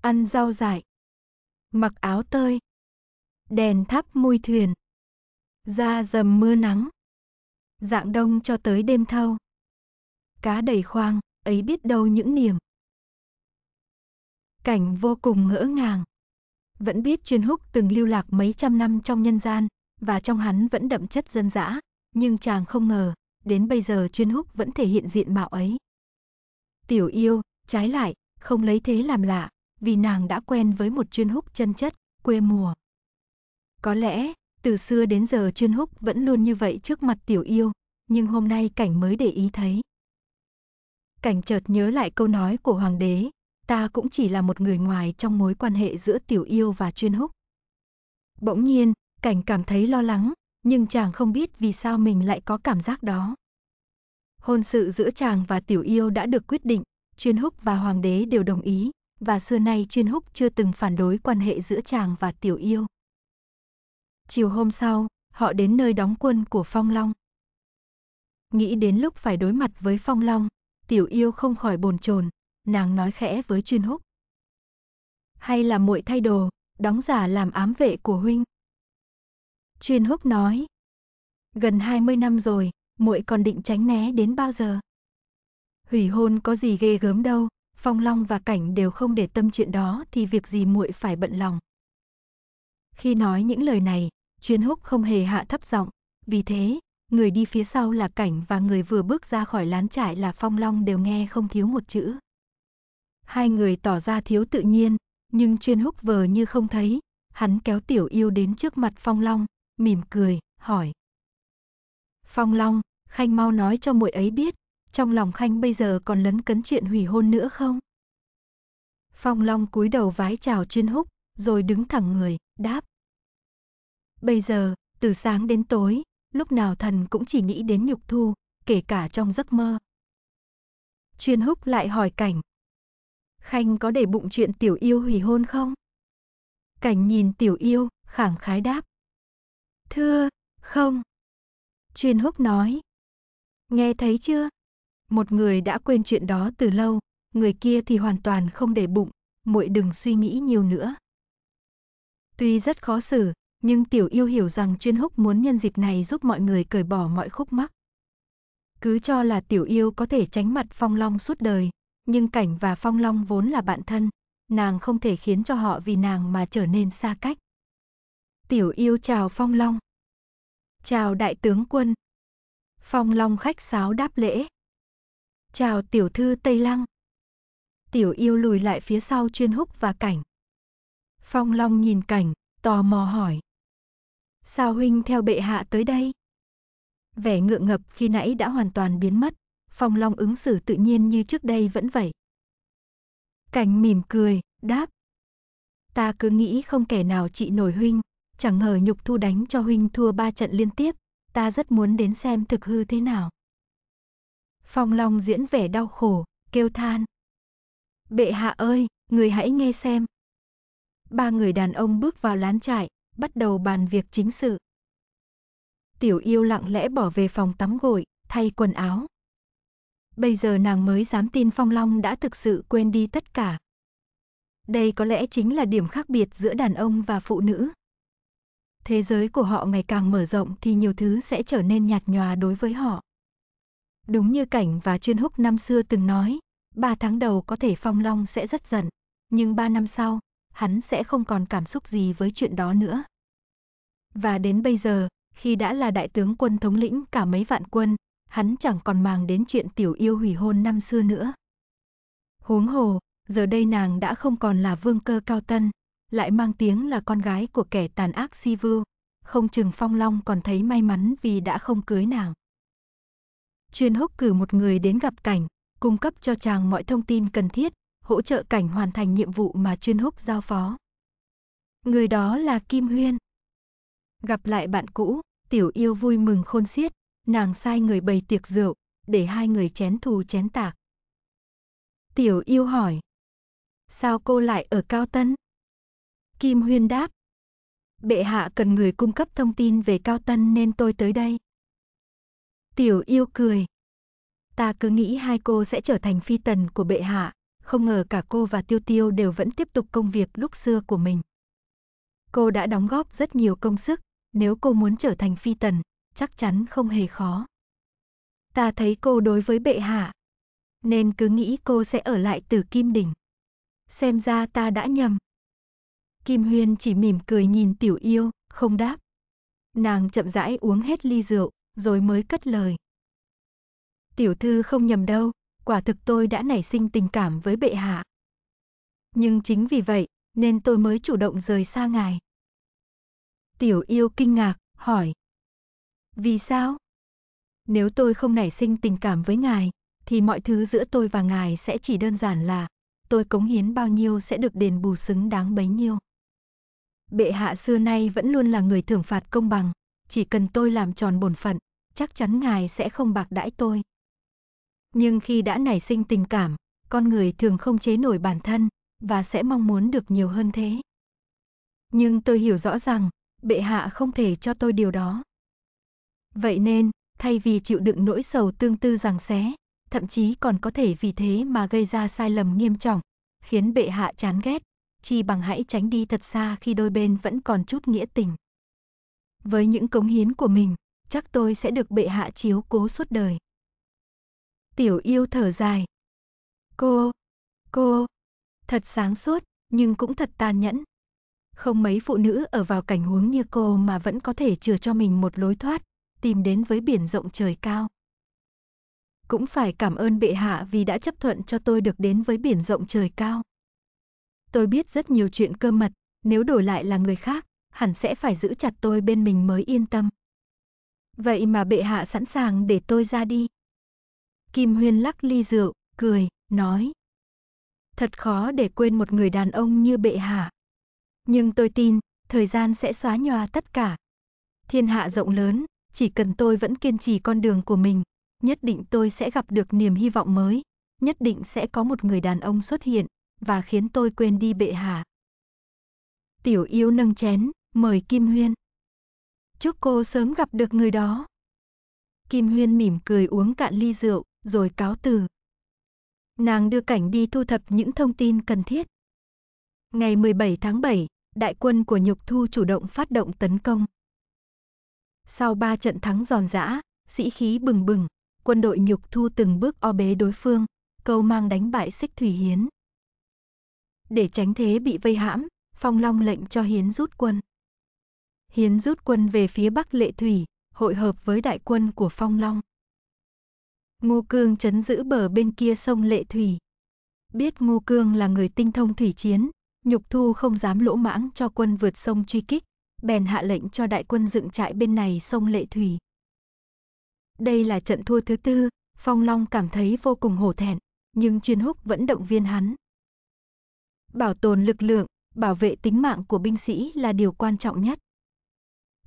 Ăn rau dại. Mặc áo tơi. Đèn thắp mui thuyền. Ra dầm mưa nắng. Dạng đông cho tới đêm thâu. Cá đầy khoang, ấy biết đâu những niềm. Cảnh vô cùng ngỡ ngàng. Vẫn biết chuyên húc từng lưu lạc mấy trăm năm trong nhân gian, và trong hắn vẫn đậm chất dân dã, nhưng chàng không ngờ, đến bây giờ chuyên húc vẫn thể hiện diện mạo ấy. Tiểu yêu, Trái lại, không lấy thế làm lạ, vì nàng đã quen với một chuyên húc chân chất, quê mùa. Có lẽ, từ xưa đến giờ chuyên húc vẫn luôn như vậy trước mặt tiểu yêu, nhưng hôm nay cảnh mới để ý thấy. Cảnh chợt nhớ lại câu nói của hoàng đế, ta cũng chỉ là một người ngoài trong mối quan hệ giữa tiểu yêu và chuyên húc. Bỗng nhiên, cảnh cảm thấy lo lắng, nhưng chàng không biết vì sao mình lại có cảm giác đó. Hôn sự giữa chàng và tiểu yêu đã được quyết định, Chuyên Húc và Hoàng đế đều đồng ý, và xưa nay Chuyên Húc chưa từng phản đối quan hệ giữa chàng và Tiểu Yêu. Chiều hôm sau, họ đến nơi đóng quân của Phong Long. Nghĩ đến lúc phải đối mặt với Phong Long, Tiểu Yêu không khỏi bồn chồn, nàng nói khẽ với Chuyên Húc. Hay là muội thay đồ, đóng giả làm ám vệ của huynh. Chuyên Húc nói, gần 20 năm rồi, muội còn định tránh né đến bao giờ? hủy hôn có gì ghê gớm đâu, Phong Long và Cảnh đều không để tâm chuyện đó thì việc gì muội phải bận lòng. Khi nói những lời này, Chuyên Húc không hề hạ thấp giọng, vì thế, người đi phía sau là Cảnh và người vừa bước ra khỏi lán trại là Phong Long đều nghe không thiếu một chữ. Hai người tỏ ra thiếu tự nhiên, nhưng Chuyên Húc vờ như không thấy, hắn kéo Tiểu Yêu đến trước mặt Phong Long, mỉm cười, hỏi: "Phong Long, Khanh mau nói cho muội ấy biết, trong lòng Khanh bây giờ còn lấn cấn chuyện hủy hôn nữa không? Phong Long cúi đầu vái chào chuyên húc, rồi đứng thẳng người, đáp. Bây giờ, từ sáng đến tối, lúc nào thần cũng chỉ nghĩ đến nhục thu, kể cả trong giấc mơ. Chuyên húc lại hỏi cảnh. Khanh có để bụng chuyện tiểu yêu hủy hôn không? Cảnh nhìn tiểu yêu, khẳng khái đáp. Thưa, không. Chuyên húc nói. Nghe thấy chưa? Một người đã quên chuyện đó từ lâu, người kia thì hoàn toàn không để bụng, muội đừng suy nghĩ nhiều nữa. Tuy rất khó xử, nhưng Tiểu Yêu hiểu rằng Chuyên Húc muốn nhân dịp này giúp mọi người cởi bỏ mọi khúc mắc. Cứ cho là Tiểu Yêu có thể tránh mặt Phong Long suốt đời, nhưng Cảnh và Phong Long vốn là bạn thân, nàng không thể khiến cho họ vì nàng mà trở nên xa cách. Tiểu Yêu chào Phong Long. Chào đại tướng quân. Phong Long khách sáo đáp lễ. Chào tiểu thư Tây Lăng. Tiểu yêu lùi lại phía sau chuyên húc và cảnh. Phong Long nhìn cảnh, tò mò hỏi. Sao huynh theo bệ hạ tới đây? Vẻ ngựa ngập khi nãy đã hoàn toàn biến mất, Phong Long ứng xử tự nhiên như trước đây vẫn vậy. Cảnh mỉm cười, đáp. Ta cứ nghĩ không kẻ nào trị nổi huynh, chẳng ngờ nhục thu đánh cho huynh thua ba trận liên tiếp, ta rất muốn đến xem thực hư thế nào. Phong Long diễn vẻ đau khổ, kêu than. Bệ hạ ơi, người hãy nghe xem. Ba người đàn ông bước vào lán trại, bắt đầu bàn việc chính sự. Tiểu yêu lặng lẽ bỏ về phòng tắm gội, thay quần áo. Bây giờ nàng mới dám tin Phong Long đã thực sự quên đi tất cả. Đây có lẽ chính là điểm khác biệt giữa đàn ông và phụ nữ. Thế giới của họ ngày càng mở rộng thì nhiều thứ sẽ trở nên nhạt nhòa đối với họ. Đúng như Cảnh và chuyên Húc năm xưa từng nói, ba tháng đầu có thể Phong Long sẽ rất giận, nhưng ba năm sau, hắn sẽ không còn cảm xúc gì với chuyện đó nữa. Và đến bây giờ, khi đã là đại tướng quân thống lĩnh cả mấy vạn quân, hắn chẳng còn màng đến chuyện tiểu yêu hủy hôn năm xưa nữa. Huống hồ, giờ đây nàng đã không còn là vương cơ cao tân, lại mang tiếng là con gái của kẻ tàn ác si vưu, không chừng Phong Long còn thấy may mắn vì đã không cưới nàng chuyên húc cử một người đến gặp cảnh, cung cấp cho chàng mọi thông tin cần thiết, hỗ trợ cảnh hoàn thành nhiệm vụ mà chuyên húc giao phó. Người đó là Kim Huyên. Gặp lại bạn cũ, tiểu yêu vui mừng khôn xiết, nàng sai người bày tiệc rượu, để hai người chén thù chén tạc. Tiểu yêu hỏi, sao cô lại ở Cao Tân? Kim Huyên đáp, bệ hạ cần người cung cấp thông tin về Cao Tân nên tôi tới đây. Tiểu yêu cười. Ta cứ nghĩ hai cô sẽ trở thành phi tần của bệ hạ, không ngờ cả cô và Tiêu Tiêu đều vẫn tiếp tục công việc lúc xưa của mình. Cô đã đóng góp rất nhiều công sức, nếu cô muốn trở thành phi tần, chắc chắn không hề khó. Ta thấy cô đối với bệ hạ, nên cứ nghĩ cô sẽ ở lại từ Kim Đỉnh. Xem ra ta đã nhầm. Kim Huyên chỉ mỉm cười nhìn tiểu yêu, không đáp. Nàng chậm rãi uống hết ly rượu, rồi mới cất lời. Tiểu thư không nhầm đâu, quả thực tôi đã nảy sinh tình cảm với bệ hạ. Nhưng chính vì vậy, nên tôi mới chủ động rời xa ngài. Tiểu yêu kinh ngạc, hỏi. Vì sao? Nếu tôi không nảy sinh tình cảm với ngài, thì mọi thứ giữa tôi và ngài sẽ chỉ đơn giản là tôi cống hiến bao nhiêu sẽ được đền bù xứng đáng bấy nhiêu. Bệ hạ xưa nay vẫn luôn là người thưởng phạt công bằng chỉ cần tôi làm tròn bổn phận, chắc chắn ngài sẽ không bạc đãi tôi. Nhưng khi đã nảy sinh tình cảm, con người thường không chế nổi bản thân và sẽ mong muốn được nhiều hơn thế. Nhưng tôi hiểu rõ rằng, bệ hạ không thể cho tôi điều đó. Vậy nên, thay vì chịu đựng nỗi sầu tương tư rằng xé, thậm chí còn có thể vì thế mà gây ra sai lầm nghiêm trọng, khiến bệ hạ chán ghét, chi bằng hãy tránh đi thật xa khi đôi bên vẫn còn chút nghĩa tình. Với những cống hiến của mình, chắc tôi sẽ được bệ hạ chiếu cố suốt đời. Tiểu yêu thở dài. Cô, cô, thật sáng suốt, nhưng cũng thật tàn nhẫn. Không mấy phụ nữ ở vào cảnh huống như cô mà vẫn có thể chừa cho mình một lối thoát, tìm đến với biển rộng trời cao. Cũng phải cảm ơn bệ hạ vì đã chấp thuận cho tôi được đến với biển rộng trời cao. Tôi biết rất nhiều chuyện cơ mật, nếu đổi lại là người khác, hẳn sẽ phải giữ chặt tôi bên mình mới yên tâm. Vậy mà bệ hạ sẵn sàng để tôi ra đi. Kim Huyên lắc ly rượu, cười, nói. Thật khó để quên một người đàn ông như bệ hạ. Nhưng tôi tin, thời gian sẽ xóa nhòa tất cả. Thiên hạ rộng lớn, chỉ cần tôi vẫn kiên trì con đường của mình, nhất định tôi sẽ gặp được niềm hy vọng mới, nhất định sẽ có một người đàn ông xuất hiện và khiến tôi quên đi bệ hạ. Tiểu yêu nâng chén, mời Kim Huyên. Chúc cô sớm gặp được người đó. Kim Huyên mỉm cười uống cạn ly rượu, rồi cáo từ. Nàng đưa cảnh đi thu thập những thông tin cần thiết. Ngày 17 tháng 7, đại quân của Nhục Thu chủ động phát động tấn công. Sau ba trận thắng giòn giã, sĩ khí bừng bừng, quân đội Nhục Thu từng bước o bế đối phương, câu mang đánh bại Xích Thủy Hiến. Để tránh thế bị vây hãm, Phong Long lệnh cho Hiến rút quân. Hiến rút quân về phía Bắc Lệ Thủy, hội hợp với đại quân của Phong Long. Ngô Cương chấn giữ bờ bên kia sông Lệ Thủy. Biết Ngô Cương là người tinh thông thủy chiến, Nhục Thu không dám lỗ mãng cho quân vượt sông truy kích, bèn hạ lệnh cho đại quân dựng trại bên này sông Lệ Thủy. Đây là trận thua thứ tư, Phong Long cảm thấy vô cùng hổ thẹn, nhưng Chuyên Húc vẫn động viên hắn. Bảo tồn lực lượng, bảo vệ tính mạng của binh sĩ là điều quan trọng nhất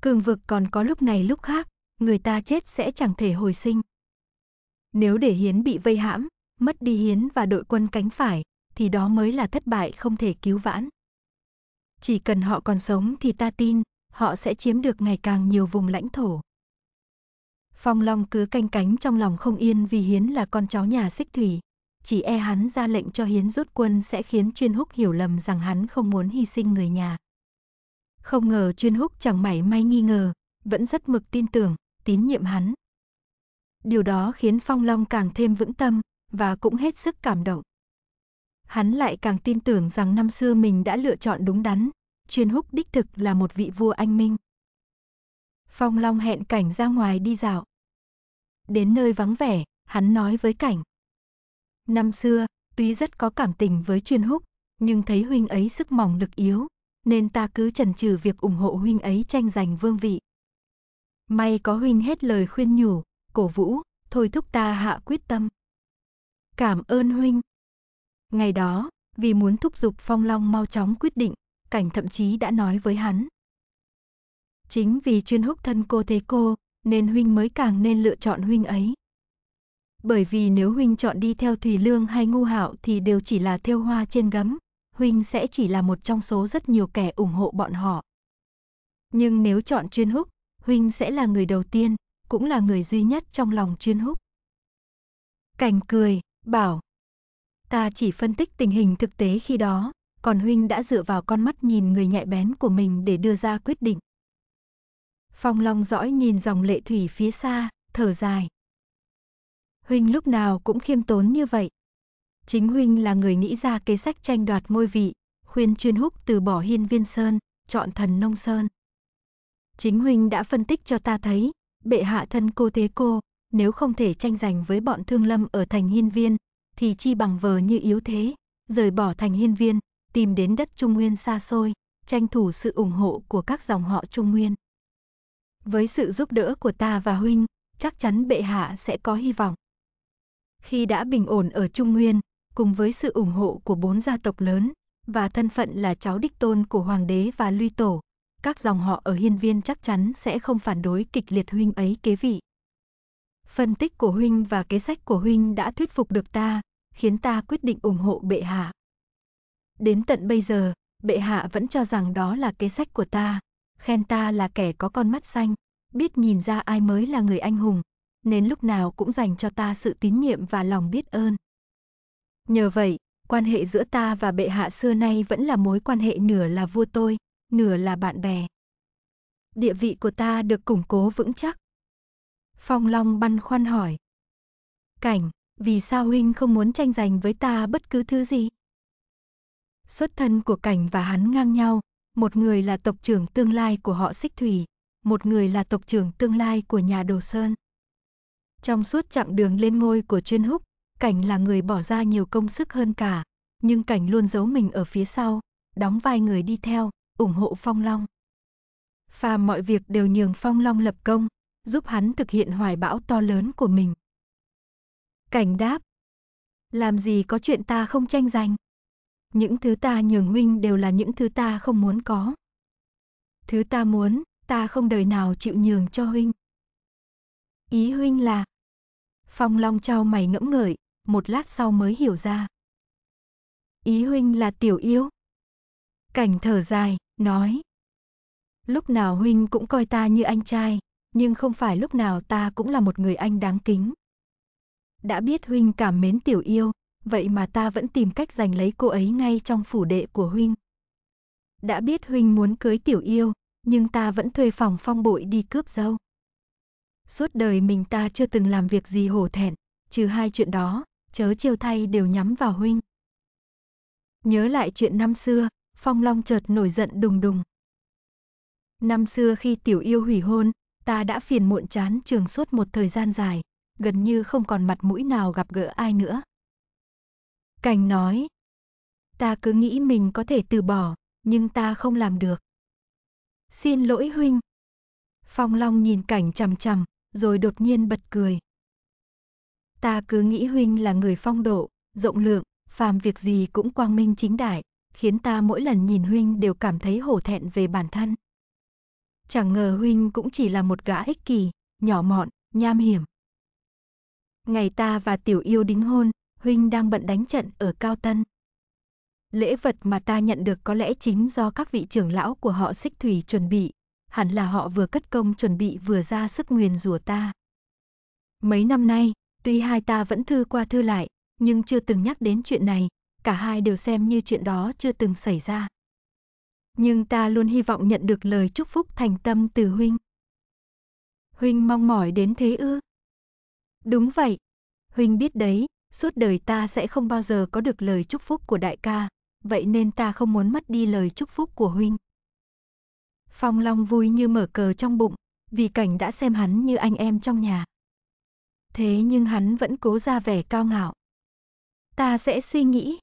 cường vực còn có lúc này lúc khác, người ta chết sẽ chẳng thể hồi sinh. Nếu để Hiến bị vây hãm, mất đi Hiến và đội quân cánh phải, thì đó mới là thất bại không thể cứu vãn. Chỉ cần họ còn sống thì ta tin, họ sẽ chiếm được ngày càng nhiều vùng lãnh thổ. Phong Long cứ canh cánh trong lòng không yên vì Hiến là con cháu nhà xích thủy. Chỉ e hắn ra lệnh cho Hiến rút quân sẽ khiến chuyên húc hiểu lầm rằng hắn không muốn hy sinh người nhà. Không ngờ chuyên húc chẳng mảy may nghi ngờ, vẫn rất mực tin tưởng, tín nhiệm hắn. Điều đó khiến Phong Long càng thêm vững tâm và cũng hết sức cảm động. Hắn lại càng tin tưởng rằng năm xưa mình đã lựa chọn đúng đắn, chuyên húc đích thực là một vị vua anh minh. Phong Long hẹn Cảnh ra ngoài đi dạo. Đến nơi vắng vẻ, hắn nói với Cảnh. Năm xưa, tuy rất có cảm tình với chuyên húc, nhưng thấy huynh ấy sức mỏng lực yếu, nên ta cứ chần chừ việc ủng hộ huynh ấy tranh giành vương vị. May có huynh hết lời khuyên nhủ, cổ vũ, thôi thúc ta hạ quyết tâm. Cảm ơn huynh. Ngày đó, vì muốn thúc giục Phong Long mau chóng quyết định, Cảnh thậm chí đã nói với hắn. Chính vì chuyên húc thân cô thế cô, nên huynh mới càng nên lựa chọn huynh ấy. Bởi vì nếu huynh chọn đi theo Thùy Lương hay Ngu Hạo thì đều chỉ là theo hoa trên gấm, Huynh sẽ chỉ là một trong số rất nhiều kẻ ủng hộ bọn họ. Nhưng nếu chọn chuyên húc, Huynh sẽ là người đầu tiên, cũng là người duy nhất trong lòng chuyên húc. Cảnh cười, bảo. Ta chỉ phân tích tình hình thực tế khi đó, còn Huynh đã dựa vào con mắt nhìn người nhạy bén của mình để đưa ra quyết định. Phong Long dõi nhìn dòng lệ thủy phía xa, thở dài. Huynh lúc nào cũng khiêm tốn như vậy. Chính huynh là người nghĩ ra kế sách tranh đoạt ngôi vị, khuyên chuyên húc từ bỏ hiên viên sơn, chọn thần nông sơn. Chính huynh đã phân tích cho ta thấy, bệ hạ thân cô thế cô, nếu không thể tranh giành với bọn thương lâm ở thành hiên viên, thì chi bằng vờ như yếu thế, rời bỏ thành hiên viên, tìm đến đất Trung Nguyên xa xôi, tranh thủ sự ủng hộ của các dòng họ Trung Nguyên. Với sự giúp đỡ của ta và huynh, chắc chắn bệ hạ sẽ có hy vọng. Khi đã bình ổn ở Trung Nguyên, cùng với sự ủng hộ của bốn gia tộc lớn và thân phận là cháu đích tôn của hoàng đế và luy tổ, các dòng họ ở hiên viên chắc chắn sẽ không phản đối kịch liệt huynh ấy kế vị. Phân tích của huynh và kế sách của huynh đã thuyết phục được ta, khiến ta quyết định ủng hộ bệ hạ. Đến tận bây giờ, bệ hạ vẫn cho rằng đó là kế sách của ta, khen ta là kẻ có con mắt xanh, biết nhìn ra ai mới là người anh hùng, nên lúc nào cũng dành cho ta sự tín nhiệm và lòng biết ơn. Nhờ vậy, quan hệ giữa ta và bệ hạ xưa nay vẫn là mối quan hệ nửa là vua tôi, nửa là bạn bè. Địa vị của ta được củng cố vững chắc. Phong Long băn khoăn hỏi. Cảnh, vì sao huynh không muốn tranh giành với ta bất cứ thứ gì? Xuất thân của Cảnh và hắn ngang nhau, một người là tộc trưởng tương lai của họ Xích Thủy, một người là tộc trưởng tương lai của nhà Đồ Sơn. Trong suốt chặng đường lên ngôi của chuyên húc, Cảnh là người bỏ ra nhiều công sức hơn cả, nhưng Cảnh luôn giấu mình ở phía sau, đóng vai người đi theo, ủng hộ Phong Long. Và mọi việc đều nhường Phong Long lập công, giúp hắn thực hiện hoài bão to lớn của mình. Cảnh đáp, làm gì có chuyện ta không tranh giành. Những thứ ta nhường huynh đều là những thứ ta không muốn có. Thứ ta muốn, ta không đời nào chịu nhường cho huynh. Ý huynh là Phong Long trao mày ngẫm ngợi, một lát sau mới hiểu ra. Ý huynh là tiểu yêu. Cảnh thở dài, nói. Lúc nào huynh cũng coi ta như anh trai, nhưng không phải lúc nào ta cũng là một người anh đáng kính. Đã biết huynh cảm mến tiểu yêu, vậy mà ta vẫn tìm cách giành lấy cô ấy ngay trong phủ đệ của huynh. Đã biết huynh muốn cưới tiểu yêu, nhưng ta vẫn thuê phòng phong bội đi cướp dâu. Suốt đời mình ta chưa từng làm việc gì hổ thẹn, trừ hai chuyện đó, chớ chiêu thay đều nhắm vào huynh. Nhớ lại chuyện năm xưa, Phong Long chợt nổi giận đùng đùng. Năm xưa khi tiểu yêu hủy hôn, ta đã phiền muộn chán trường suốt một thời gian dài, gần như không còn mặt mũi nào gặp gỡ ai nữa. cảnh nói, ta cứ nghĩ mình có thể từ bỏ, nhưng ta không làm được. Xin lỗi huynh. Phong Long nhìn cảnh chằm chằm, rồi đột nhiên bật cười. Ta cứ nghĩ huynh là người phong độ, rộng lượng, phàm việc gì cũng quang minh chính đại, khiến ta mỗi lần nhìn huynh đều cảm thấy hổ thẹn về bản thân. Chẳng ngờ huynh cũng chỉ là một gã ích kỷ, nhỏ mọn, nham hiểm. Ngày ta và tiểu yêu đính hôn, huynh đang bận đánh trận ở Cao Tân. Lễ vật mà ta nhận được có lẽ chính do các vị trưởng lão của họ xích thủy chuẩn bị, hẳn là họ vừa cất công chuẩn bị vừa ra sức nguyền rủa ta. Mấy năm nay, Tuy hai ta vẫn thư qua thư lại, nhưng chưa từng nhắc đến chuyện này, cả hai đều xem như chuyện đó chưa từng xảy ra. Nhưng ta luôn hy vọng nhận được lời chúc phúc thành tâm từ huynh. Huynh mong mỏi đến thế ư? Đúng vậy. Huynh biết đấy, suốt đời ta sẽ không bao giờ có được lời chúc phúc của đại ca, vậy nên ta không muốn mất đi lời chúc phúc của huynh. Phong Long vui như mở cờ trong bụng, vì cảnh đã xem hắn như anh em trong nhà thế nhưng hắn vẫn cố ra vẻ cao ngạo. Ta sẽ suy nghĩ.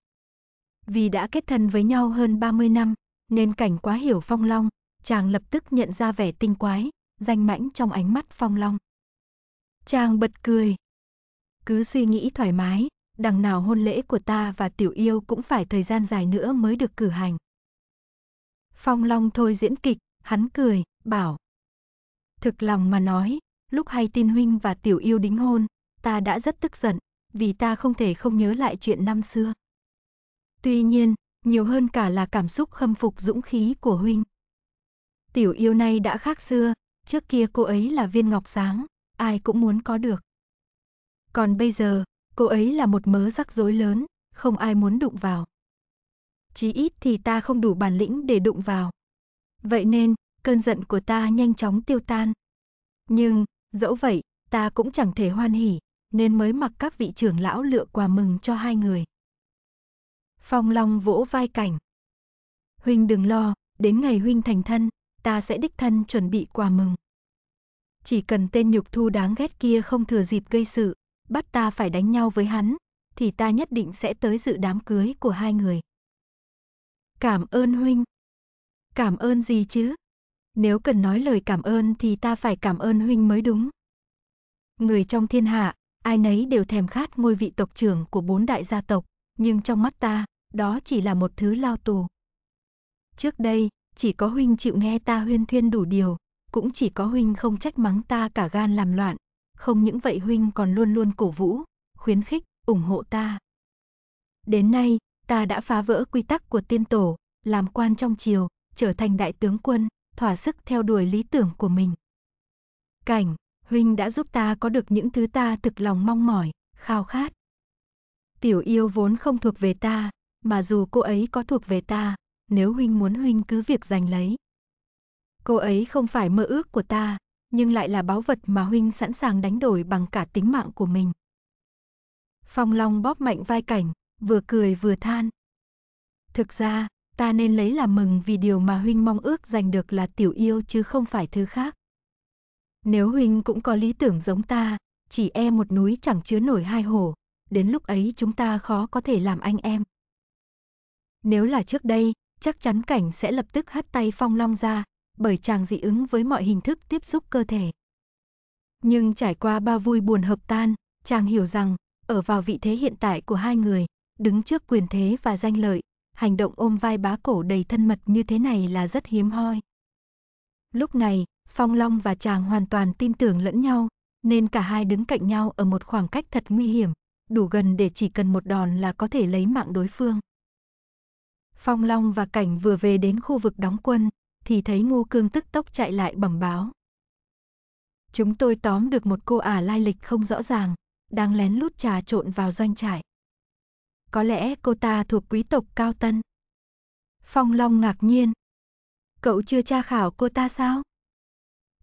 Vì đã kết thân với nhau hơn 30 năm, nên cảnh quá hiểu Phong Long, chàng lập tức nhận ra vẻ tinh quái, danh mãnh trong ánh mắt Phong Long. Chàng bật cười. Cứ suy nghĩ thoải mái, đằng nào hôn lễ của ta và tiểu yêu cũng phải thời gian dài nữa mới được cử hành. Phong Long thôi diễn kịch, hắn cười, bảo. Thực lòng mà nói, lúc hay tin huynh và tiểu yêu đính hôn, ta đã rất tức giận, vì ta không thể không nhớ lại chuyện năm xưa. Tuy nhiên, nhiều hơn cả là cảm xúc khâm phục dũng khí của huynh. Tiểu yêu nay đã khác xưa, trước kia cô ấy là viên ngọc sáng, ai cũng muốn có được. Còn bây giờ, cô ấy là một mớ rắc rối lớn, không ai muốn đụng vào. Chí ít thì ta không đủ bản lĩnh để đụng vào. Vậy nên, cơn giận của ta nhanh chóng tiêu tan. Nhưng, Dẫu vậy, ta cũng chẳng thể hoan hỉ, nên mới mặc các vị trưởng lão lựa quà mừng cho hai người. Phong Long vỗ vai cảnh. Huynh đừng lo, đến ngày huynh thành thân, ta sẽ đích thân chuẩn bị quà mừng. Chỉ cần tên nhục thu đáng ghét kia không thừa dịp gây sự, bắt ta phải đánh nhau với hắn, thì ta nhất định sẽ tới dự đám cưới của hai người. Cảm ơn huynh. Cảm ơn gì chứ? nếu cần nói lời cảm ơn thì ta phải cảm ơn huynh mới đúng. Người trong thiên hạ, ai nấy đều thèm khát ngôi vị tộc trưởng của bốn đại gia tộc, nhưng trong mắt ta, đó chỉ là một thứ lao tù. Trước đây, chỉ có huynh chịu nghe ta huyên thuyên đủ điều, cũng chỉ có huynh không trách mắng ta cả gan làm loạn, không những vậy huynh còn luôn luôn cổ vũ, khuyến khích, ủng hộ ta. Đến nay, ta đã phá vỡ quy tắc của tiên tổ, làm quan trong triều, trở thành đại tướng quân, thỏa sức theo đuổi lý tưởng của mình. Cảnh, huynh đã giúp ta có được những thứ ta thực lòng mong mỏi, khao khát. Tiểu yêu vốn không thuộc về ta, mà dù cô ấy có thuộc về ta, nếu huynh muốn huynh cứ việc giành lấy. Cô ấy không phải mơ ước của ta, nhưng lại là báu vật mà huynh sẵn sàng đánh đổi bằng cả tính mạng của mình. Phong Long bóp mạnh vai cảnh, vừa cười vừa than. Thực ra, ta nên lấy làm mừng vì điều mà huynh mong ước giành được là tiểu yêu chứ không phải thứ khác. Nếu huynh cũng có lý tưởng giống ta, chỉ e một núi chẳng chứa nổi hai hồ, đến lúc ấy chúng ta khó có thể làm anh em. Nếu là trước đây, chắc chắn cảnh sẽ lập tức hắt tay phong long ra, bởi chàng dị ứng với mọi hình thức tiếp xúc cơ thể. Nhưng trải qua ba vui buồn hợp tan, chàng hiểu rằng, ở vào vị thế hiện tại của hai người, đứng trước quyền thế và danh lợi, hành động ôm vai bá cổ đầy thân mật như thế này là rất hiếm hoi. Lúc này, Phong Long và chàng hoàn toàn tin tưởng lẫn nhau, nên cả hai đứng cạnh nhau ở một khoảng cách thật nguy hiểm, đủ gần để chỉ cần một đòn là có thể lấy mạng đối phương. Phong Long và Cảnh vừa về đến khu vực đóng quân, thì thấy Ngô Cương tức tốc chạy lại bẩm báo. Chúng tôi tóm được một cô ả lai lịch không rõ ràng, đang lén lút trà trộn vào doanh trại có lẽ cô ta thuộc quý tộc cao tân. Phong Long ngạc nhiên. Cậu chưa tra khảo cô ta sao?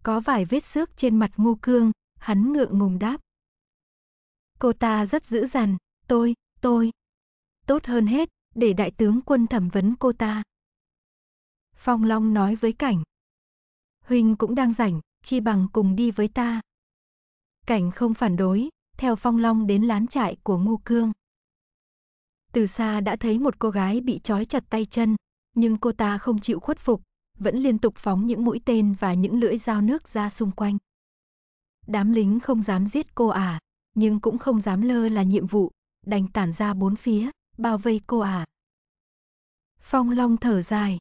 Có vài vết xước trên mặt ngu cương, hắn ngượng ngùng đáp. Cô ta rất dữ dằn, tôi, tôi. Tốt hơn hết, để đại tướng quân thẩm vấn cô ta. Phong Long nói với cảnh. Huynh cũng đang rảnh, chi bằng cùng đi với ta. Cảnh không phản đối, theo Phong Long đến lán trại của Ngu Cương. Từ xa đã thấy một cô gái bị trói chặt tay chân, nhưng cô ta không chịu khuất phục, vẫn liên tục phóng những mũi tên và những lưỡi dao nước ra xung quanh. Đám lính không dám giết cô à, nhưng cũng không dám lơ là nhiệm vụ, đành tản ra bốn phía, bao vây cô à. Phong Long thở dài.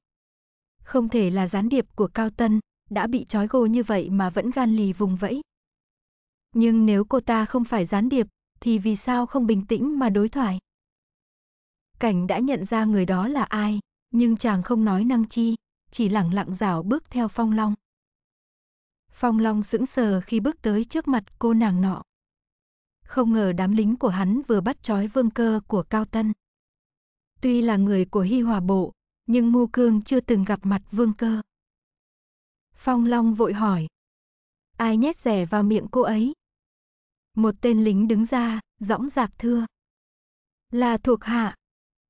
Không thể là gián điệp của Cao Tân, đã bị trói gô như vậy mà vẫn gan lì vùng vẫy. Nhưng nếu cô ta không phải gián điệp, thì vì sao không bình tĩnh mà đối thoại? Cảnh đã nhận ra người đó là ai, nhưng chàng không nói năng chi, chỉ lẳng lặng rảo bước theo Phong Long. Phong Long sững sờ khi bước tới trước mặt cô nàng nọ. Không ngờ đám lính của hắn vừa bắt trói vương cơ của Cao Tân. Tuy là người của Hy Hòa Bộ, nhưng Ngô Cương chưa từng gặp mặt vương cơ. Phong Long vội hỏi. Ai nhét rẻ vào miệng cô ấy? Một tên lính đứng ra, dõng dạc thưa. Là thuộc hạ.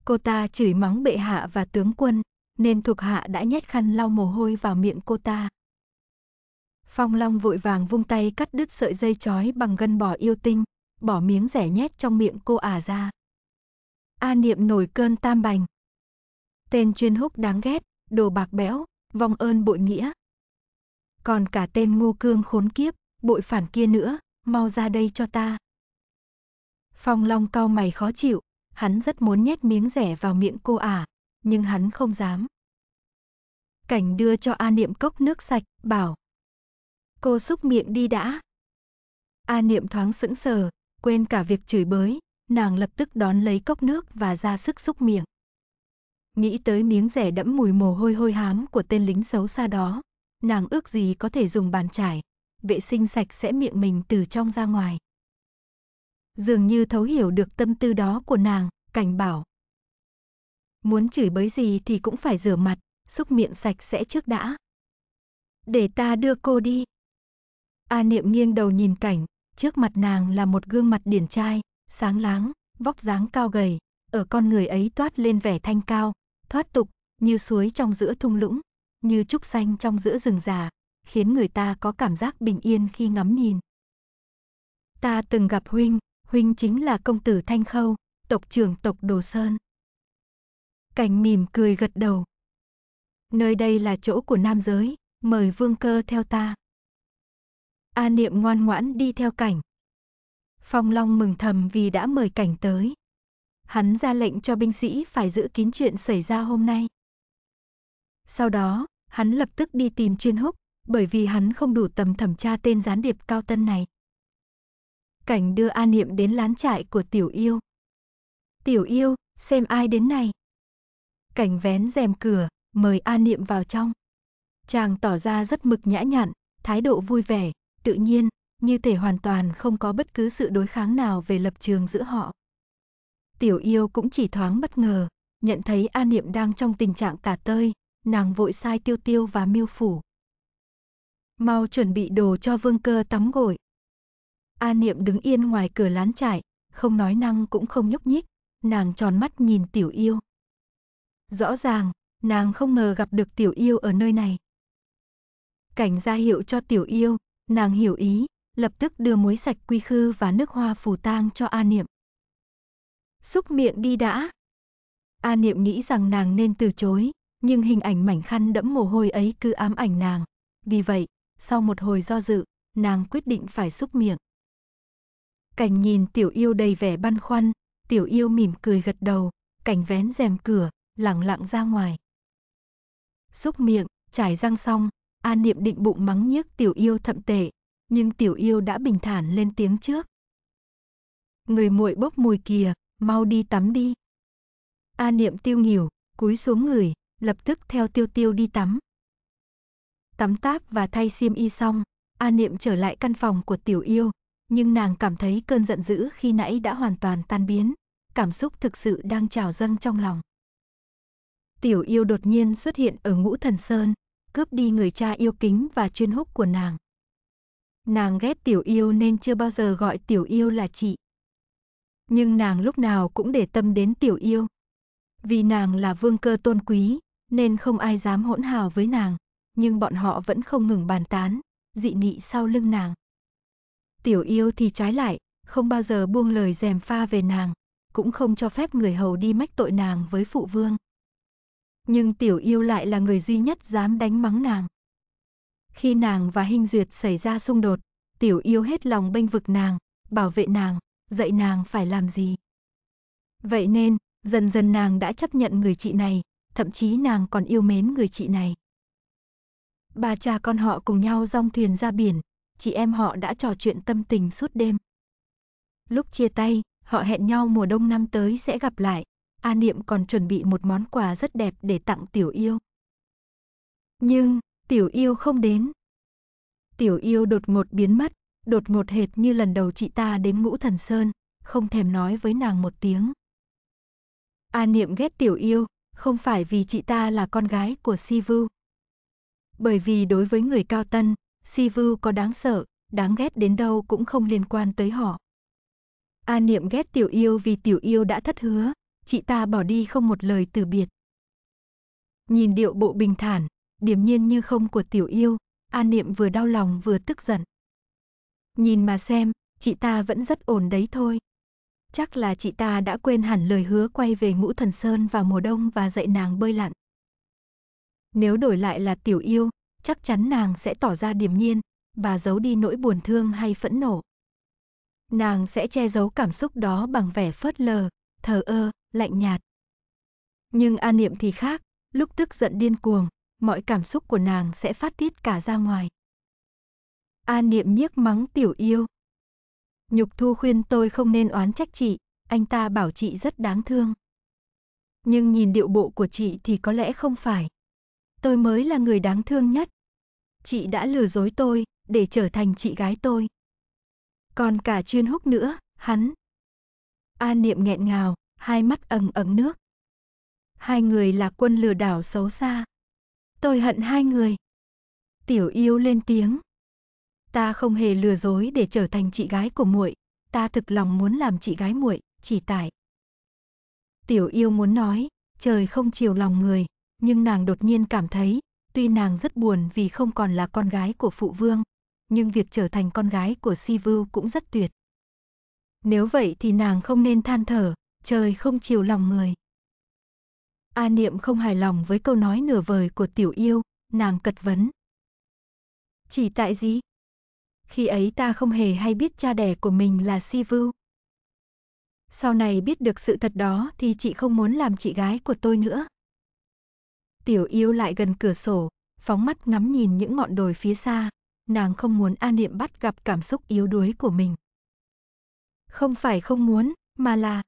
Cô ta chửi mắng bệ hạ và tướng quân, nên thuộc hạ đã nhét khăn lau mồ hôi vào miệng cô ta. Phong Long vội vàng vung tay cắt đứt sợi dây chói bằng gân bò yêu tinh, bỏ miếng rẻ nhét trong miệng cô ả à ra. A niệm nổi cơn tam bành. Tên chuyên húc đáng ghét, đồ bạc béo, vong ơn bội nghĩa. Còn cả tên ngu cương khốn kiếp, bội phản kia nữa, mau ra đây cho ta. Phong Long cau mày khó chịu, hắn rất muốn nhét miếng rẻ vào miệng cô ả, à, nhưng hắn không dám. Cảnh đưa cho A Niệm cốc nước sạch, bảo. Cô xúc miệng đi đã. A Niệm thoáng sững sờ, quên cả việc chửi bới, nàng lập tức đón lấy cốc nước và ra sức xúc miệng. Nghĩ tới miếng rẻ đẫm mùi mồ hôi hôi hám của tên lính xấu xa đó, nàng ước gì có thể dùng bàn chải, vệ sinh sạch sẽ miệng mình từ trong ra ngoài dường như thấu hiểu được tâm tư đó của nàng, cảnh bảo. Muốn chửi bới gì thì cũng phải rửa mặt, xúc miệng sạch sẽ trước đã. Để ta đưa cô đi. A niệm nghiêng đầu nhìn cảnh, trước mặt nàng là một gương mặt điển trai, sáng láng, vóc dáng cao gầy, ở con người ấy toát lên vẻ thanh cao, thoát tục, như suối trong giữa thung lũng, như trúc xanh trong giữa rừng già, khiến người ta có cảm giác bình yên khi ngắm nhìn. Ta từng gặp huynh, huynh chính là công tử Thanh Khâu, tộc trưởng tộc Đồ Sơn. Cảnh mỉm cười gật đầu. Nơi đây là chỗ của nam giới, mời vương cơ theo ta. A niệm ngoan ngoãn đi theo cảnh. Phong Long mừng thầm vì đã mời cảnh tới. Hắn ra lệnh cho binh sĩ phải giữ kín chuyện xảy ra hôm nay. Sau đó, hắn lập tức đi tìm chuyên húc, bởi vì hắn không đủ tầm thẩm tra tên gián điệp cao tân này. Cảnh đưa An Niệm đến lán trại của Tiểu Yêu. Tiểu Yêu, xem ai đến này. Cảnh vén rèm cửa, mời An Niệm vào trong. Chàng tỏ ra rất mực nhã nhặn, thái độ vui vẻ, tự nhiên, như thể hoàn toàn không có bất cứ sự đối kháng nào về lập trường giữa họ. Tiểu yêu cũng chỉ thoáng bất ngờ, nhận thấy An Niệm đang trong tình trạng tả tơi, nàng vội sai tiêu tiêu và miêu phủ. Mau chuẩn bị đồ cho vương cơ tắm gội. A Niệm đứng yên ngoài cửa lán trại, không nói năng cũng không nhúc nhích, nàng tròn mắt nhìn Tiểu Yêu. Rõ ràng, nàng không ngờ gặp được Tiểu Yêu ở nơi này. Cảnh ra hiệu cho Tiểu Yêu, nàng hiểu ý, lập tức đưa muối sạch quy khư và nước hoa phù tang cho A Niệm. Xúc miệng đi đã. A Niệm nghĩ rằng nàng nên từ chối, nhưng hình ảnh mảnh khăn đẫm mồ hôi ấy cứ ám ảnh nàng. Vì vậy, sau một hồi do dự, nàng quyết định phải xúc miệng. Cảnh nhìn tiểu yêu đầy vẻ băn khoăn, tiểu yêu mỉm cười gật đầu, cảnh vén rèm cửa, lặng lặng ra ngoài. Xúc miệng, trải răng xong, a Niệm định bụng mắng nhiếc tiểu yêu thậm tệ, nhưng tiểu yêu đã bình thản lên tiếng trước. Người muội bốc mùi kìa, mau đi tắm đi. a Niệm tiêu nghỉu, cúi xuống người, lập tức theo tiêu tiêu đi tắm. Tắm táp và thay xiêm y xong, a Niệm trở lại căn phòng của tiểu yêu, nhưng nàng cảm thấy cơn giận dữ khi nãy đã hoàn toàn tan biến, cảm xúc thực sự đang trào dâng trong lòng. Tiểu yêu đột nhiên xuất hiện ở ngũ thần sơn, cướp đi người cha yêu kính và chuyên húc của nàng. Nàng ghét tiểu yêu nên chưa bao giờ gọi tiểu yêu là chị. Nhưng nàng lúc nào cũng để tâm đến tiểu yêu. Vì nàng là vương cơ tôn quý, nên không ai dám hỗn hào với nàng, nhưng bọn họ vẫn không ngừng bàn tán, dị nghị sau lưng nàng. Tiểu yêu thì trái lại, không bao giờ buông lời dèm pha về nàng, cũng không cho phép người hầu đi mách tội nàng với phụ vương. Nhưng tiểu yêu lại là người duy nhất dám đánh mắng nàng. Khi nàng và Hinh Duyệt xảy ra xung đột, tiểu yêu hết lòng bênh vực nàng, bảo vệ nàng, dạy nàng phải làm gì. Vậy nên, dần dần nàng đã chấp nhận người chị này, thậm chí nàng còn yêu mến người chị này. Bà cha con họ cùng nhau rong thuyền ra biển, chị em họ đã trò chuyện tâm tình suốt đêm. Lúc chia tay, họ hẹn nhau mùa đông năm tới sẽ gặp lại. A Niệm còn chuẩn bị một món quà rất đẹp để tặng Tiểu Yêu. Nhưng, Tiểu Yêu không đến. Tiểu Yêu đột ngột biến mất, đột ngột hệt như lần đầu chị ta đến ngũ thần sơn, không thèm nói với nàng một tiếng. A Niệm ghét Tiểu Yêu, không phải vì chị ta là con gái của Si Vu. Bởi vì đối với người cao tân, Sivu có đáng sợ, đáng ghét đến đâu cũng không liên quan tới họ. A Niệm ghét Tiểu Yêu vì Tiểu Yêu đã thất hứa, chị ta bỏ đi không một lời từ biệt. Nhìn điệu bộ bình thản, điềm nhiên như không của Tiểu Yêu, A Niệm vừa đau lòng vừa tức giận. Nhìn mà xem, chị ta vẫn rất ổn đấy thôi. Chắc là chị ta đã quên hẳn lời hứa quay về ngũ thần sơn vào mùa đông và dạy nàng bơi lặn. Nếu đổi lại là Tiểu Yêu, chắc chắn nàng sẽ tỏ ra điềm nhiên và giấu đi nỗi buồn thương hay phẫn nộ. Nàng sẽ che giấu cảm xúc đó bằng vẻ phớt lờ, thờ ơ, lạnh nhạt. Nhưng A Niệm thì khác, lúc tức giận điên cuồng, mọi cảm xúc của nàng sẽ phát tiết cả ra ngoài. A Niệm nhiếc mắng tiểu yêu. Nhục Thu khuyên tôi không nên oán trách chị, anh ta bảo chị rất đáng thương. Nhưng nhìn điệu bộ của chị thì có lẽ không phải tôi mới là người đáng thương nhất. Chị đã lừa dối tôi để trở thành chị gái tôi. Còn cả chuyên húc nữa, hắn. a niệm nghẹn ngào, hai mắt ẩn ẩn nước. Hai người là quân lừa đảo xấu xa. Tôi hận hai người. Tiểu yêu lên tiếng. Ta không hề lừa dối để trở thành chị gái của muội, ta thực lòng muốn làm chị gái muội, chỉ tại. Tiểu yêu muốn nói, trời không chiều lòng người, nhưng nàng đột nhiên cảm thấy, tuy nàng rất buồn vì không còn là con gái của phụ vương, nhưng việc trở thành con gái của Si Vưu cũng rất tuyệt. Nếu vậy thì nàng không nên than thở, trời không chiều lòng người. A Niệm không hài lòng với câu nói nửa vời của tiểu yêu, nàng cật vấn. Chỉ tại gì? Khi ấy ta không hề hay biết cha đẻ của mình là Si Vưu. Sau này biết được sự thật đó thì chị không muốn làm chị gái của tôi nữa. Tiểu yêu lại gần cửa sổ, phóng mắt ngắm nhìn những ngọn đồi phía xa, nàng không muốn A Niệm bắt gặp cảm xúc yếu đuối của mình. Không phải không muốn, mà là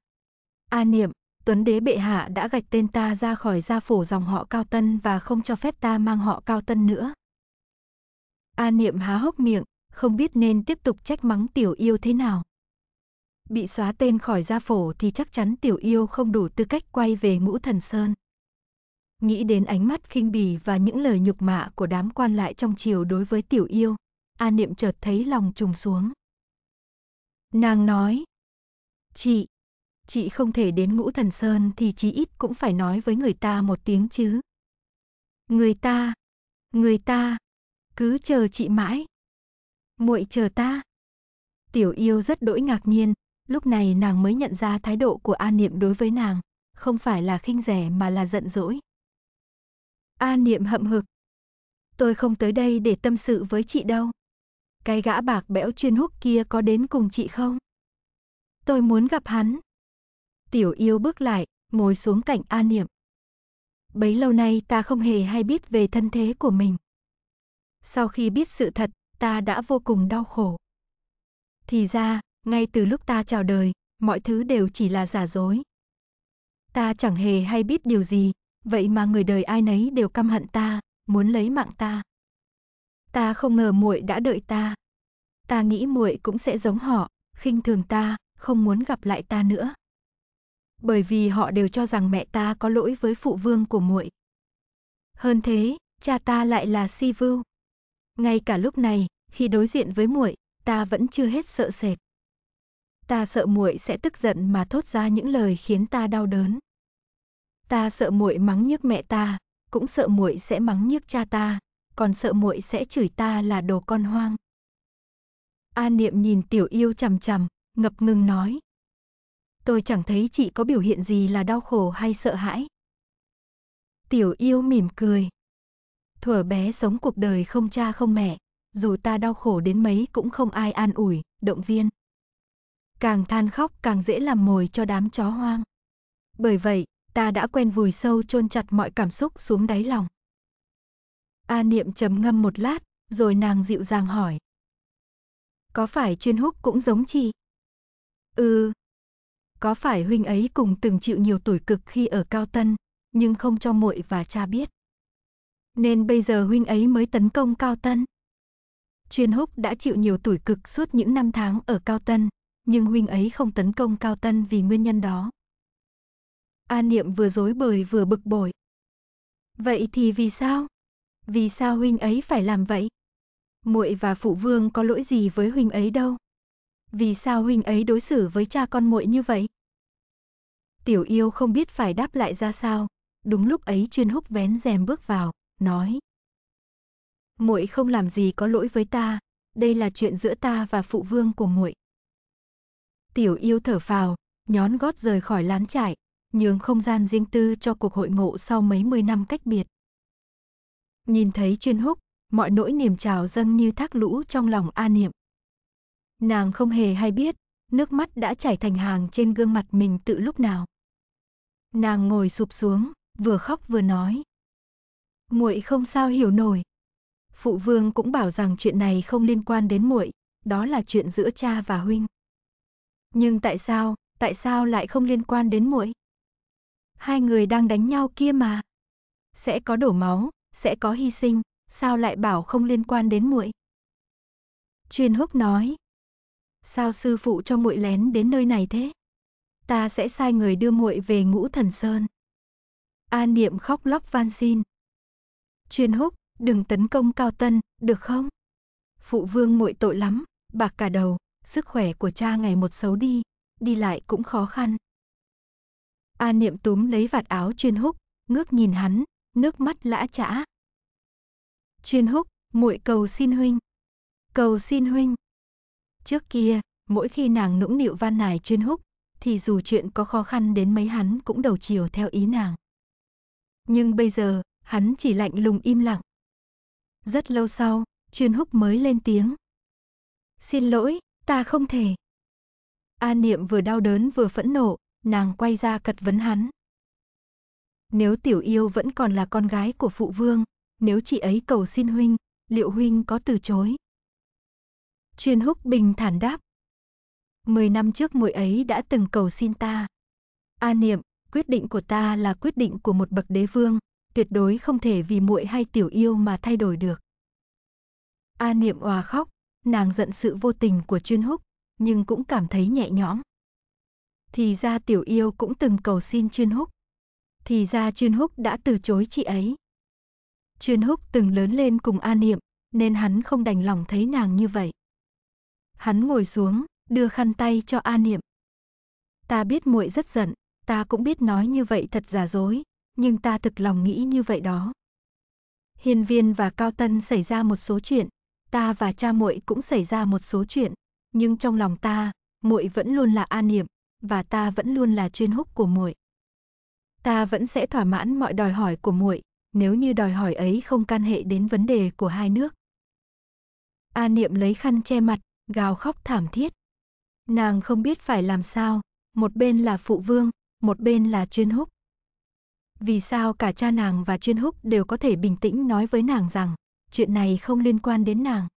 A Niệm, Tuấn Đế Bệ Hạ đã gạch tên ta ra khỏi gia phổ dòng họ Cao Tân và không cho phép ta mang họ Cao Tân nữa. A Niệm há hốc miệng, không biết nên tiếp tục trách mắng Tiểu Yêu thế nào. Bị xóa tên khỏi gia phổ thì chắc chắn Tiểu Yêu không đủ tư cách quay về ngũ thần sơn. Nghĩ đến ánh mắt khinh bỉ và những lời nhục mạ của đám quan lại trong triều đối với tiểu yêu, A Niệm chợt thấy lòng trùng xuống. Nàng nói, chị, chị không thể đến ngũ thần sơn thì chí ít cũng phải nói với người ta một tiếng chứ. Người ta, người ta, cứ chờ chị mãi. muội chờ ta. Tiểu yêu rất đỗi ngạc nhiên, lúc này nàng mới nhận ra thái độ của A Niệm đối với nàng, không phải là khinh rẻ mà là giận dỗi. A Niệm hậm hực. Tôi không tới đây để tâm sự với chị đâu. Cái gã bạc bẽo chuyên hút kia có đến cùng chị không? Tôi muốn gặp hắn. Tiểu yêu bước lại, ngồi xuống cạnh A Niệm. Bấy lâu nay ta không hề hay biết về thân thế của mình. Sau khi biết sự thật, ta đã vô cùng đau khổ. Thì ra, ngay từ lúc ta chào đời, mọi thứ đều chỉ là giả dối. Ta chẳng hề hay biết điều gì, vậy mà người đời ai nấy đều căm hận ta, muốn lấy mạng ta. Ta không ngờ muội đã đợi ta. Ta nghĩ muội cũng sẽ giống họ, khinh thường ta, không muốn gặp lại ta nữa. Bởi vì họ đều cho rằng mẹ ta có lỗi với phụ vương của muội. Hơn thế, cha ta lại là Si Vưu. Ngay cả lúc này, khi đối diện với muội, ta vẫn chưa hết sợ sệt. Ta sợ muội sẽ tức giận mà thốt ra những lời khiến ta đau đớn. Ta sợ muội mắng nhức mẹ ta, cũng sợ muội sẽ mắng nhức cha ta, còn sợ muội sẽ chửi ta là đồ con hoang. A Niệm nhìn Tiểu Yêu chằm chằm, ngập ngừng nói: "Tôi chẳng thấy chị có biểu hiện gì là đau khổ hay sợ hãi." Tiểu Yêu mỉm cười: "Thuở bé sống cuộc đời không cha không mẹ, dù ta đau khổ đến mấy cũng không ai an ủi, động viên. Càng than khóc càng dễ làm mồi cho đám chó hoang. Bởi vậy, ta đã quen vùi sâu chôn chặt mọi cảm xúc xuống đáy lòng. A Niệm trầm ngâm một lát, rồi nàng dịu dàng hỏi. Có phải chuyên húc cũng giống chị? Ừ. Có phải huynh ấy cùng từng chịu nhiều tuổi cực khi ở Cao Tân, nhưng không cho muội và cha biết. Nên bây giờ huynh ấy mới tấn công Cao Tân. Chuyên húc đã chịu nhiều tuổi cực suốt những năm tháng ở Cao Tân, nhưng huynh ấy không tấn công Cao Tân vì nguyên nhân đó. An Niệm vừa dối bời vừa bực bội. Vậy thì vì sao? Vì sao huynh ấy phải làm vậy? Muội và phụ vương có lỗi gì với huynh ấy đâu? Vì sao huynh ấy đối xử với cha con muội như vậy? Tiểu yêu không biết phải đáp lại ra sao, đúng lúc ấy chuyên húc vén rèm bước vào, nói. Muội không làm gì có lỗi với ta, đây là chuyện giữa ta và phụ vương của muội. Tiểu yêu thở phào, nhón gót rời khỏi lán trại, nhường không gian riêng tư cho cuộc hội ngộ sau mấy mươi năm cách biệt. Nhìn thấy chuyên húc, mọi nỗi niềm trào dâng như thác lũ trong lòng A Niệm. Nàng không hề hay biết, nước mắt đã chảy thành hàng trên gương mặt mình tự lúc nào. Nàng ngồi sụp xuống, vừa khóc vừa nói. Muội không sao hiểu nổi. Phụ vương cũng bảo rằng chuyện này không liên quan đến muội, đó là chuyện giữa cha và huynh. Nhưng tại sao, tại sao lại không liên quan đến muội? hai người đang đánh nhau kia mà. Sẽ có đổ máu, sẽ có hy sinh, sao lại bảo không liên quan đến muội? Truyền Húc nói, sao sư phụ cho muội lén đến nơi này thế? Ta sẽ sai người đưa muội về Ngũ Thần Sơn. a Niệm khóc lóc van xin. Truyền Húc, đừng tấn công Cao Tân, được không? Phụ vương muội tội lắm, bạc cả đầu, sức khỏe của cha ngày một xấu đi, đi lại cũng khó khăn. A Niệm túm lấy vạt áo Chuyên Húc, ngước nhìn hắn, nước mắt lã chã. Chuyên Húc, muội cầu xin huynh. Cầu xin huynh. Trước kia, mỗi khi nàng nũng nịu van nài Chuyên Húc, thì dù chuyện có khó khăn đến mấy hắn cũng đầu chiều theo ý nàng. Nhưng bây giờ, hắn chỉ lạnh lùng im lặng. Rất lâu sau, Chuyên Húc mới lên tiếng. Xin lỗi, ta không thể. A Niệm vừa đau đớn vừa phẫn nộ, nàng quay ra cật vấn hắn. Nếu tiểu yêu vẫn còn là con gái của phụ vương, nếu chị ấy cầu xin huynh, liệu huynh có từ chối? Chuyên húc bình thản đáp. Mười năm trước muội ấy đã từng cầu xin ta. A niệm, quyết định của ta là quyết định của một bậc đế vương, tuyệt đối không thể vì muội hay tiểu yêu mà thay đổi được. A niệm hòa khóc, nàng giận sự vô tình của chuyên húc, nhưng cũng cảm thấy nhẹ nhõm. Thì ra tiểu yêu cũng từng cầu xin chuyên húc. Thì ra chuyên húc đã từ chối chị ấy. Chuyên húc từng lớn lên cùng A Niệm, nên hắn không đành lòng thấy nàng như vậy. Hắn ngồi xuống, đưa khăn tay cho A Niệm. Ta biết muội rất giận, ta cũng biết nói như vậy thật giả dối, nhưng ta thực lòng nghĩ như vậy đó. hiền Viên và Cao Tân xảy ra một số chuyện, ta và cha muội cũng xảy ra một số chuyện, nhưng trong lòng ta, muội vẫn luôn là A Niệm, và ta vẫn luôn là chuyên húc của muội. Ta vẫn sẽ thỏa mãn mọi đòi hỏi của muội, nếu như đòi hỏi ấy không can hệ đến vấn đề của hai nước. A Niệm lấy khăn che mặt, gào khóc thảm thiết. Nàng không biết phải làm sao, một bên là phụ vương, một bên là chuyên húc. Vì sao cả cha nàng và chuyên húc đều có thể bình tĩnh nói với nàng rằng chuyện này không liên quan đến nàng.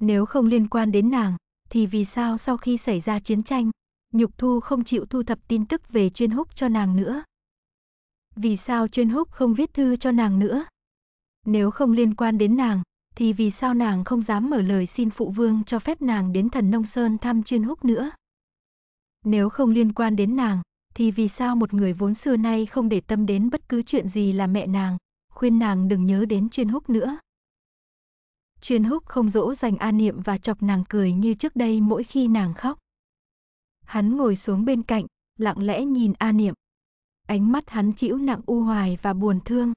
Nếu không liên quan đến nàng, thì vì sao sau khi xảy ra chiến tranh, Nhục Thu không chịu thu thập tin tức về chuyên húc cho nàng nữa. Vì sao chuyên húc không viết thư cho nàng nữa? Nếu không liên quan đến nàng, thì vì sao nàng không dám mở lời xin phụ vương cho phép nàng đến thần nông sơn thăm chuyên húc nữa? Nếu không liên quan đến nàng, thì vì sao một người vốn xưa nay không để tâm đến bất cứ chuyện gì là mẹ nàng, khuyên nàng đừng nhớ đến chuyên húc nữa? Chuyên húc không dỗ dành an niệm và chọc nàng cười như trước đây mỗi khi nàng khóc. Hắn ngồi xuống bên cạnh, lặng lẽ nhìn A Niệm. Ánh mắt hắn chịu nặng u hoài và buồn thương.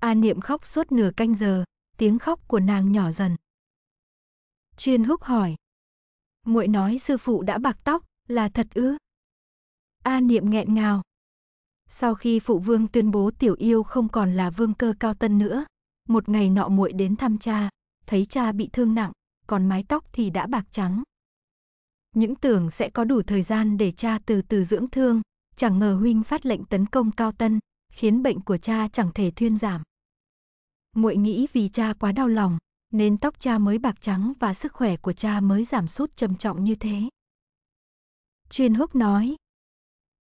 A Niệm khóc suốt nửa canh giờ, tiếng khóc của nàng nhỏ dần. Chuyên húc hỏi. muội nói sư phụ đã bạc tóc, là thật ư? A Niệm nghẹn ngào. Sau khi phụ vương tuyên bố tiểu yêu không còn là vương cơ cao tân nữa, một ngày nọ muội đến thăm cha, thấy cha bị thương nặng, còn mái tóc thì đã bạc trắng những tưởng sẽ có đủ thời gian để cha từ từ dưỡng thương, chẳng ngờ huynh phát lệnh tấn công Cao Tân, khiến bệnh của cha chẳng thể thuyên giảm. Muội nghĩ vì cha quá đau lòng, nên tóc cha mới bạc trắng và sức khỏe của cha mới giảm sút trầm trọng như thế. Chuyên Húc nói: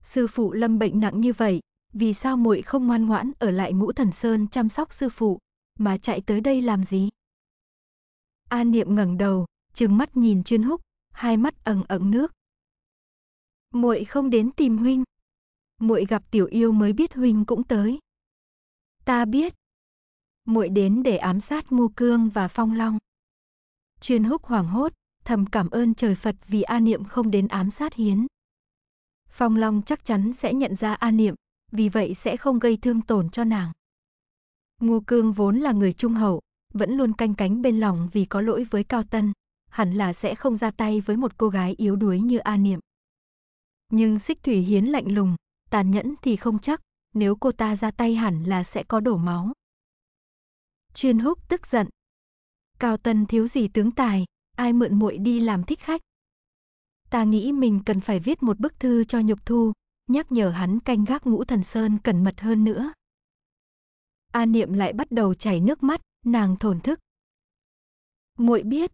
"Sư phụ lâm bệnh nặng như vậy, vì sao muội không ngoan ngoãn ở lại Ngũ Thần Sơn chăm sóc sư phụ, mà chạy tới đây làm gì?" An Niệm ngẩng đầu, trừng mắt nhìn Chuyên Húc, hai mắt ẩn ẩn nước. Muội không đến tìm huynh. Muội gặp tiểu yêu mới biết huynh cũng tới. Ta biết. Muội đến để ám sát Ngô Cương và Phong Long. Chuyên húc hoảng hốt, thầm cảm ơn trời Phật vì A Niệm không đến ám sát Hiến. Phong Long chắc chắn sẽ nhận ra A Niệm, vì vậy sẽ không gây thương tổn cho nàng. Ngô Cương vốn là người trung hậu, vẫn luôn canh cánh bên lòng vì có lỗi với Cao Tân, hẳn là sẽ không ra tay với một cô gái yếu đuối như A Niệm. Nhưng Xích Thủy Hiến lạnh lùng, tàn nhẫn thì không chắc, nếu cô ta ra tay hẳn là sẽ có đổ máu. Chuyên húc tức giận. Cao Tân thiếu gì tướng tài, ai mượn muội đi làm thích khách. Ta nghĩ mình cần phải viết một bức thư cho Nhục Thu, nhắc nhở hắn canh gác ngũ thần sơn cẩn mật hơn nữa. A Niệm lại bắt đầu chảy nước mắt, nàng thổn thức. Muội biết,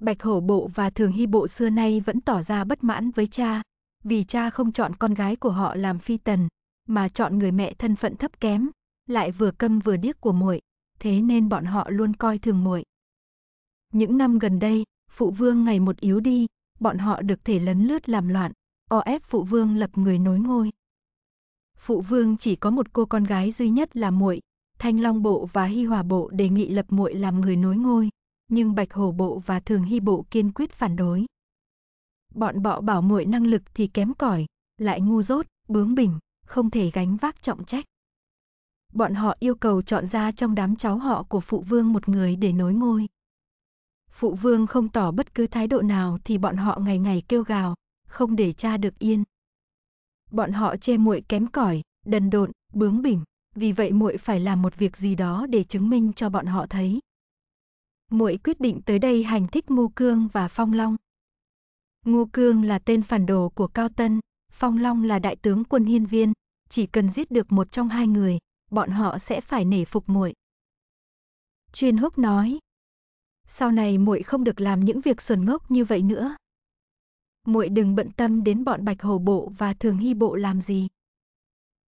Bạch Hổ Bộ và Thường Hy Bộ xưa nay vẫn tỏ ra bất mãn với cha, vì cha không chọn con gái của họ làm phi tần, mà chọn người mẹ thân phận thấp kém, lại vừa câm vừa điếc của muội, thế nên bọn họ luôn coi thường muội. Những năm gần đây, phụ vương ngày một yếu đi, bọn họ được thể lấn lướt làm loạn, o ép phụ vương lập người nối ngôi. Phụ vương chỉ có một cô con gái duy nhất là muội, Thanh Long bộ và Hi Hòa bộ đề nghị lập muội làm người nối ngôi, nhưng Bạch Hổ Bộ và Thường Hy Bộ kiên quyết phản đối. Bọn bọ bảo muội năng lực thì kém cỏi, lại ngu dốt, bướng bỉnh, không thể gánh vác trọng trách. Bọn họ yêu cầu chọn ra trong đám cháu họ của phụ vương một người để nối ngôi. Phụ vương không tỏ bất cứ thái độ nào thì bọn họ ngày ngày kêu gào, không để cha được yên. Bọn họ che muội kém cỏi, đần độn, bướng bỉnh, vì vậy muội phải làm một việc gì đó để chứng minh cho bọn họ thấy muội quyết định tới đây hành thích Ngô Cương và Phong Long. Ngô Cương là tên phản đồ của Cao Tân, Phong Long là đại tướng quân hiên viên, chỉ cần giết được một trong hai người, bọn họ sẽ phải nể phục muội. Chuyên Húc nói, sau này muội không được làm những việc xuẩn ngốc như vậy nữa. Muội đừng bận tâm đến bọn Bạch Hổ Bộ và Thường Hy Bộ làm gì.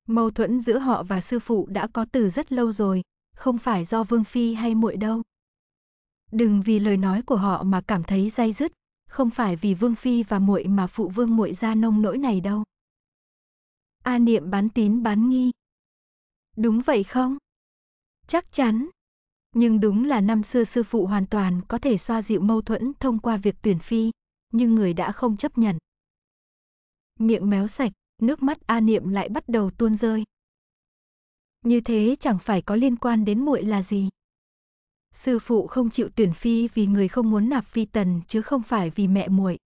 Mâu thuẫn giữa họ và sư phụ đã có từ rất lâu rồi, không phải do Vương phi hay muội đâu. Đừng vì lời nói của họ mà cảm thấy dai dứt, không phải vì Vương Phi và muội mà phụ vương muội ra nông nỗi này đâu. A niệm bán tín bán nghi. Đúng vậy không? Chắc chắn. Nhưng đúng là năm xưa sư phụ hoàn toàn có thể xoa dịu mâu thuẫn thông qua việc tuyển phi, nhưng người đã không chấp nhận. Miệng méo sạch, nước mắt A Niệm lại bắt đầu tuôn rơi. Như thế chẳng phải có liên quan đến muội là gì. Sư phụ không chịu tuyển phi vì người không muốn nạp phi tần chứ không phải vì mẹ muội.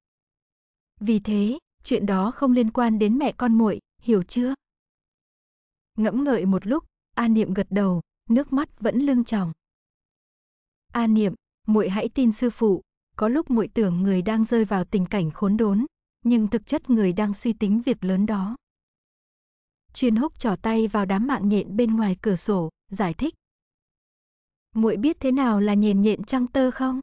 Vì thế, chuyện đó không liên quan đến mẹ con muội, hiểu chưa? Ngẫm ngợi một lúc, An Niệm gật đầu, nước mắt vẫn lưng tròng. An Niệm, muội hãy tin sư phụ, có lúc muội tưởng người đang rơi vào tình cảnh khốn đốn, nhưng thực chất người đang suy tính việc lớn đó. Chuyên húc trỏ tay vào đám mạng nhện bên ngoài cửa sổ, giải thích muội biết thế nào là nhện nhện trăng tơ không?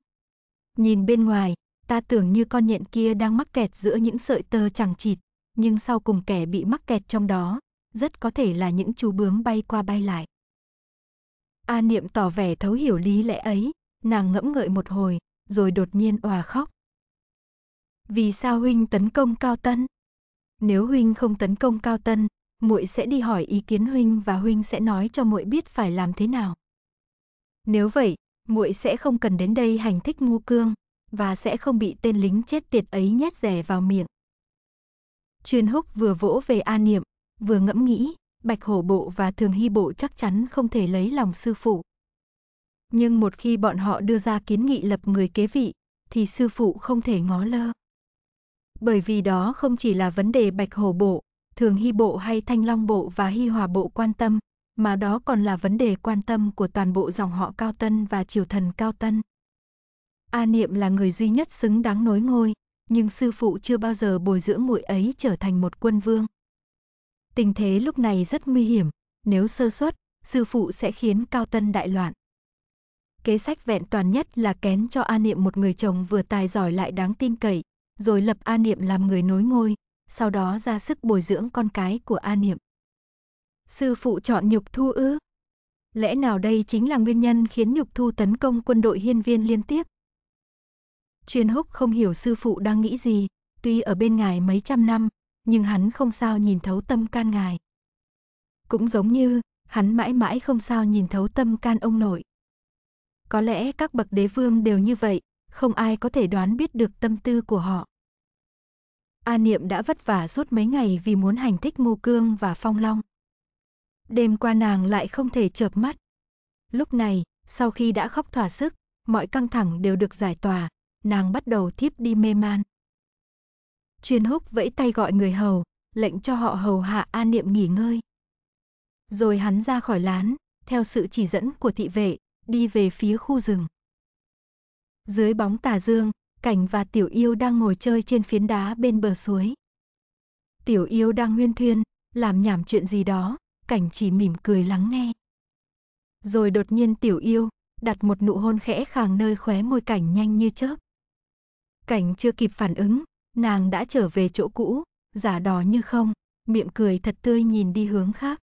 Nhìn bên ngoài, ta tưởng như con nhện kia đang mắc kẹt giữa những sợi tơ chẳng chịt, nhưng sau cùng kẻ bị mắc kẹt trong đó, rất có thể là những chú bướm bay qua bay lại. A Niệm tỏ vẻ thấu hiểu lý lẽ ấy, nàng ngẫm ngợi một hồi, rồi đột nhiên òa khóc. Vì sao huynh tấn công Cao Tân? Nếu huynh không tấn công Cao Tân, muội sẽ đi hỏi ý kiến huynh và huynh sẽ nói cho muội biết phải làm thế nào. Nếu vậy, muội sẽ không cần đến đây hành thích ngu cương và sẽ không bị tên lính chết tiệt ấy nhét rẻ vào miệng. Chuyên húc vừa vỗ về A Niệm, vừa ngẫm nghĩ, Bạch Hổ Bộ và Thường Hy Bộ chắc chắn không thể lấy lòng sư phụ. Nhưng một khi bọn họ đưa ra kiến nghị lập người kế vị, thì sư phụ không thể ngó lơ. Bởi vì đó không chỉ là vấn đề Bạch Hổ Bộ, Thường Hy Bộ hay Thanh Long Bộ và Hy Hòa Bộ quan tâm, mà đó còn là vấn đề quan tâm của toàn bộ dòng họ Cao Tân và triều thần Cao Tân. A Niệm là người duy nhất xứng đáng nối ngôi, nhưng sư phụ chưa bao giờ bồi dưỡng muội ấy trở thành một quân vương. Tình thế lúc này rất nguy hiểm, nếu sơ suất, sư phụ sẽ khiến Cao Tân đại loạn. Kế sách vẹn toàn nhất là kén cho A Niệm một người chồng vừa tài giỏi lại đáng tin cậy, rồi lập A Niệm làm người nối ngôi, sau đó ra sức bồi dưỡng con cái của A Niệm. Sư phụ chọn nhục thu ư? Lẽ nào đây chính là nguyên nhân khiến nhục thu tấn công quân đội hiên viên liên tiếp? Chuyên húc không hiểu sư phụ đang nghĩ gì, tuy ở bên ngài mấy trăm năm, nhưng hắn không sao nhìn thấu tâm can ngài. Cũng giống như, hắn mãi mãi không sao nhìn thấu tâm can ông nội. Có lẽ các bậc đế vương đều như vậy, không ai có thể đoán biết được tâm tư của họ. A Niệm đã vất vả suốt mấy ngày vì muốn hành thích Ngô Cương và Phong Long đêm qua nàng lại không thể chợp mắt. Lúc này, sau khi đã khóc thỏa sức, mọi căng thẳng đều được giải tỏa, nàng bắt đầu thiếp đi mê man. Chuyên húc vẫy tay gọi người hầu, lệnh cho họ hầu hạ an niệm nghỉ ngơi. Rồi hắn ra khỏi lán, theo sự chỉ dẫn của thị vệ, đi về phía khu rừng. Dưới bóng tà dương, Cảnh và Tiểu Yêu đang ngồi chơi trên phiến đá bên bờ suối. Tiểu Yêu đang huyên thuyên, làm nhảm chuyện gì đó, cảnh chỉ mỉm cười lắng nghe. Rồi đột nhiên tiểu yêu, đặt một nụ hôn khẽ khàng nơi khóe môi cảnh nhanh như chớp. Cảnh chưa kịp phản ứng, nàng đã trở về chỗ cũ, giả đò như không, miệng cười thật tươi nhìn đi hướng khác.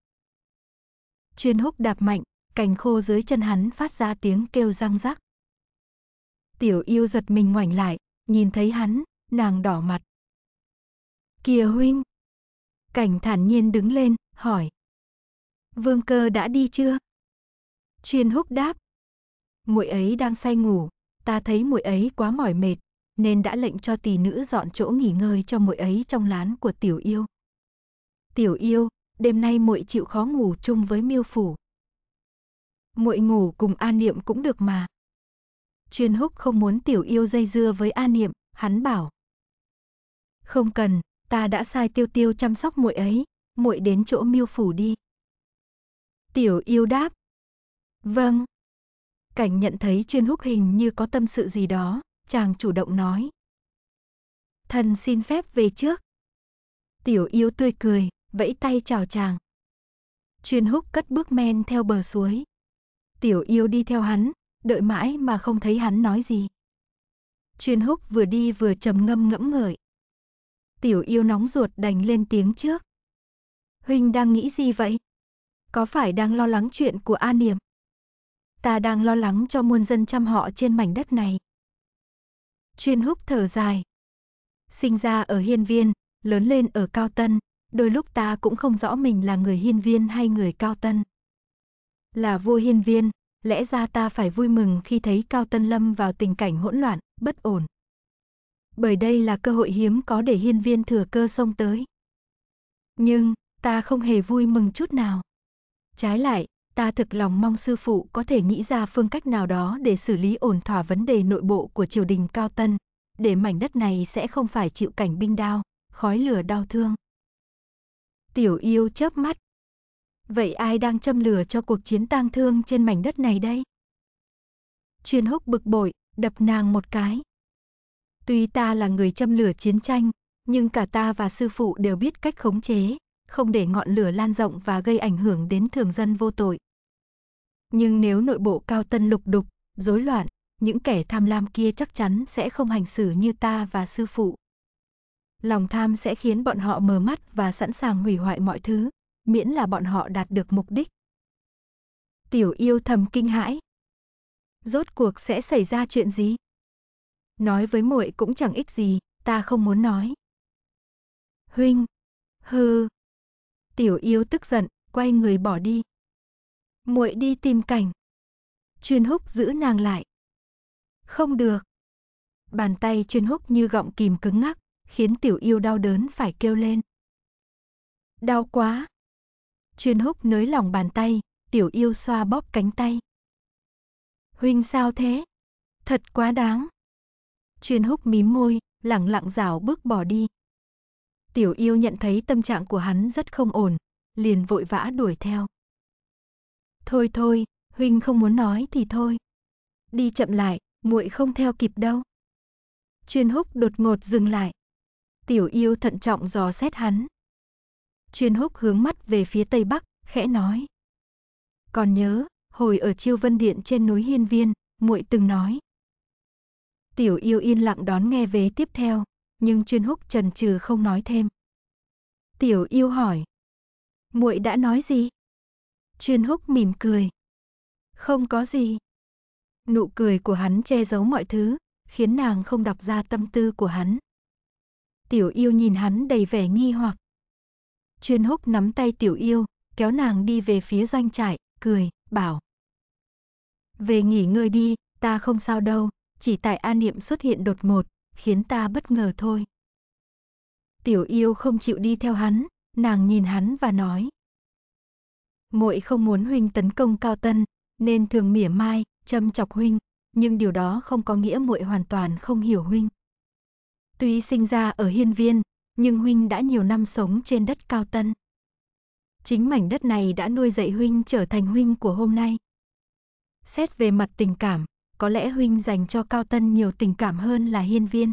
Chuyên húc đạp mạnh, cảnh khô dưới chân hắn phát ra tiếng kêu răng rắc. Tiểu yêu giật mình ngoảnh lại, nhìn thấy hắn, nàng đỏ mặt. Kìa huynh! Cảnh thản nhiên đứng lên, hỏi. Vương cơ đã đi chưa? Chuyên húc đáp. Muội ấy đang say ngủ, ta thấy muội ấy quá mỏi mệt, nên đã lệnh cho tỳ nữ dọn chỗ nghỉ ngơi cho muội ấy trong lán của tiểu yêu. Tiểu yêu, đêm nay muội chịu khó ngủ chung với miêu phủ. Muội ngủ cùng An Niệm cũng được mà. Chuyên húc không muốn tiểu yêu dây dưa với An Niệm, hắn bảo. Không cần, ta đã sai tiêu tiêu chăm sóc muội ấy, muội đến chỗ miêu phủ đi. Tiểu yêu đáp. Vâng. Cảnh nhận thấy chuyên húc hình như có tâm sự gì đó, chàng chủ động nói. Thần xin phép về trước. Tiểu yêu tươi cười, vẫy tay chào chàng. Chuyên húc cất bước men theo bờ suối. Tiểu yêu đi theo hắn, đợi mãi mà không thấy hắn nói gì. Chuyên húc vừa đi vừa trầm ngâm ngẫm ngợi. Tiểu yêu nóng ruột đành lên tiếng trước. Huynh đang nghĩ gì vậy? Có phải đang lo lắng chuyện của A Niệm? Ta đang lo lắng cho muôn dân trăm họ trên mảnh đất này. Chuyên húc thở dài. Sinh ra ở hiên viên, lớn lên ở cao tân, đôi lúc ta cũng không rõ mình là người hiên viên hay người cao tân. Là vua hiên viên, lẽ ra ta phải vui mừng khi thấy cao tân lâm vào tình cảnh hỗn loạn, bất ổn. Bởi đây là cơ hội hiếm có để hiên viên thừa cơ xông tới. Nhưng, ta không hề vui mừng chút nào. Trái lại, ta thực lòng mong sư phụ có thể nghĩ ra phương cách nào đó để xử lý ổn thỏa vấn đề nội bộ của triều đình Cao Tân, để mảnh đất này sẽ không phải chịu cảnh binh đao, khói lửa đau thương. Tiểu yêu chớp mắt. Vậy ai đang châm lửa cho cuộc chiến tang thương trên mảnh đất này đây? Chuyên húc bực bội, đập nàng một cái. Tuy ta là người châm lửa chiến tranh, nhưng cả ta và sư phụ đều biết cách khống chế, không để ngọn lửa lan rộng và gây ảnh hưởng đến thường dân vô tội. Nhưng nếu nội bộ cao tân lục đục, rối loạn, những kẻ tham lam kia chắc chắn sẽ không hành xử như ta và sư phụ. Lòng tham sẽ khiến bọn họ mờ mắt và sẵn sàng hủy hoại mọi thứ, miễn là bọn họ đạt được mục đích. Tiểu yêu thầm kinh hãi. Rốt cuộc sẽ xảy ra chuyện gì? Nói với muội cũng chẳng ích gì, ta không muốn nói. Huynh, hư, Tiểu yêu tức giận, quay người bỏ đi. Muội đi tìm cảnh. Chuyên húc giữ nàng lại. Không được. Bàn tay chuyên húc như gọng kìm cứng ngắc, khiến tiểu yêu đau đớn phải kêu lên. Đau quá. Chuyên húc nới lỏng bàn tay, tiểu yêu xoa bóp cánh tay. Huynh sao thế? Thật quá đáng. Chuyên húc mím môi, lẳng lặng rảo bước bỏ đi, Tiểu yêu nhận thấy tâm trạng của hắn rất không ổn, liền vội vã đuổi theo. Thôi thôi, huynh không muốn nói thì thôi. Đi chậm lại, muội không theo kịp đâu. Chuyên húc đột ngột dừng lại. Tiểu yêu thận trọng dò xét hắn. Chuyên húc hướng mắt về phía tây bắc, khẽ nói. Còn nhớ, hồi ở chiêu vân điện trên núi Hiên Viên, muội từng nói. Tiểu yêu yên lặng đón nghe về tiếp theo nhưng chuyên húc trần trừ không nói thêm. Tiểu yêu hỏi. muội đã nói gì? Chuyên húc mỉm cười. Không có gì. Nụ cười của hắn che giấu mọi thứ, khiến nàng không đọc ra tâm tư của hắn. Tiểu yêu nhìn hắn đầy vẻ nghi hoặc. Chuyên húc nắm tay tiểu yêu, kéo nàng đi về phía doanh trại, cười, bảo. Về nghỉ ngơi đi, ta không sao đâu, chỉ tại an Niệm xuất hiện đột ngột, khiến ta bất ngờ thôi. Tiểu yêu không chịu đi theo hắn, nàng nhìn hắn và nói. muội không muốn huynh tấn công cao tân, nên thường mỉa mai, châm chọc huynh, nhưng điều đó không có nghĩa muội hoàn toàn không hiểu huynh. Tuy sinh ra ở hiên viên, nhưng huynh đã nhiều năm sống trên đất cao tân. Chính mảnh đất này đã nuôi dạy huynh trở thành huynh của hôm nay. Xét về mặt tình cảm, có lẽ huynh dành cho Cao Tân nhiều tình cảm hơn là hiên viên.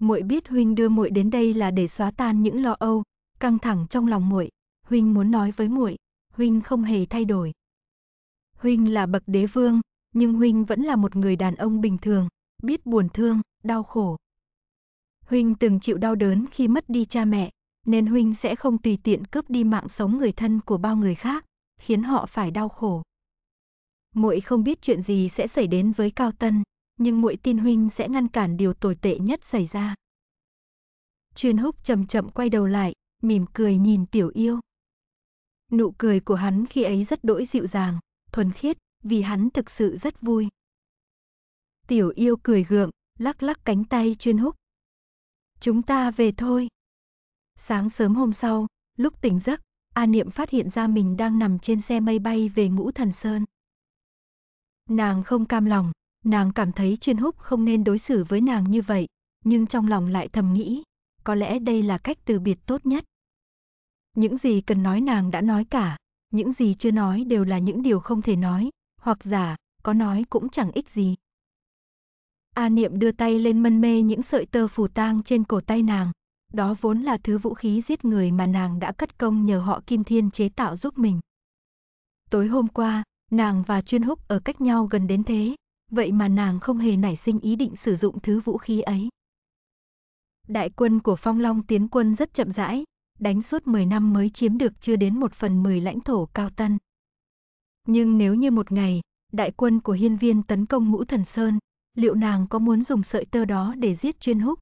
Muội biết huynh đưa muội đến đây là để xóa tan những lo âu, căng thẳng trong lòng muội, huynh muốn nói với muội, huynh không hề thay đổi. Huynh là bậc đế vương, nhưng huynh vẫn là một người đàn ông bình thường, biết buồn thương, đau khổ. Huynh từng chịu đau đớn khi mất đi cha mẹ, nên huynh sẽ không tùy tiện cướp đi mạng sống người thân của bao người khác, khiến họ phải đau khổ muội không biết chuyện gì sẽ xảy đến với Cao Tân, nhưng muội tin huynh sẽ ngăn cản điều tồi tệ nhất xảy ra. Chuyên húc chậm chậm quay đầu lại, mỉm cười nhìn tiểu yêu. Nụ cười của hắn khi ấy rất đỗi dịu dàng, thuần khiết, vì hắn thực sự rất vui. Tiểu yêu cười gượng, lắc lắc cánh tay chuyên húc. Chúng ta về thôi. Sáng sớm hôm sau, lúc tỉnh giấc, A Niệm phát hiện ra mình đang nằm trên xe mây bay về ngũ thần sơn. Nàng không cam lòng, nàng cảm thấy chuyên húc không nên đối xử với nàng như vậy, nhưng trong lòng lại thầm nghĩ, có lẽ đây là cách từ biệt tốt nhất. Những gì cần nói nàng đã nói cả, những gì chưa nói đều là những điều không thể nói, hoặc giả, có nói cũng chẳng ích gì. A Niệm đưa tay lên mân mê những sợi tơ phù tang trên cổ tay nàng, đó vốn là thứ vũ khí giết người mà nàng đã cất công nhờ họ Kim Thiên chế tạo giúp mình. Tối hôm qua, Nàng và chuyên húc ở cách nhau gần đến thế, vậy mà nàng không hề nảy sinh ý định sử dụng thứ vũ khí ấy. Đại quân của Phong Long tiến quân rất chậm rãi, đánh suốt 10 năm mới chiếm được chưa đến một phần 10 lãnh thổ cao tân. Nhưng nếu như một ngày, đại quân của hiên viên tấn công ngũ thần sơn, liệu nàng có muốn dùng sợi tơ đó để giết chuyên húc?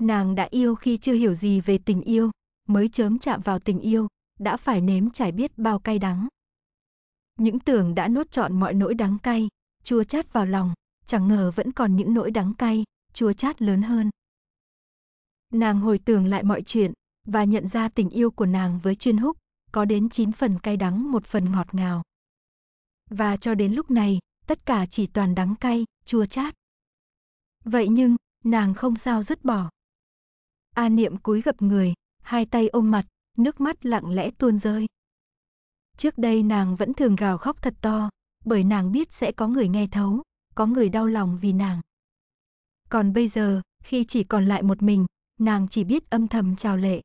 Nàng đã yêu khi chưa hiểu gì về tình yêu, mới chớm chạm vào tình yêu, đã phải nếm trải biết bao cay đắng. Những tưởng đã nuốt trọn mọi nỗi đắng cay, chua chát vào lòng, chẳng ngờ vẫn còn những nỗi đắng cay, chua chát lớn hơn. Nàng hồi tưởng lại mọi chuyện và nhận ra tình yêu của nàng với chuyên húc có đến 9 phần cay đắng một phần ngọt ngào. Và cho đến lúc này, tất cả chỉ toàn đắng cay, chua chát. Vậy nhưng, nàng không sao dứt bỏ. A niệm cúi gập người, hai tay ôm mặt, nước mắt lặng lẽ tuôn rơi. Trước đây nàng vẫn thường gào khóc thật to, bởi nàng biết sẽ có người nghe thấu, có người đau lòng vì nàng. Còn bây giờ, khi chỉ còn lại một mình, nàng chỉ biết âm thầm chào lệ.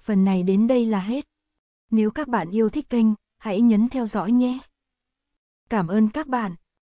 Phần này đến đây là hết. Nếu các bạn yêu thích kênh, hãy nhấn theo dõi nhé. Cảm ơn các bạn.